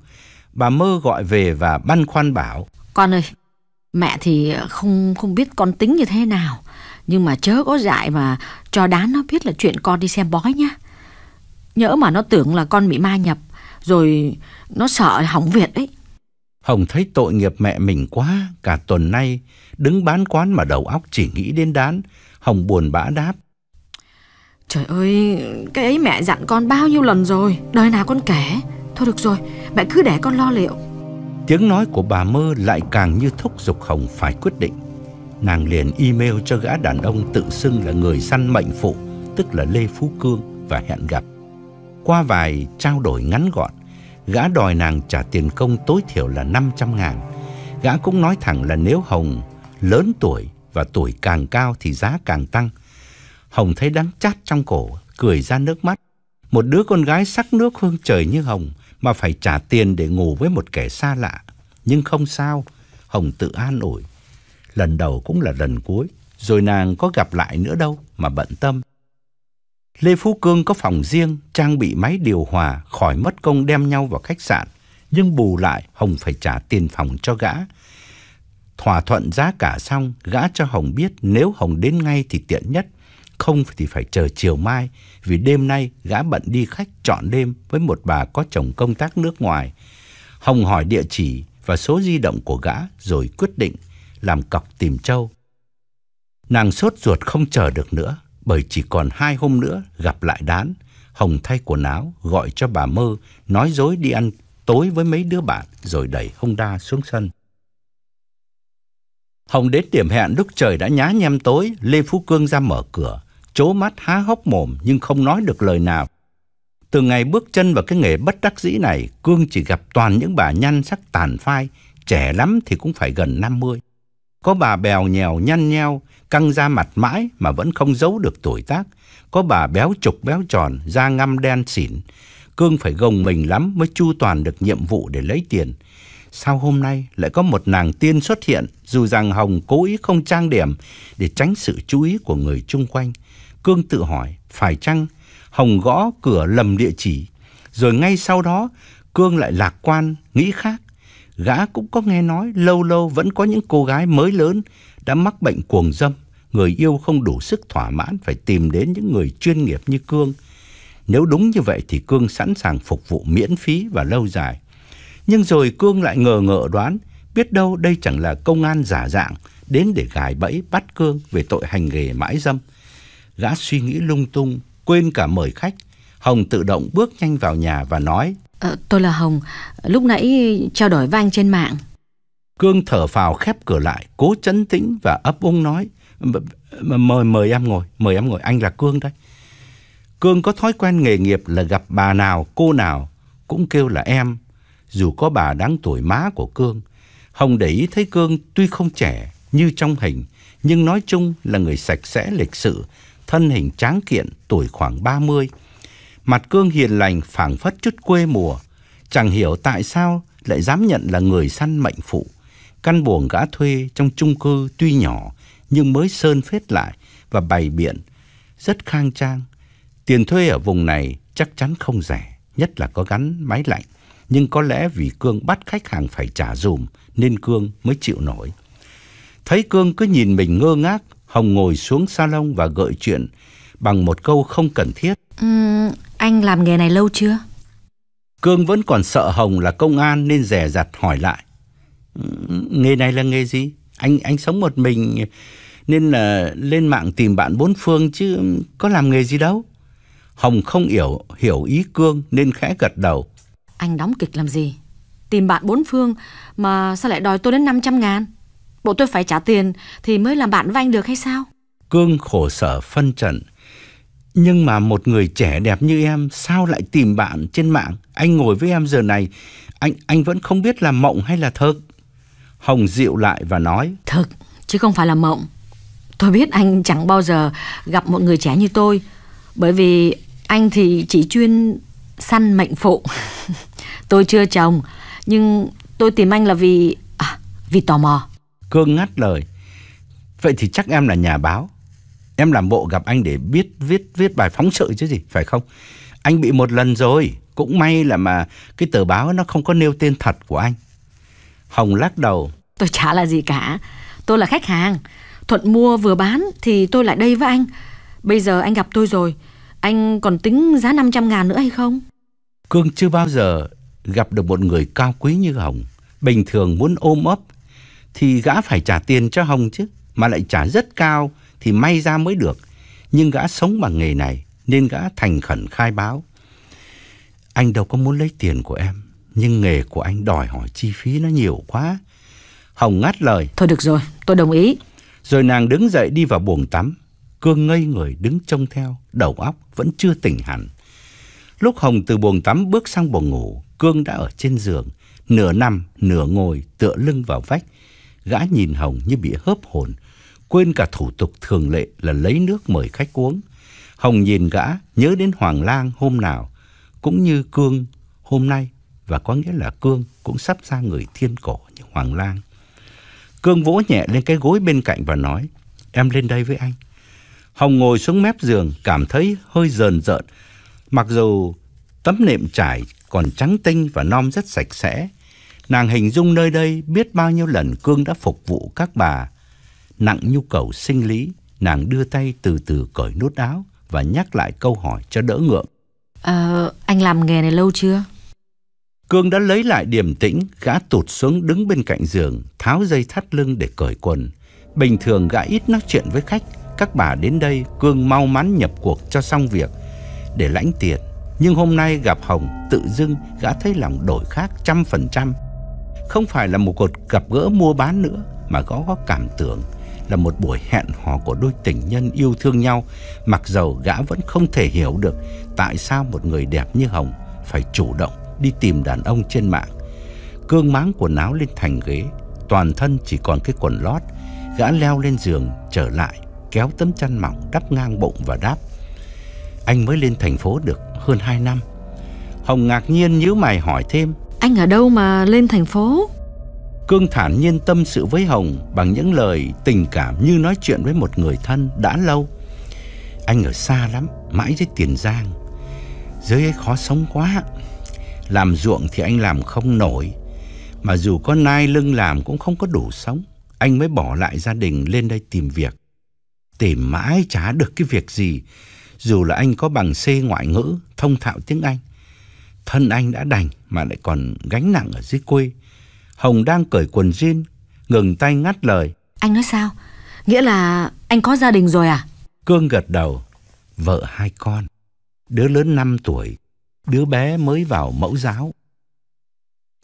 Bà mơ gọi về và băn khoăn bảo. Con ơi, mẹ thì không không biết con tính như thế nào nhưng mà chớ có dạy mà cho đán nó biết là chuyện con đi xem bói nhá nhỡ mà nó tưởng là con bị ma nhập rồi nó sợ hỏng việc ấy hồng thấy tội nghiệp mẹ mình quá cả tuần nay đứng bán quán mà đầu óc chỉ nghĩ đến đán hồng buồn bã đáp trời ơi cái ấy mẹ dặn con bao nhiêu lần rồi đời nào con kể thôi được rồi mẹ cứ để con lo liệu Tiếng nói của bà mơ lại càng như thúc giục Hồng phải quyết định. Nàng liền email cho gã đàn ông tự xưng là người săn mệnh phụ, tức là Lê Phú Cương và hẹn gặp. Qua vài trao đổi ngắn gọn, gã đòi nàng trả tiền công tối thiểu là 500 ngàn. Gã cũng nói thẳng là nếu Hồng lớn tuổi và tuổi càng cao thì giá càng tăng. Hồng thấy đắng chát trong cổ, cười ra nước mắt. Một đứa con gái sắc nước hương trời như Hồng mà phải trả tiền để ngủ với một kẻ xa lạ. Nhưng không sao, Hồng tự an ủi. Lần đầu cũng là lần cuối, rồi nàng có gặp lại nữa đâu mà bận tâm. Lê Phú Cương có phòng riêng, trang bị máy điều hòa, khỏi mất công đem nhau vào khách sạn. Nhưng bù lại, Hồng phải trả tiền phòng cho gã. Thỏa thuận giá cả xong, gã cho Hồng biết nếu Hồng đến ngay thì tiện nhất – không thì phải chờ chiều mai, vì đêm nay gã bận đi khách trọn đêm với một bà có chồng công tác nước ngoài. Hồng hỏi địa chỉ và số di động của gã rồi quyết định làm cọc tìm Châu. Nàng sốt ruột không chờ được nữa, bởi chỉ còn hai hôm nữa gặp lại đán. Hồng thay quần áo gọi cho bà Mơ, nói dối đi ăn tối với mấy đứa bạn rồi đẩy đa xuống sân. Hồng đến điểm hẹn lúc trời đã nhá nhem tối, Lê Phú Cương ra mở cửa chố mắt há hốc mồm nhưng không nói được lời nào. Từ ngày bước chân vào cái nghề bất đắc dĩ này, Cương chỉ gặp toàn những bà nhăn sắc tàn phai, trẻ lắm thì cũng phải gần 50. Có bà bèo nhèo nhăn nheo, căng da mặt mãi mà vẫn không giấu được tuổi tác. Có bà béo trục béo tròn, da ngăm đen xỉn. Cương phải gồng mình lắm mới chu toàn được nhiệm vụ để lấy tiền. Sao hôm nay lại có một nàng tiên xuất hiện dù rằng Hồng cố ý không trang điểm để tránh sự chú ý của người chung quanh. Cương tự hỏi, phải chăng Hồng gõ cửa lầm địa chỉ, rồi ngay sau đó Cương lại lạc quan, nghĩ khác. Gã cũng có nghe nói lâu lâu vẫn có những cô gái mới lớn đã mắc bệnh cuồng dâm, người yêu không đủ sức thỏa mãn phải tìm đến những người chuyên nghiệp như Cương. Nếu đúng như vậy thì Cương sẵn sàng phục vụ miễn phí và lâu dài. Nhưng rồi Cương lại ngờ ngợ đoán, biết đâu đây chẳng là công an giả dạng đến để gài bẫy bắt Cương về tội hành nghề mãi dâm gã suy nghĩ lung tung, quên cả mời khách. Hồng tự động bước nhanh vào nhà và nói à, Tôi là Hồng, lúc nãy trao đổi vang trên mạng Cương thở phào khép cửa lại, cố chấn tĩnh và ấp úng nói Mời mời em ngồi, mời em ngồi, anh là Cương đây. Cương có thói quen nghề nghiệp là gặp bà nào, cô nào cũng kêu là em Dù có bà đáng tuổi má của Cương Hồng để ý thấy Cương tuy không trẻ như trong hình Nhưng nói chung là người sạch sẽ lịch sự thân hình tráng kiện, tuổi khoảng 30. Mặt cương hiền lành phảng phất chút quê mùa, chẳng hiểu tại sao lại dám nhận là người săn mệnh phụ. Căn buồng gã thuê trong chung cư tuy nhỏ nhưng mới sơn phết lại và bày biện rất khang trang. Tiền thuê ở vùng này chắc chắn không rẻ, nhất là có gắn máy lạnh. Nhưng có lẽ vì Cương bắt khách hàng phải trả dùm nên Cương mới chịu nổi. Thấy Cương cứ nhìn mình ngơ ngác Hồng ngồi xuống salon và gợi chuyện bằng một câu không cần thiết. Ừ, anh làm nghề này lâu chưa? Cương vẫn còn sợ Hồng là công an nên rẻ rặt hỏi lại. Nghề này là nghề gì? Anh anh sống một mình nên là lên mạng tìm bạn bốn phương chứ có làm nghề gì đâu. Hồng không hiểu hiểu ý Cương nên khẽ gật đầu. Anh đóng kịch làm gì? Tìm bạn bốn phương mà sao lại đòi tôi đến 500 ngàn? Bộ tôi phải trả tiền thì mới làm bạn với anh được hay sao? Cương khổ sở phân trận Nhưng mà một người trẻ đẹp như em sao lại tìm bạn trên mạng? Anh ngồi với em giờ này, anh anh vẫn không biết là mộng hay là thật. Hồng dịu lại và nói: "Thật chứ không phải là mộng. Tôi biết anh chẳng bao giờ gặp một người trẻ như tôi, bởi vì anh thì chỉ chuyên săn mệnh phụ. tôi chưa chồng, nhưng tôi tìm anh là vì à, vì tò mò. Cương ngắt lời. Vậy thì chắc em là nhà báo. Em làm bộ gặp anh để biết viết viết bài phóng sự chứ gì, phải không? Anh bị một lần rồi, cũng may là mà cái tờ báo nó không có nêu tên thật của anh. Hồng lắc đầu. Tôi chả là gì cả, tôi là khách hàng. Thuận mua vừa bán thì tôi lại đây với anh. Bây giờ anh gặp tôi rồi, anh còn tính giá 500 ngàn nữa hay không? Cương chưa bao giờ gặp được một người cao quý như Hồng. Bình thường muốn ôm ấp thì gã phải trả tiền cho Hồng chứ, mà lại trả rất cao thì may ra mới được. Nhưng gã sống bằng nghề này nên gã thành khẩn khai báo. Anh đâu có muốn lấy tiền của em, nhưng nghề của anh đòi hỏi chi phí nó nhiều quá. Hồng ngắt lời. Thôi được rồi, tôi đồng ý. Rồi nàng đứng dậy đi vào buồng tắm. Cương ngây người đứng trông theo, đầu óc vẫn chưa tỉnh hẳn. Lúc Hồng từ buồng tắm bước sang buồng ngủ, Cương đã ở trên giường, nửa nằm, nửa ngồi, tựa lưng vào vách, gã nhìn Hồng như bị hớp hồn, quên cả thủ tục thường lệ là lấy nước mời khách uống. Hồng nhìn gã nhớ đến Hoàng Lang hôm nào, cũng như Cương hôm nay, và có nghĩa là Cương cũng sắp ra người thiên cổ như Hoàng Lang. Cương vỗ nhẹ lên cái gối bên cạnh và nói, em lên đây với anh. Hồng ngồi xuống mép giường, cảm thấy hơi rờn rợn, mặc dù tấm nệm trải còn trắng tinh và non rất sạch sẽ, Nàng hình dung nơi đây biết bao nhiêu lần Cương đã phục vụ các bà. Nặng nhu cầu sinh lý, nàng đưa tay từ từ cởi nút áo và nhắc lại câu hỏi cho đỡ ngượng. À, anh làm nghề này lâu chưa? Cương đã lấy lại điềm tĩnh, gã tụt xuống đứng bên cạnh giường, tháo dây thắt lưng để cởi quần. Bình thường gã ít nói chuyện với khách, các bà đến đây, Cương mau mắn nhập cuộc cho xong việc để lãnh tiền. Nhưng hôm nay gặp Hồng, tự dưng gã thấy lòng đổi khác trăm phần trăm không phải là một cuộc gặp gỡ mua bán nữa mà gõ có cảm tưởng là một buổi hẹn hò của đôi tình nhân yêu thương nhau, mặc dầu gã vẫn không thể hiểu được tại sao một người đẹp như Hồng phải chủ động đi tìm đàn ông trên mạng. Cương máng quần áo lên thành ghế, toàn thân chỉ còn cái quần lót, gã leo lên giường trở lại, kéo tấm chăn mỏng đắp ngang bụng và đáp: "Anh mới lên thành phố được hơn 2 năm." Hồng ngạc nhiên nhíu mày hỏi thêm: anh ở đâu mà lên thành phố? Cương thản nhiên tâm sự với Hồng bằng những lời tình cảm như nói chuyện với một người thân đã lâu. Anh ở xa lắm, mãi dưới Tiền Giang. Dưới ấy khó sống quá. Làm ruộng thì anh làm không nổi. Mà dù có nai lưng làm cũng không có đủ sống. Anh mới bỏ lại gia đình lên đây tìm việc. Tìm mãi chả được cái việc gì. Dù là anh có bằng C ngoại ngữ, thông thạo tiếng Anh. Thân anh đã đành mà lại còn gánh nặng ở dưới quê. Hồng đang cởi quần jean, ngừng tay ngắt lời. Anh nói sao? Nghĩa là anh có gia đình rồi à? Cương gật đầu, vợ hai con, đứa lớn 5 tuổi, đứa bé mới vào mẫu giáo.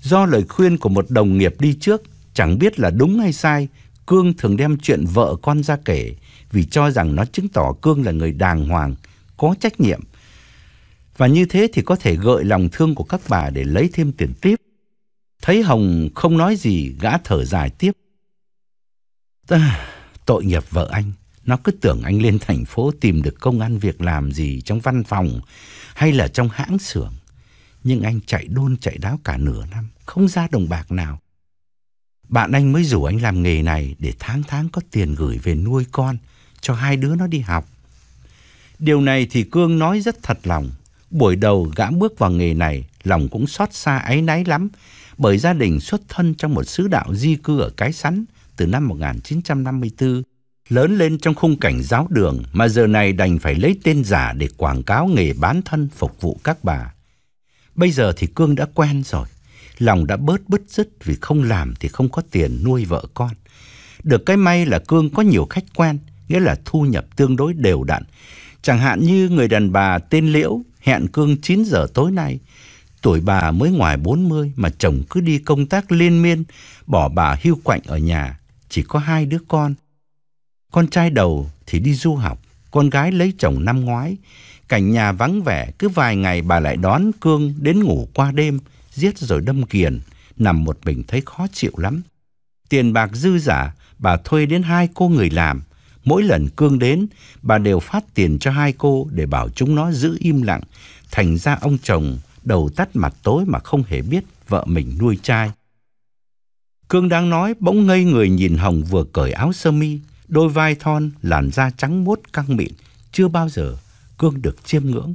Do lời khuyên của một đồng nghiệp đi trước, chẳng biết là đúng hay sai, Cương thường đem chuyện vợ con ra kể vì cho rằng nó chứng tỏ Cương là người đàng hoàng, có trách nhiệm và như thế thì có thể gợi lòng thương của các bà để lấy thêm tiền tiếp. Thấy Hồng không nói gì, gã thở dài tiếp. À, tội nghiệp vợ anh, nó cứ tưởng anh lên thành phố tìm được công ăn việc làm gì trong văn phòng hay là trong hãng xưởng. Nhưng anh chạy đôn chạy đáo cả nửa năm, không ra đồng bạc nào. Bạn anh mới rủ anh làm nghề này để tháng tháng có tiền gửi về nuôi con, cho hai đứa nó đi học. Điều này thì Cương nói rất thật lòng, Buổi đầu gã bước vào nghề này, lòng cũng xót xa áy náy lắm, bởi gia đình xuất thân trong một xứ đạo di cư ở Cái Sắn từ năm 1954, lớn lên trong khung cảnh giáo đường mà giờ này đành phải lấy tên giả để quảng cáo nghề bán thân phục vụ các bà. Bây giờ thì Cương đã quen rồi, lòng đã bớt bứt rứt vì không làm thì không có tiền nuôi vợ con. Được cái may là Cương có nhiều khách quen, nghĩa là thu nhập tương đối đều đặn. Chẳng hạn như người đàn bà tên Liễu hẹn Cương 9 giờ tối nay. Tuổi bà mới ngoài 40 mà chồng cứ đi công tác liên miên, bỏ bà hưu quạnh ở nhà, chỉ có hai đứa con. Con trai đầu thì đi du học, con gái lấy chồng năm ngoái. Cảnh nhà vắng vẻ, cứ vài ngày bà lại đón Cương đến ngủ qua đêm, giết rồi đâm kiền, nằm một mình thấy khó chịu lắm. Tiền bạc dư giả, bà thuê đến hai cô người làm, Mỗi lần Cương đến, bà đều phát tiền cho hai cô để bảo chúng nó giữ im lặng. Thành ra ông chồng đầu tắt mặt tối mà không hề biết vợ mình nuôi trai. Cương đang nói bỗng ngây người nhìn Hồng vừa cởi áo sơ mi, đôi vai thon, làn da trắng muốt căng mịn, chưa bao giờ Cương được chiêm ngưỡng.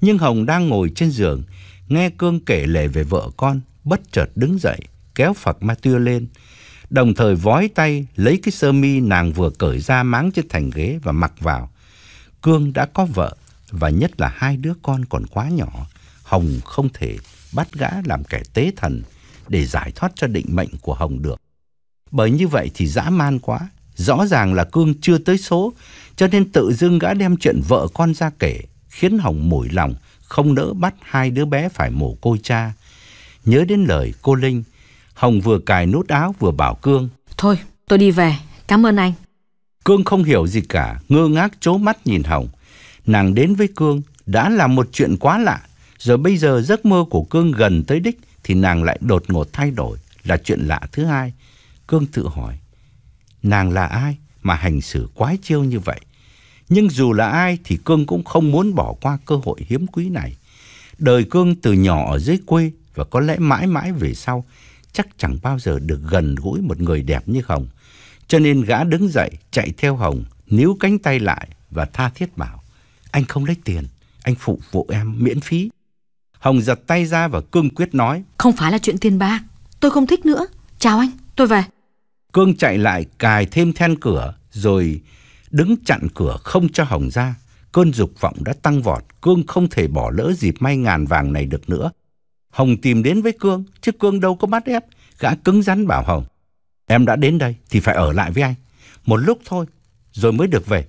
Nhưng Hồng đang ngồi trên giường, nghe Cương kể lể về vợ con, bất chợt đứng dậy, kéo phật ma tưa lên, đồng thời vói tay lấy cái sơ mi nàng vừa cởi ra máng trên thành ghế và mặc vào. Cương đã có vợ và nhất là hai đứa con còn quá nhỏ. Hồng không thể bắt gã làm kẻ tế thần để giải thoát cho định mệnh của Hồng được. Bởi như vậy thì dã man quá. Rõ ràng là Cương chưa tới số, cho nên tự dưng gã đem chuyện vợ con ra kể, khiến Hồng mủi lòng, không nỡ bắt hai đứa bé phải mổ côi cha. Nhớ đến lời cô Linh, Hồng vừa cài nút áo vừa bảo Cương. Thôi, tôi đi về. Cảm ơn anh. Cương không hiểu gì cả, ngơ ngác chố mắt nhìn Hồng. Nàng đến với Cương đã là một chuyện quá lạ. Giờ bây giờ giấc mơ của Cương gần tới đích thì nàng lại đột ngột thay đổi là chuyện lạ thứ hai. Cương tự hỏi, nàng là ai mà hành xử quái chiêu như vậy? Nhưng dù là ai thì Cương cũng không muốn bỏ qua cơ hội hiếm quý này. Đời Cương từ nhỏ ở dưới quê và có lẽ mãi mãi về sau chắc chẳng bao giờ được gần gũi một người đẹp như Hồng. Cho nên gã đứng dậy, chạy theo Hồng, níu cánh tay lại và tha thiết bảo, anh không lấy tiền, anh phụ vụ em miễn phí. Hồng giật tay ra và cương quyết nói, không phải là chuyện tiền bạc, tôi không thích nữa, chào anh, tôi về. Cương chạy lại cài thêm then cửa rồi đứng chặn cửa không cho Hồng ra. Cơn dục vọng đã tăng vọt, Cương không thể bỏ lỡ dịp may ngàn vàng này được nữa. Hồng tìm đến với Cương, chứ Cương đâu có bắt ép. Gã cứng rắn bảo Hồng, em đã đến đây thì phải ở lại với anh. Một lúc thôi, rồi mới được về.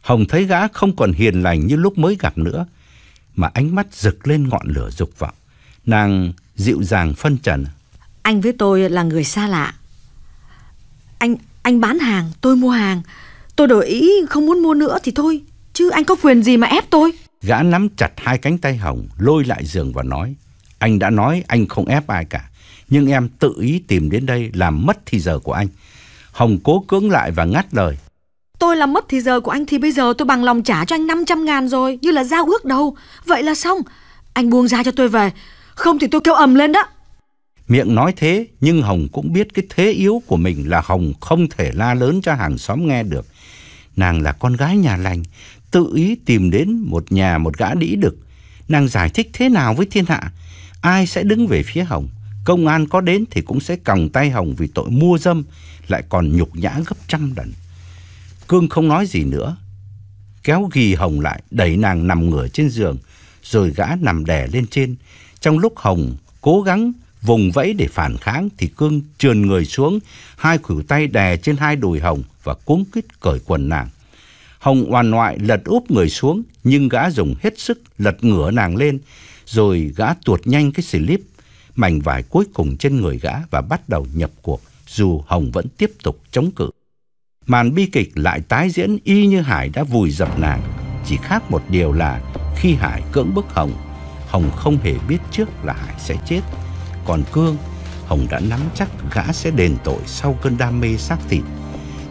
Hồng thấy gã không còn hiền lành như lúc mới gặp nữa, mà ánh mắt rực lên ngọn lửa dục vọng. Nàng dịu dàng phân trần. Anh với tôi là người xa lạ. Anh anh bán hàng, tôi mua hàng. Tôi đổi ý không muốn mua nữa thì thôi, chứ anh có quyền gì mà ép tôi. Gã nắm chặt hai cánh tay Hồng, lôi lại giường và nói. Anh đã nói anh không ép ai cả, nhưng em tự ý tìm đến đây làm mất thì giờ của anh. Hồng cố cưỡng lại và ngắt lời. Tôi làm mất thì giờ của anh thì bây giờ tôi bằng lòng trả cho anh 500 ngàn rồi, như là giao ước đâu Vậy là xong, anh buông ra cho tôi về, không thì tôi kêu ầm lên đó. Miệng nói thế, nhưng Hồng cũng biết cái thế yếu của mình là Hồng không thể la lớn cho hàng xóm nghe được. Nàng là con gái nhà lành, tự ý tìm đến một nhà một gã đĩ đực. Nàng giải thích thế nào với thiên hạ? ai sẽ đứng về phía Hồng. Công an có đến thì cũng sẽ còng tay Hồng vì tội mua dâm, lại còn nhục nhã gấp trăm lần. Cương không nói gì nữa, kéo ghì Hồng lại, đẩy nàng nằm ngửa trên giường, rồi gã nằm đè lên trên. Trong lúc Hồng cố gắng vùng vẫy để phản kháng thì Cương trườn người xuống, hai khuỷu tay đè trên hai đùi Hồng và cuống quýt cởi quần nàng. Hồng oan ngoại lật úp người xuống, nhưng gã dùng hết sức lật ngửa nàng lên, rồi gã tuột nhanh cái slip mảnh vải cuối cùng trên người gã và bắt đầu nhập cuộc dù Hồng vẫn tiếp tục chống cự. Màn bi kịch lại tái diễn y như Hải đã vùi dập nàng, chỉ khác một điều là khi Hải cưỡng bức Hồng, Hồng không hề biết trước là Hải sẽ chết. Còn Cương, Hồng đã nắm chắc gã sẽ đền tội sau cơn đam mê xác thịt.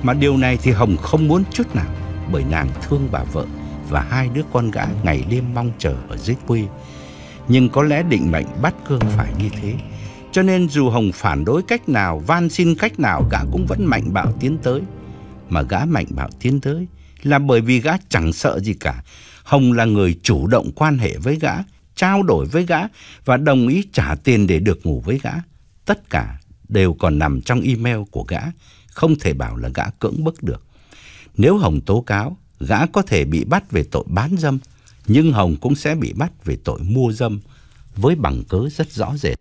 Mà điều này thì Hồng không muốn chút nào bởi nàng thương bà vợ và hai đứa con gã ngày đêm mong chờ ở dưới quê nhưng có lẽ định mệnh bắt cương phải như thế. Cho nên dù Hồng phản đối cách nào, van xin cách nào gã cũng vẫn mạnh bạo tiến tới. Mà gã mạnh bạo tiến tới là bởi vì gã chẳng sợ gì cả. Hồng là người chủ động quan hệ với gã, trao đổi với gã và đồng ý trả tiền để được ngủ với gã. Tất cả đều còn nằm trong email của gã, không thể bảo là gã cưỡng bức được. Nếu Hồng tố cáo, gã có thể bị bắt về tội bán dâm nhưng Hồng cũng sẽ bị bắt về tội mua dâm với bằng cớ rất rõ rệt.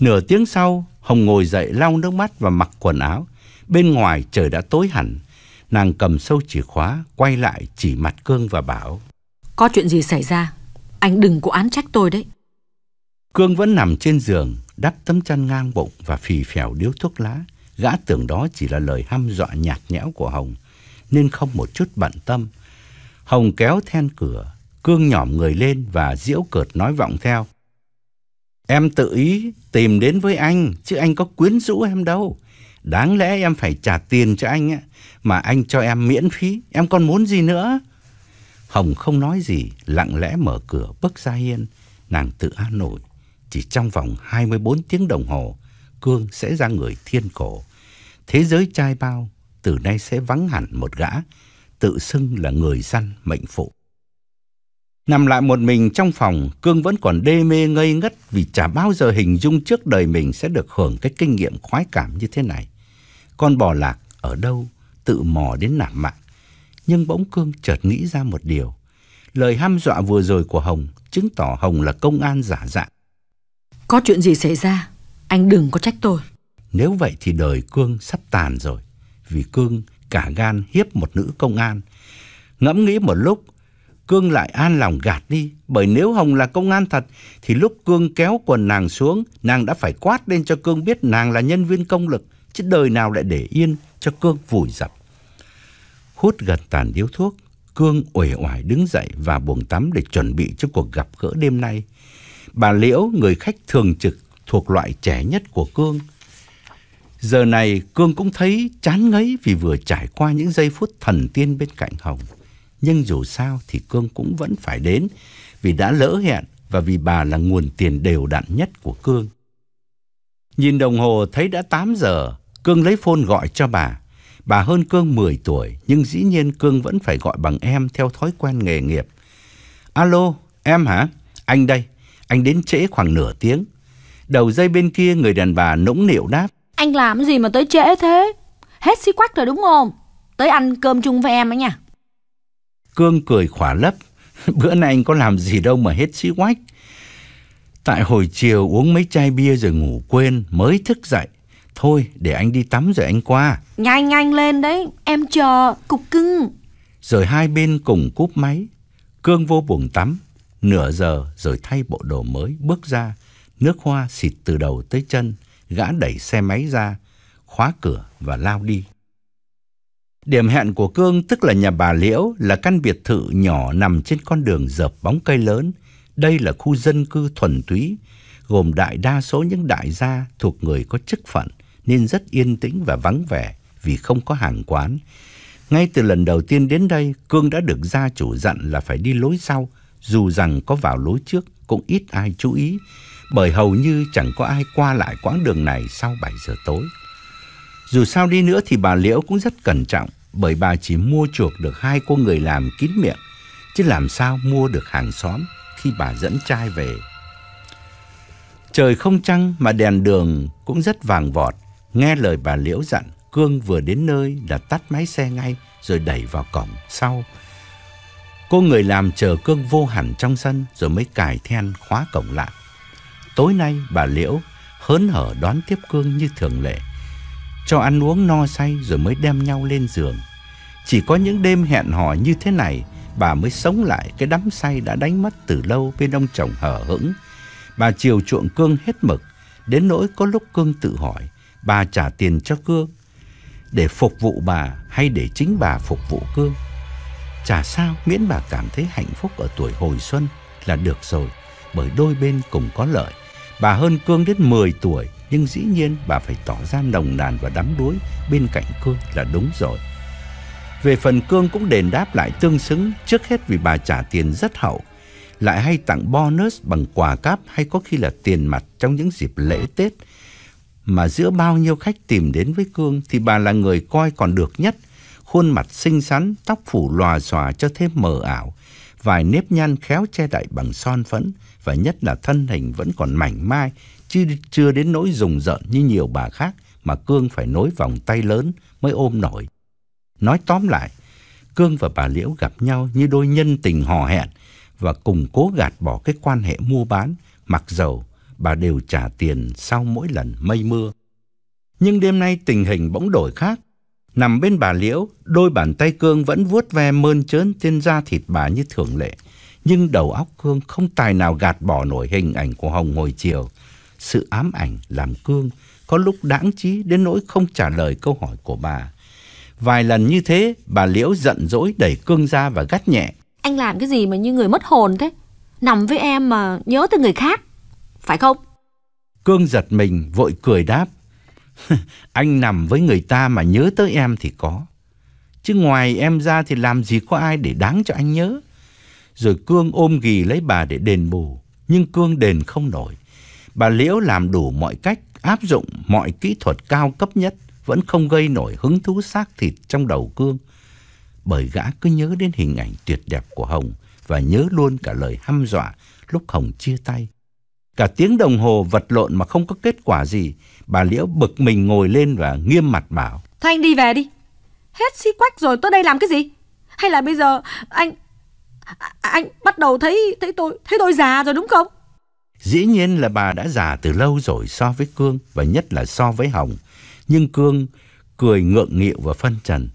Nửa tiếng sau, Hồng ngồi dậy lau nước mắt và mặc quần áo. Bên ngoài trời đã tối hẳn, nàng cầm sâu chìa khóa, quay lại chỉ mặt Cương và bảo. Có chuyện gì xảy ra? Anh đừng có án trách tôi đấy. Cương vẫn nằm trên giường, đắp tấm chăn ngang bụng và phì phèo điếu thuốc lá. Gã tưởng đó chỉ là lời hăm dọa nhạt nhẽo của Hồng, nên không một chút bận tâm. Hồng kéo then cửa, cương nhỏm người lên và diễu cợt nói vọng theo. Em tự ý tìm đến với anh, chứ anh có quyến rũ em đâu. Đáng lẽ em phải trả tiền cho anh ấy, mà anh cho em miễn phí, em còn muốn gì nữa? Hồng không nói gì, lặng lẽ mở cửa bước ra hiên. Nàng tự an nổi, chỉ trong vòng 24 tiếng đồng hồ, Cương sẽ ra người thiên cổ. Thế giới trai bao, từ nay sẽ vắng hẳn một gã tự xưng là người săn mệnh phụ. Nằm lại một mình trong phòng, Cương vẫn còn đê mê ngây ngất vì chả bao giờ hình dung trước đời mình sẽ được hưởng cái kinh nghiệm khoái cảm như thế này. Con bò lạc ở đâu, tự mò đến nản mạng. Nhưng bỗng Cương chợt nghĩ ra một điều. Lời ham dọa vừa rồi của Hồng chứng tỏ Hồng là công an giả dạng. Có chuyện gì xảy ra, anh đừng có trách tôi. Nếu vậy thì đời Cương sắp tàn rồi, vì Cương cả gan hiếp một nữ công an. Ngẫm nghĩ một lúc, Cương lại an lòng gạt đi, bởi nếu Hồng là công an thật thì lúc Cương kéo quần nàng xuống, nàng đã phải quát lên cho Cương biết nàng là nhân viên công lực, chứ đời nào lại để yên cho Cương vùi dập. Hút gần tàn điếu thuốc, Cương uể oải đứng dậy và buồng tắm để chuẩn bị cho cuộc gặp gỡ đêm nay. Bà Liễu, người khách thường trực thuộc loại trẻ nhất của Cương, Giờ này Cương cũng thấy chán ngấy vì vừa trải qua những giây phút thần tiên bên cạnh Hồng. Nhưng dù sao thì Cương cũng vẫn phải đến vì đã lỡ hẹn và vì bà là nguồn tiền đều đặn nhất của Cương. Nhìn đồng hồ thấy đã 8 giờ, Cương lấy phone gọi cho bà. Bà hơn Cương 10 tuổi, nhưng dĩ nhiên Cương vẫn phải gọi bằng em theo thói quen nghề nghiệp. Alo, em hả? Anh đây, anh đến trễ khoảng nửa tiếng. Đầu dây bên kia người đàn bà nũng nịu đáp. Anh làm gì mà tới trễ thế? Hết xí quách rồi đúng không? Tới ăn cơm chung với em ấy nha. Cương cười khỏa lấp. Bữa nay anh có làm gì đâu mà hết xí quách. Tại hồi chiều uống mấy chai bia rồi ngủ quên, mới thức dậy. Thôi, để anh đi tắm rồi anh qua. Nhanh nhanh lên đấy, em chờ, cục cưng. Rồi hai bên cùng cúp máy. Cương vô buồng tắm, nửa giờ rồi thay bộ đồ mới bước ra, nước hoa xịt từ đầu tới chân gã đẩy xe máy ra, khóa cửa và lao đi. Điểm hẹn của Cương tức là nhà bà Liễu là căn biệt thự nhỏ nằm trên con đường dợp bóng cây lớn. Đây là khu dân cư thuần túy, gồm đại đa số những đại gia thuộc người có chức phận nên rất yên tĩnh và vắng vẻ vì không có hàng quán. Ngay từ lần đầu tiên đến đây, Cương đã được gia chủ dặn là phải đi lối sau, dù rằng có vào lối trước cũng ít ai chú ý bởi hầu như chẳng có ai qua lại quãng đường này sau 7 giờ tối. Dù sao đi nữa thì bà Liễu cũng rất cẩn trọng bởi bà chỉ mua chuộc được hai cô người làm kín miệng, chứ làm sao mua được hàng xóm khi bà dẫn trai về. Trời không trăng mà đèn đường cũng rất vàng vọt, nghe lời bà Liễu dặn, Cương vừa đến nơi là tắt máy xe ngay rồi đẩy vào cổng sau. Cô người làm chờ Cương vô hẳn trong sân rồi mới cài then khóa cổng lại. Tối nay bà Liễu hớn hở đón tiếp Cương như thường lệ. Cho ăn uống no say rồi mới đem nhau lên giường. Chỉ có những đêm hẹn hò như thế này, bà mới sống lại cái đắm say đã đánh mất từ lâu bên ông chồng hở hững. Bà chiều chuộng Cương hết mực, đến nỗi có lúc Cương tự hỏi, bà trả tiền cho Cương để phục vụ bà hay để chính bà phục vụ Cương. Chả sao miễn bà cảm thấy hạnh phúc ở tuổi hồi xuân là được rồi, bởi đôi bên cùng có lợi. Bà hơn Cương đến 10 tuổi, nhưng dĩ nhiên bà phải tỏ ra nồng nàn và đắm đuối bên cạnh Cương là đúng rồi. Về phần Cương cũng đền đáp lại tương xứng, trước hết vì bà trả tiền rất hậu, lại hay tặng bonus bằng quà cáp hay có khi là tiền mặt trong những dịp lễ Tết. Mà giữa bao nhiêu khách tìm đến với Cương thì bà là người coi còn được nhất, khuôn mặt xinh xắn, tóc phủ lòa xòa cho thêm mờ ảo, vài nếp nhăn khéo che đậy bằng son phấn và nhất là thân hình vẫn còn mảnh mai, chứ chưa đến nỗi rùng rợn như nhiều bà khác mà Cương phải nối vòng tay lớn mới ôm nổi. Nói tóm lại, Cương và bà Liễu gặp nhau như đôi nhân tình hò hẹn và cùng cố gạt bỏ cái quan hệ mua bán, mặc dầu bà đều trả tiền sau mỗi lần mây mưa. Nhưng đêm nay tình hình bỗng đổi khác. Nằm bên bà Liễu, đôi bàn tay Cương vẫn vuốt ve mơn trớn trên da thịt bà như thường lệ nhưng đầu óc Cương không tài nào gạt bỏ nổi hình ảnh của Hồng ngồi chiều. Sự ám ảnh làm Cương có lúc đãng trí đến nỗi không trả lời câu hỏi của bà. Vài lần như thế, bà Liễu giận dỗi đẩy Cương ra và gắt nhẹ. Anh làm cái gì mà như người mất hồn thế? Nằm với em mà nhớ tới người khác, phải không? Cương giật mình, vội cười đáp. anh nằm với người ta mà nhớ tới em thì có. Chứ ngoài em ra thì làm gì có ai để đáng cho anh nhớ rồi Cương ôm ghì lấy bà để đền bù, nhưng Cương đền không nổi. Bà Liễu làm đủ mọi cách, áp dụng mọi kỹ thuật cao cấp nhất, vẫn không gây nổi hứng thú xác thịt trong đầu Cương. Bởi gã cứ nhớ đến hình ảnh tuyệt đẹp của Hồng và nhớ luôn cả lời hăm dọa lúc Hồng chia tay. Cả tiếng đồng hồ vật lộn mà không có kết quả gì, bà Liễu bực mình ngồi lên và nghiêm mặt bảo. thanh đi về đi, hết xí quách rồi tôi đây làm cái gì? Hay là bây giờ anh À, anh bắt đầu thấy thấy tôi thấy tôi già rồi đúng không? Dĩ nhiên là bà đã già từ lâu rồi so với Cương và nhất là so với Hồng. Nhưng Cương cười ngượng nghịu và phân trần.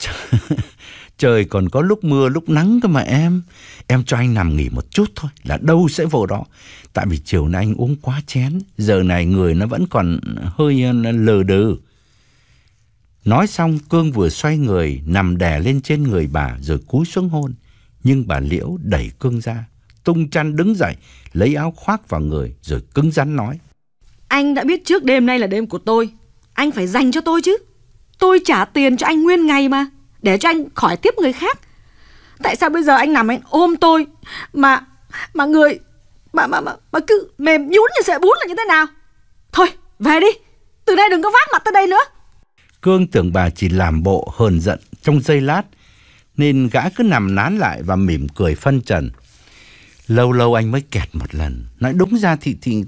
Trời còn có lúc mưa lúc nắng cơ mà em. Em cho anh nằm nghỉ một chút thôi là đâu sẽ vô đó. Tại vì chiều nay anh uống quá chén, giờ này người nó vẫn còn hơi ờ, lờ đừ. Nói xong Cương vừa xoay người nằm đè lên trên người bà rồi cúi xuống hôn. Nhưng bà Liễu đẩy Cương ra, tung chăn đứng dậy, lấy áo khoác vào người rồi cứng rắn nói. Anh đã biết trước đêm nay là đêm của tôi, anh phải dành cho tôi chứ. Tôi trả tiền cho anh nguyên ngày mà, để cho anh khỏi tiếp người khác. Tại sao bây giờ anh nằm anh ôm tôi mà mà người mà mà mà, mà cứ mềm nhũn như sợi bún là như thế nào? Thôi, về đi. Từ nay đừng có vác mặt tới đây nữa. Cương tưởng bà chỉ làm bộ hờn giận trong giây lát, nên gã cứ nằm nán lại và mỉm cười phân trần. Lâu lâu anh mới kẹt một lần. Nói đúng ra thì thì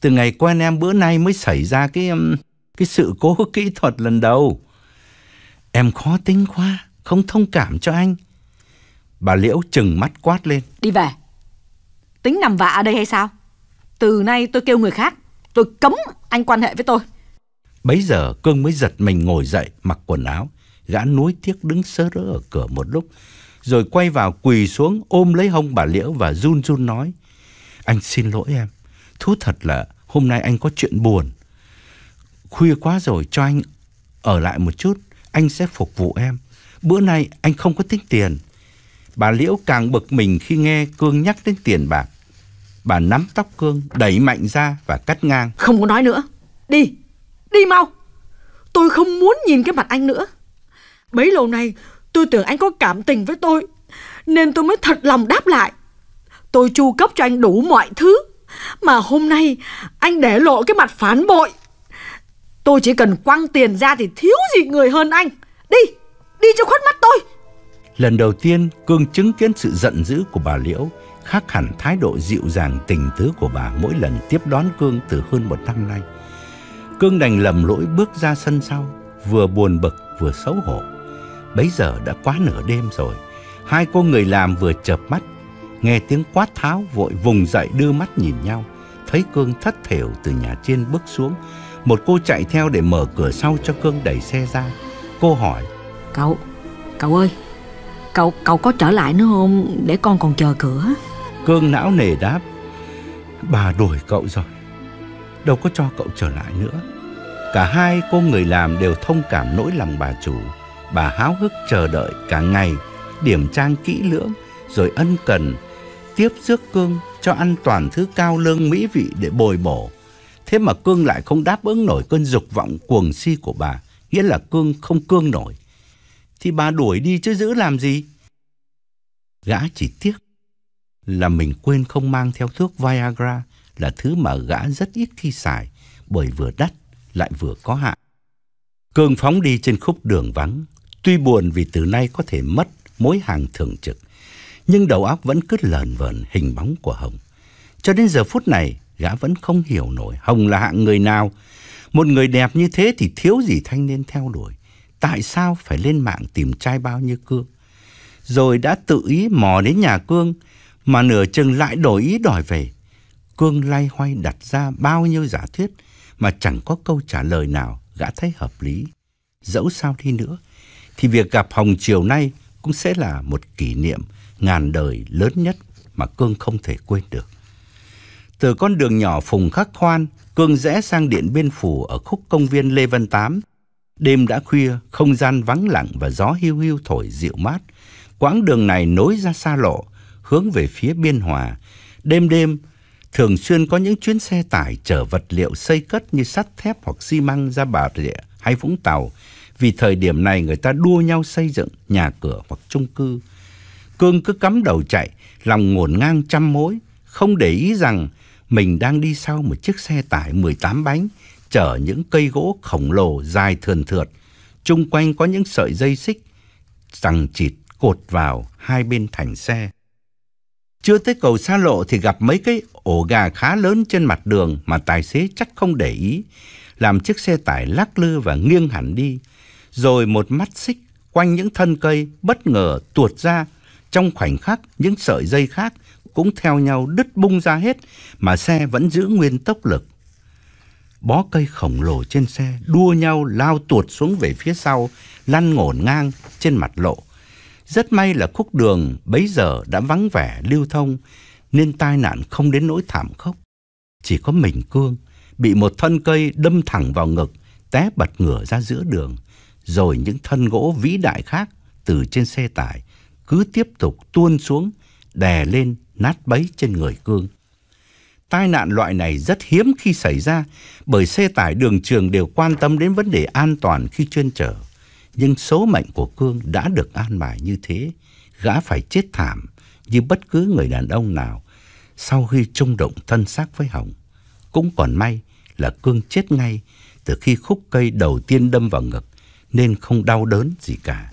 từ ngày quen em bữa nay mới xảy ra cái um, cái sự cố kỹ thuật lần đầu. Em khó tính quá, không thông cảm cho anh. Bà Liễu chừng mắt quát lên. Đi về. Tính nằm vạ ở đây hay sao? Từ nay tôi kêu người khác, tôi cấm anh quan hệ với tôi. Bấy giờ Cương mới giật mình ngồi dậy mặc quần áo. Gã nuối tiếc đứng sơ rỡ ở cửa một lúc. Rồi quay vào quỳ xuống ôm lấy hông bà Liễu và run run nói. Anh xin lỗi em. Thú thật là hôm nay anh có chuyện buồn. Khuya quá rồi cho anh ở lại một chút. Anh sẽ phục vụ em. Bữa nay anh không có tính tiền. Bà Liễu càng bực mình khi nghe Cương nhắc đến tiền bạc. Bà nắm tóc Cương, đẩy mạnh ra và cắt ngang. Không có nói nữa. Đi. Đi mau Tôi không muốn nhìn cái mặt anh nữa Bấy lâu nay tôi tưởng anh có cảm tình với tôi Nên tôi mới thật lòng đáp lại Tôi chu cấp cho anh đủ mọi thứ Mà hôm nay anh để lộ cái mặt phản bội Tôi chỉ cần quăng tiền ra thì thiếu gì người hơn anh Đi, đi cho khuất mắt tôi Lần đầu tiên Cương chứng kiến sự giận dữ của bà Liễu Khác hẳn thái độ dịu dàng tình tứ của bà mỗi lần tiếp đón Cương từ hơn một năm nay Cương đành lầm lỗi bước ra sân sau, vừa buồn bực vừa xấu hổ. Bấy giờ đã quá nửa đêm rồi, hai cô người làm vừa chợp mắt, nghe tiếng quát tháo vội vùng dậy đưa mắt nhìn nhau, thấy Cương thất thểu từ nhà trên bước xuống. Một cô chạy theo để mở cửa sau cho Cương đẩy xe ra. Cô hỏi, Cậu, cậu ơi, cậu cậu có trở lại nữa không để con còn chờ cửa? Cương não nề đáp, bà đuổi cậu rồi đâu có cho cậu trở lại nữa. Cả hai cô người làm đều thông cảm nỗi lòng bà chủ. Bà háo hức chờ đợi cả ngày, điểm trang kỹ lưỡng, rồi ân cần, tiếp rước Cương cho ăn toàn thứ cao lương mỹ vị để bồi bổ. Thế mà Cương lại không đáp ứng nổi cơn dục vọng cuồng si của bà, nghĩa là Cương không cương nổi. Thì bà đuổi đi chứ giữ làm gì? Gã chỉ tiếc là mình quên không mang theo thuốc Viagra là thứ mà gã rất ít khi xài bởi vừa đắt lại vừa có hạn. Cương phóng đi trên khúc đường vắng, tuy buồn vì từ nay có thể mất mối hàng thường trực, nhưng đầu óc vẫn cứ lờn vờn hình bóng của Hồng. Cho đến giờ phút này, gã vẫn không hiểu nổi Hồng là hạng người nào. Một người đẹp như thế thì thiếu gì thanh niên theo đuổi. Tại sao phải lên mạng tìm trai bao như Cương? Rồi đã tự ý mò đến nhà Cương, mà nửa chừng lại đổi ý đòi về. Cương lay hoay đặt ra bao nhiêu giả thuyết mà chẳng có câu trả lời nào gã thấy hợp lý. Dẫu sao đi nữa, thì việc gặp Hồng chiều nay cũng sẽ là một kỷ niệm ngàn đời lớn nhất mà Cương không thể quên được. Từ con đường nhỏ Phùng Khắc Khoan, Cương rẽ sang điện Biên Phủ ở khúc công viên Lê Văn Tám. Đêm đã khuya, không gian vắng lặng và gió hiu hiu thổi dịu mát. Quãng đường này nối ra xa lộ, hướng về phía Biên Hòa. Đêm đêm, thường xuyên có những chuyến xe tải chở vật liệu xây cất như sắt thép hoặc xi măng ra Bà Rịa hay Vũng Tàu vì thời điểm này người ta đua nhau xây dựng nhà cửa hoặc chung cư. Cương cứ cắm đầu chạy, lòng ngổn ngang trăm mối, không để ý rằng mình đang đi sau một chiếc xe tải 18 bánh chở những cây gỗ khổng lồ dài thườn thượt. Chung quanh có những sợi dây xích, rằng chịt cột vào hai bên thành xe. Chưa tới cầu xa lộ thì gặp mấy cái ổ gà khá lớn trên mặt đường mà tài xế chắc không để ý, làm chiếc xe tải lắc lư và nghiêng hẳn đi. Rồi một mắt xích quanh những thân cây bất ngờ tuột ra, trong khoảnh khắc những sợi dây khác cũng theo nhau đứt bung ra hết mà xe vẫn giữ nguyên tốc lực. Bó cây khổng lồ trên xe đua nhau lao tuột xuống về phía sau, lăn ngổn ngang trên mặt lộ. Rất may là khúc đường bấy giờ đã vắng vẻ lưu thông nên tai nạn không đến nỗi thảm khốc. Chỉ có mình Cương bị một thân cây đâm thẳng vào ngực, té bật ngửa ra giữa đường, rồi những thân gỗ vĩ đại khác từ trên xe tải cứ tiếp tục tuôn xuống, đè lên nát bấy trên người Cương. Tai nạn loại này rất hiếm khi xảy ra bởi xe tải đường trường đều quan tâm đến vấn đề an toàn khi chuyên trở nhưng số mệnh của Cương đã được an bài như thế, gã phải chết thảm như bất cứ người đàn ông nào sau khi chung động thân xác với Hồng. Cũng còn may là Cương chết ngay từ khi khúc cây đầu tiên đâm vào ngực nên không đau đớn gì cả.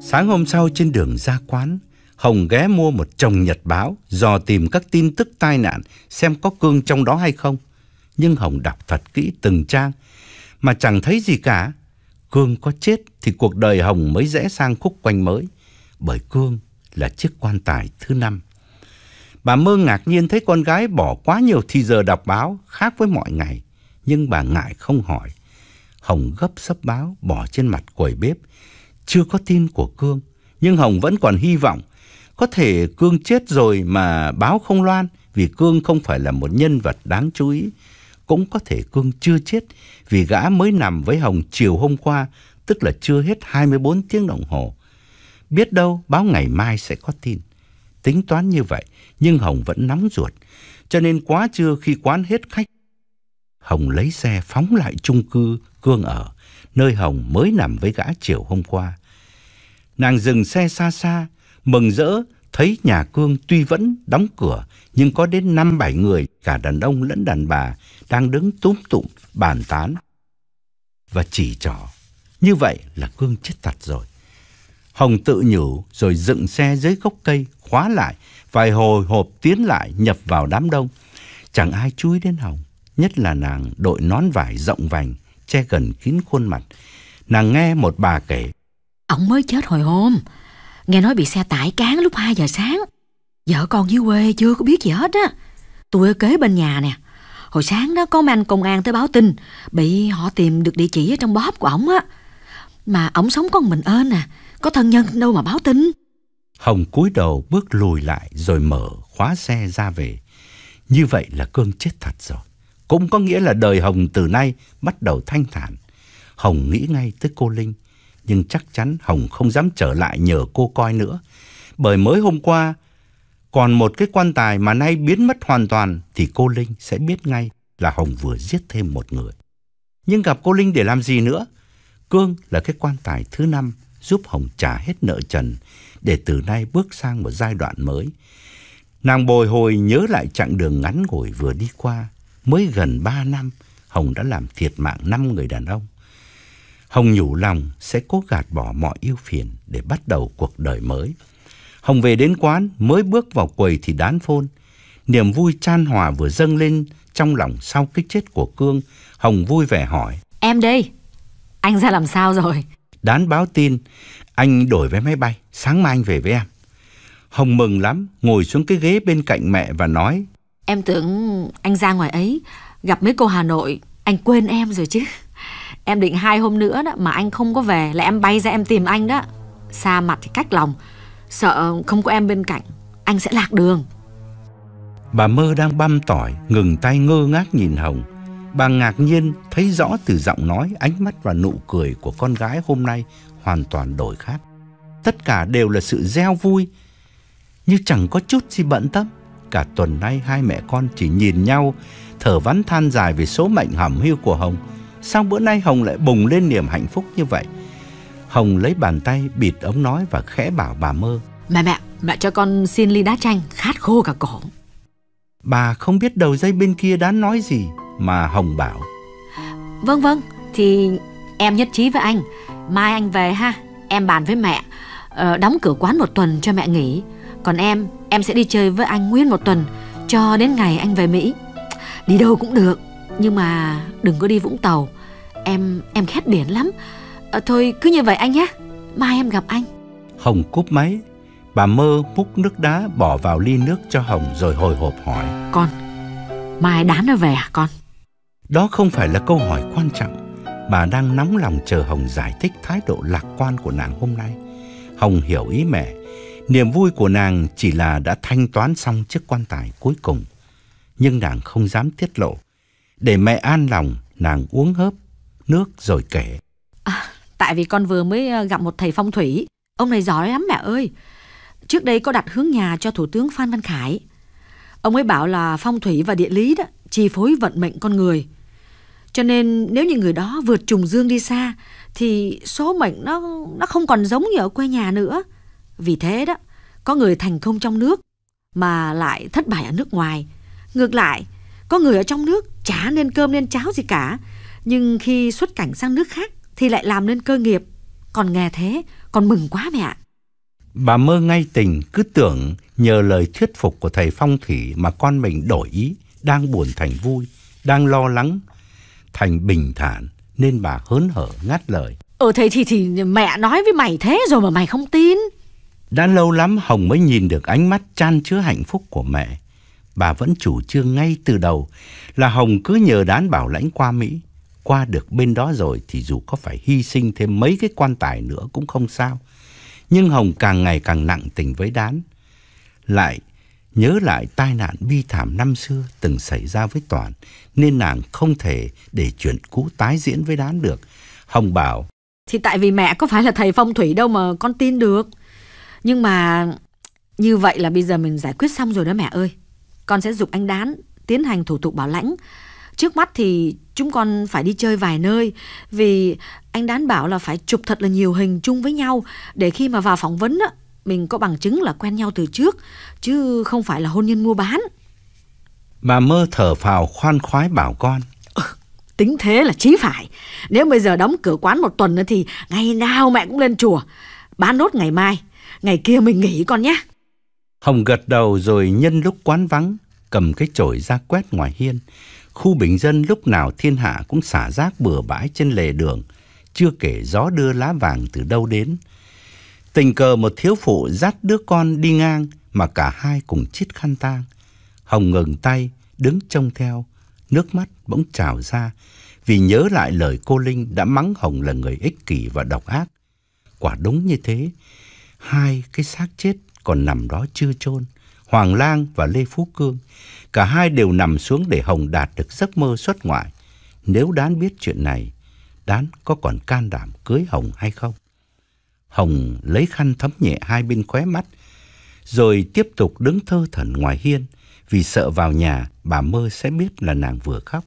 Sáng hôm sau trên đường ra quán, Hồng ghé mua một chồng nhật báo dò tìm các tin tức tai nạn xem có Cương trong đó hay không. Nhưng Hồng đọc thật kỹ từng trang mà chẳng thấy gì cả. Cương có chết thì cuộc đời Hồng mới rẽ sang khúc quanh mới, bởi Cương là chiếc quan tài thứ năm. Bà mơ ngạc nhiên thấy con gái bỏ quá nhiều thời giờ đọc báo khác với mọi ngày, nhưng bà ngại không hỏi. Hồng gấp sấp báo bỏ trên mặt quầy bếp, chưa có tin của Cương, nhưng Hồng vẫn còn hy vọng. Có thể Cương chết rồi mà báo không loan vì Cương không phải là một nhân vật đáng chú ý cũng có thể Cương chưa chết vì gã mới nằm với Hồng chiều hôm qua, tức là chưa hết 24 tiếng đồng hồ. Biết đâu báo ngày mai sẽ có tin. Tính toán như vậy, nhưng Hồng vẫn nóng ruột, cho nên quá trưa khi quán hết khách, Hồng lấy xe phóng lại chung cư Cương ở, nơi Hồng mới nằm với gã chiều hôm qua. Nàng dừng xe xa xa, mừng rỡ thấy nhà Cương tuy vẫn đóng cửa nhưng có đến năm bảy người cả đàn ông lẫn đàn bà đang đứng túm tụm bàn tán và chỉ trỏ. Như vậy là Cương chết thật rồi. Hồng tự nhủ rồi dựng xe dưới gốc cây, khóa lại, vài hồi hộp tiến lại nhập vào đám đông. Chẳng ai chú ý đến Hồng, nhất là nàng đội nón vải rộng vành, che gần kín khuôn mặt. Nàng nghe một bà kể. Ông mới chết hồi hôm, nghe nói bị xe tải cán lúc 2 giờ sáng. Vợ con dưới quê chưa có biết gì hết á. Tôi ở kế bên nhà nè, Hồi sáng đó có anh công an tới báo tin Bị họ tìm được địa chỉ ở trong bóp của ổng á Mà ổng sống con mình ơn à Có thân nhân đâu mà báo tin Hồng cúi đầu bước lùi lại rồi mở khóa xe ra về Như vậy là Cương chết thật rồi Cũng có nghĩa là đời Hồng từ nay bắt đầu thanh thản Hồng nghĩ ngay tới cô Linh Nhưng chắc chắn Hồng không dám trở lại nhờ cô coi nữa Bởi mới hôm qua còn một cái quan tài mà nay biến mất hoàn toàn thì cô Linh sẽ biết ngay là Hồng vừa giết thêm một người. Nhưng gặp cô Linh để làm gì nữa? Cương là cái quan tài thứ năm giúp Hồng trả hết nợ trần để từ nay bước sang một giai đoạn mới. Nàng bồi hồi nhớ lại chặng đường ngắn ngủi vừa đi qua, mới gần 3 năm Hồng đã làm thiệt mạng năm người đàn ông. Hồng nhủ lòng sẽ cố gạt bỏ mọi yêu phiền để bắt đầu cuộc đời mới. Hồng về đến quán, mới bước vào quầy thì đán phôn. Niềm vui chan hòa vừa dâng lên trong lòng sau cái chết của Cương. Hồng vui vẻ hỏi. Em đây, anh ra làm sao rồi? Đán báo tin, anh đổi vé máy bay, sáng mai anh về với em. Hồng mừng lắm, ngồi xuống cái ghế bên cạnh mẹ và nói. Em tưởng anh ra ngoài ấy, gặp mấy cô Hà Nội, anh quên em rồi chứ. Em định hai hôm nữa đó mà anh không có về là em bay ra em tìm anh đó. Xa mặt thì cách lòng, Sợ không có em bên cạnh Anh sẽ lạc đường Bà mơ đang băm tỏi Ngừng tay ngơ ngác nhìn Hồng Bà ngạc nhiên thấy rõ từ giọng nói Ánh mắt và nụ cười của con gái hôm nay Hoàn toàn đổi khác Tất cả đều là sự gieo vui Như chẳng có chút gì bận tâm Cả tuần nay hai mẹ con chỉ nhìn nhau Thở vắn than dài về số mệnh hầm hưu của Hồng Sao bữa nay Hồng lại bùng lên niềm hạnh phúc như vậy Hồng lấy bàn tay bịt ống nói và khẽ bảo bà mơ. Mẹ mẹ, mẹ cho con xin ly đá chanh, khát khô cả cổ. Bà không biết đầu dây bên kia đã nói gì mà Hồng bảo. Vâng vâng, thì em nhất trí với anh. Mai anh về ha, em bàn với mẹ. Ờ, đóng cửa quán một tuần cho mẹ nghỉ. Còn em, em sẽ đi chơi với anh nguyên một tuần cho đến ngày anh về Mỹ. Đi đâu cũng được, nhưng mà đừng có đi Vũng Tàu. Em em khét biển lắm à, Thôi cứ như vậy anh nhé Mai em gặp anh Hồng cúp máy Bà mơ múc nước đá bỏ vào ly nước cho Hồng rồi hồi hộp hỏi Con Mai đán nó về à con Đó không phải là câu hỏi quan trọng Bà đang nóng lòng chờ Hồng giải thích thái độ lạc quan của nàng hôm nay Hồng hiểu ý mẹ Niềm vui của nàng chỉ là đã thanh toán xong chiếc quan tài cuối cùng Nhưng nàng không dám tiết lộ Để mẹ an lòng nàng uống hớp nước rồi kể à, Tại vì con vừa mới ờ, gặp một thầy phong thủy. Ông này giỏi lắm mẹ ơi. Trước đây có đặt hướng nhà cho Thủ tướng Phan Văn Khải. Ông ấy bảo là phong thủy và địa lý đó chi phối vận mệnh con người. Cho nên nếu như người đó vượt trùng dương đi xa thì số mệnh nó nó không còn giống như ở quê nhà nữa. Vì thế đó, có người thành công trong nước mà lại thất bại ở nước ngoài. Ngược lại, có người ở trong nước chả nên cơm nên cháo gì cả, nhưng khi xuất cảnh sang nước khác thì lại làm nên cơ nghiệp. Còn nghe thế, con mừng quá mẹ ạ. Bà mơ ngay tình cứ tưởng nhờ lời thuyết phục của thầy phong thủy mà con mình đổi ý, đang buồn thành vui, đang lo lắng, thành bình thản nên bà hớn hở ngắt lời. Ừ ờ, thầy thì thì mẹ nói với mày thế rồi mà mày không tin. Đã lâu lắm Hồng mới nhìn được ánh mắt chan chứa hạnh phúc của mẹ. Bà vẫn chủ trương ngay từ đầu là Hồng cứ nhờ đán bảo lãnh qua Mỹ qua được bên đó rồi thì dù có phải hy sinh thêm mấy cái quan tài nữa cũng không sao. Nhưng Hồng càng ngày càng nặng tình với Đán. Lại nhớ lại tai nạn bi thảm năm xưa từng xảy ra với Toàn, nên nàng không thể để chuyện cũ tái diễn với Đán được. Hồng bảo, Thì tại vì mẹ có phải là thầy phong thủy đâu mà con tin được. Nhưng mà như vậy là bây giờ mình giải quyết xong rồi đó mẹ ơi. Con sẽ giúp anh Đán tiến hành thủ tục bảo lãnh Trước mắt thì chúng con phải đi chơi vài nơi vì anh Đán bảo là phải chụp thật là nhiều hình chung với nhau để khi mà vào phỏng vấn á, mình có bằng chứng là quen nhau từ trước chứ không phải là hôn nhân mua bán. Bà mơ thở phào khoan khoái bảo con. Ừ, tính thế là chí phải. Nếu bây giờ đóng cửa quán một tuần nữa thì ngày nào mẹ cũng lên chùa. Bán nốt ngày mai, ngày kia mình nghỉ con nhé. Hồng gật đầu rồi nhân lúc quán vắng, cầm cái chổi ra quét ngoài hiên khu bình dân lúc nào thiên hạ cũng xả rác bừa bãi trên lề đường, chưa kể gió đưa lá vàng từ đâu đến. Tình cờ một thiếu phụ dắt đứa con đi ngang mà cả hai cùng chít khăn tang. Hồng ngừng tay, đứng trông theo, nước mắt bỗng trào ra vì nhớ lại lời cô Linh đã mắng Hồng là người ích kỷ và độc ác. Quả đúng như thế, hai cái xác chết còn nằm đó chưa chôn Hoàng Lang và Lê Phú Cương Cả hai đều nằm xuống để Hồng đạt được giấc mơ xuất ngoại. Nếu Đán biết chuyện này, Đán có còn can đảm cưới Hồng hay không? Hồng lấy khăn thấm nhẹ hai bên khóe mắt, rồi tiếp tục đứng thơ thẩn ngoài hiên, vì sợ vào nhà bà mơ sẽ biết là nàng vừa khóc.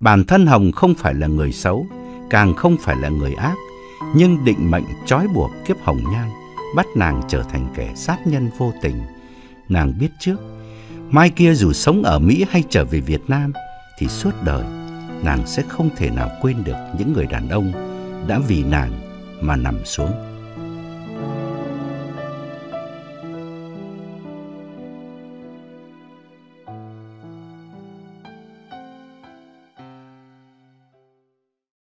Bản thân Hồng không phải là người xấu, càng không phải là người ác, nhưng định mệnh trói buộc kiếp Hồng Nhan, bắt nàng trở thành kẻ sát nhân vô tình. Nàng biết trước Mai kia dù sống ở Mỹ hay trở về Việt Nam thì suốt đời nàng sẽ không thể nào quên được những người đàn ông đã vì nàng mà nằm xuống.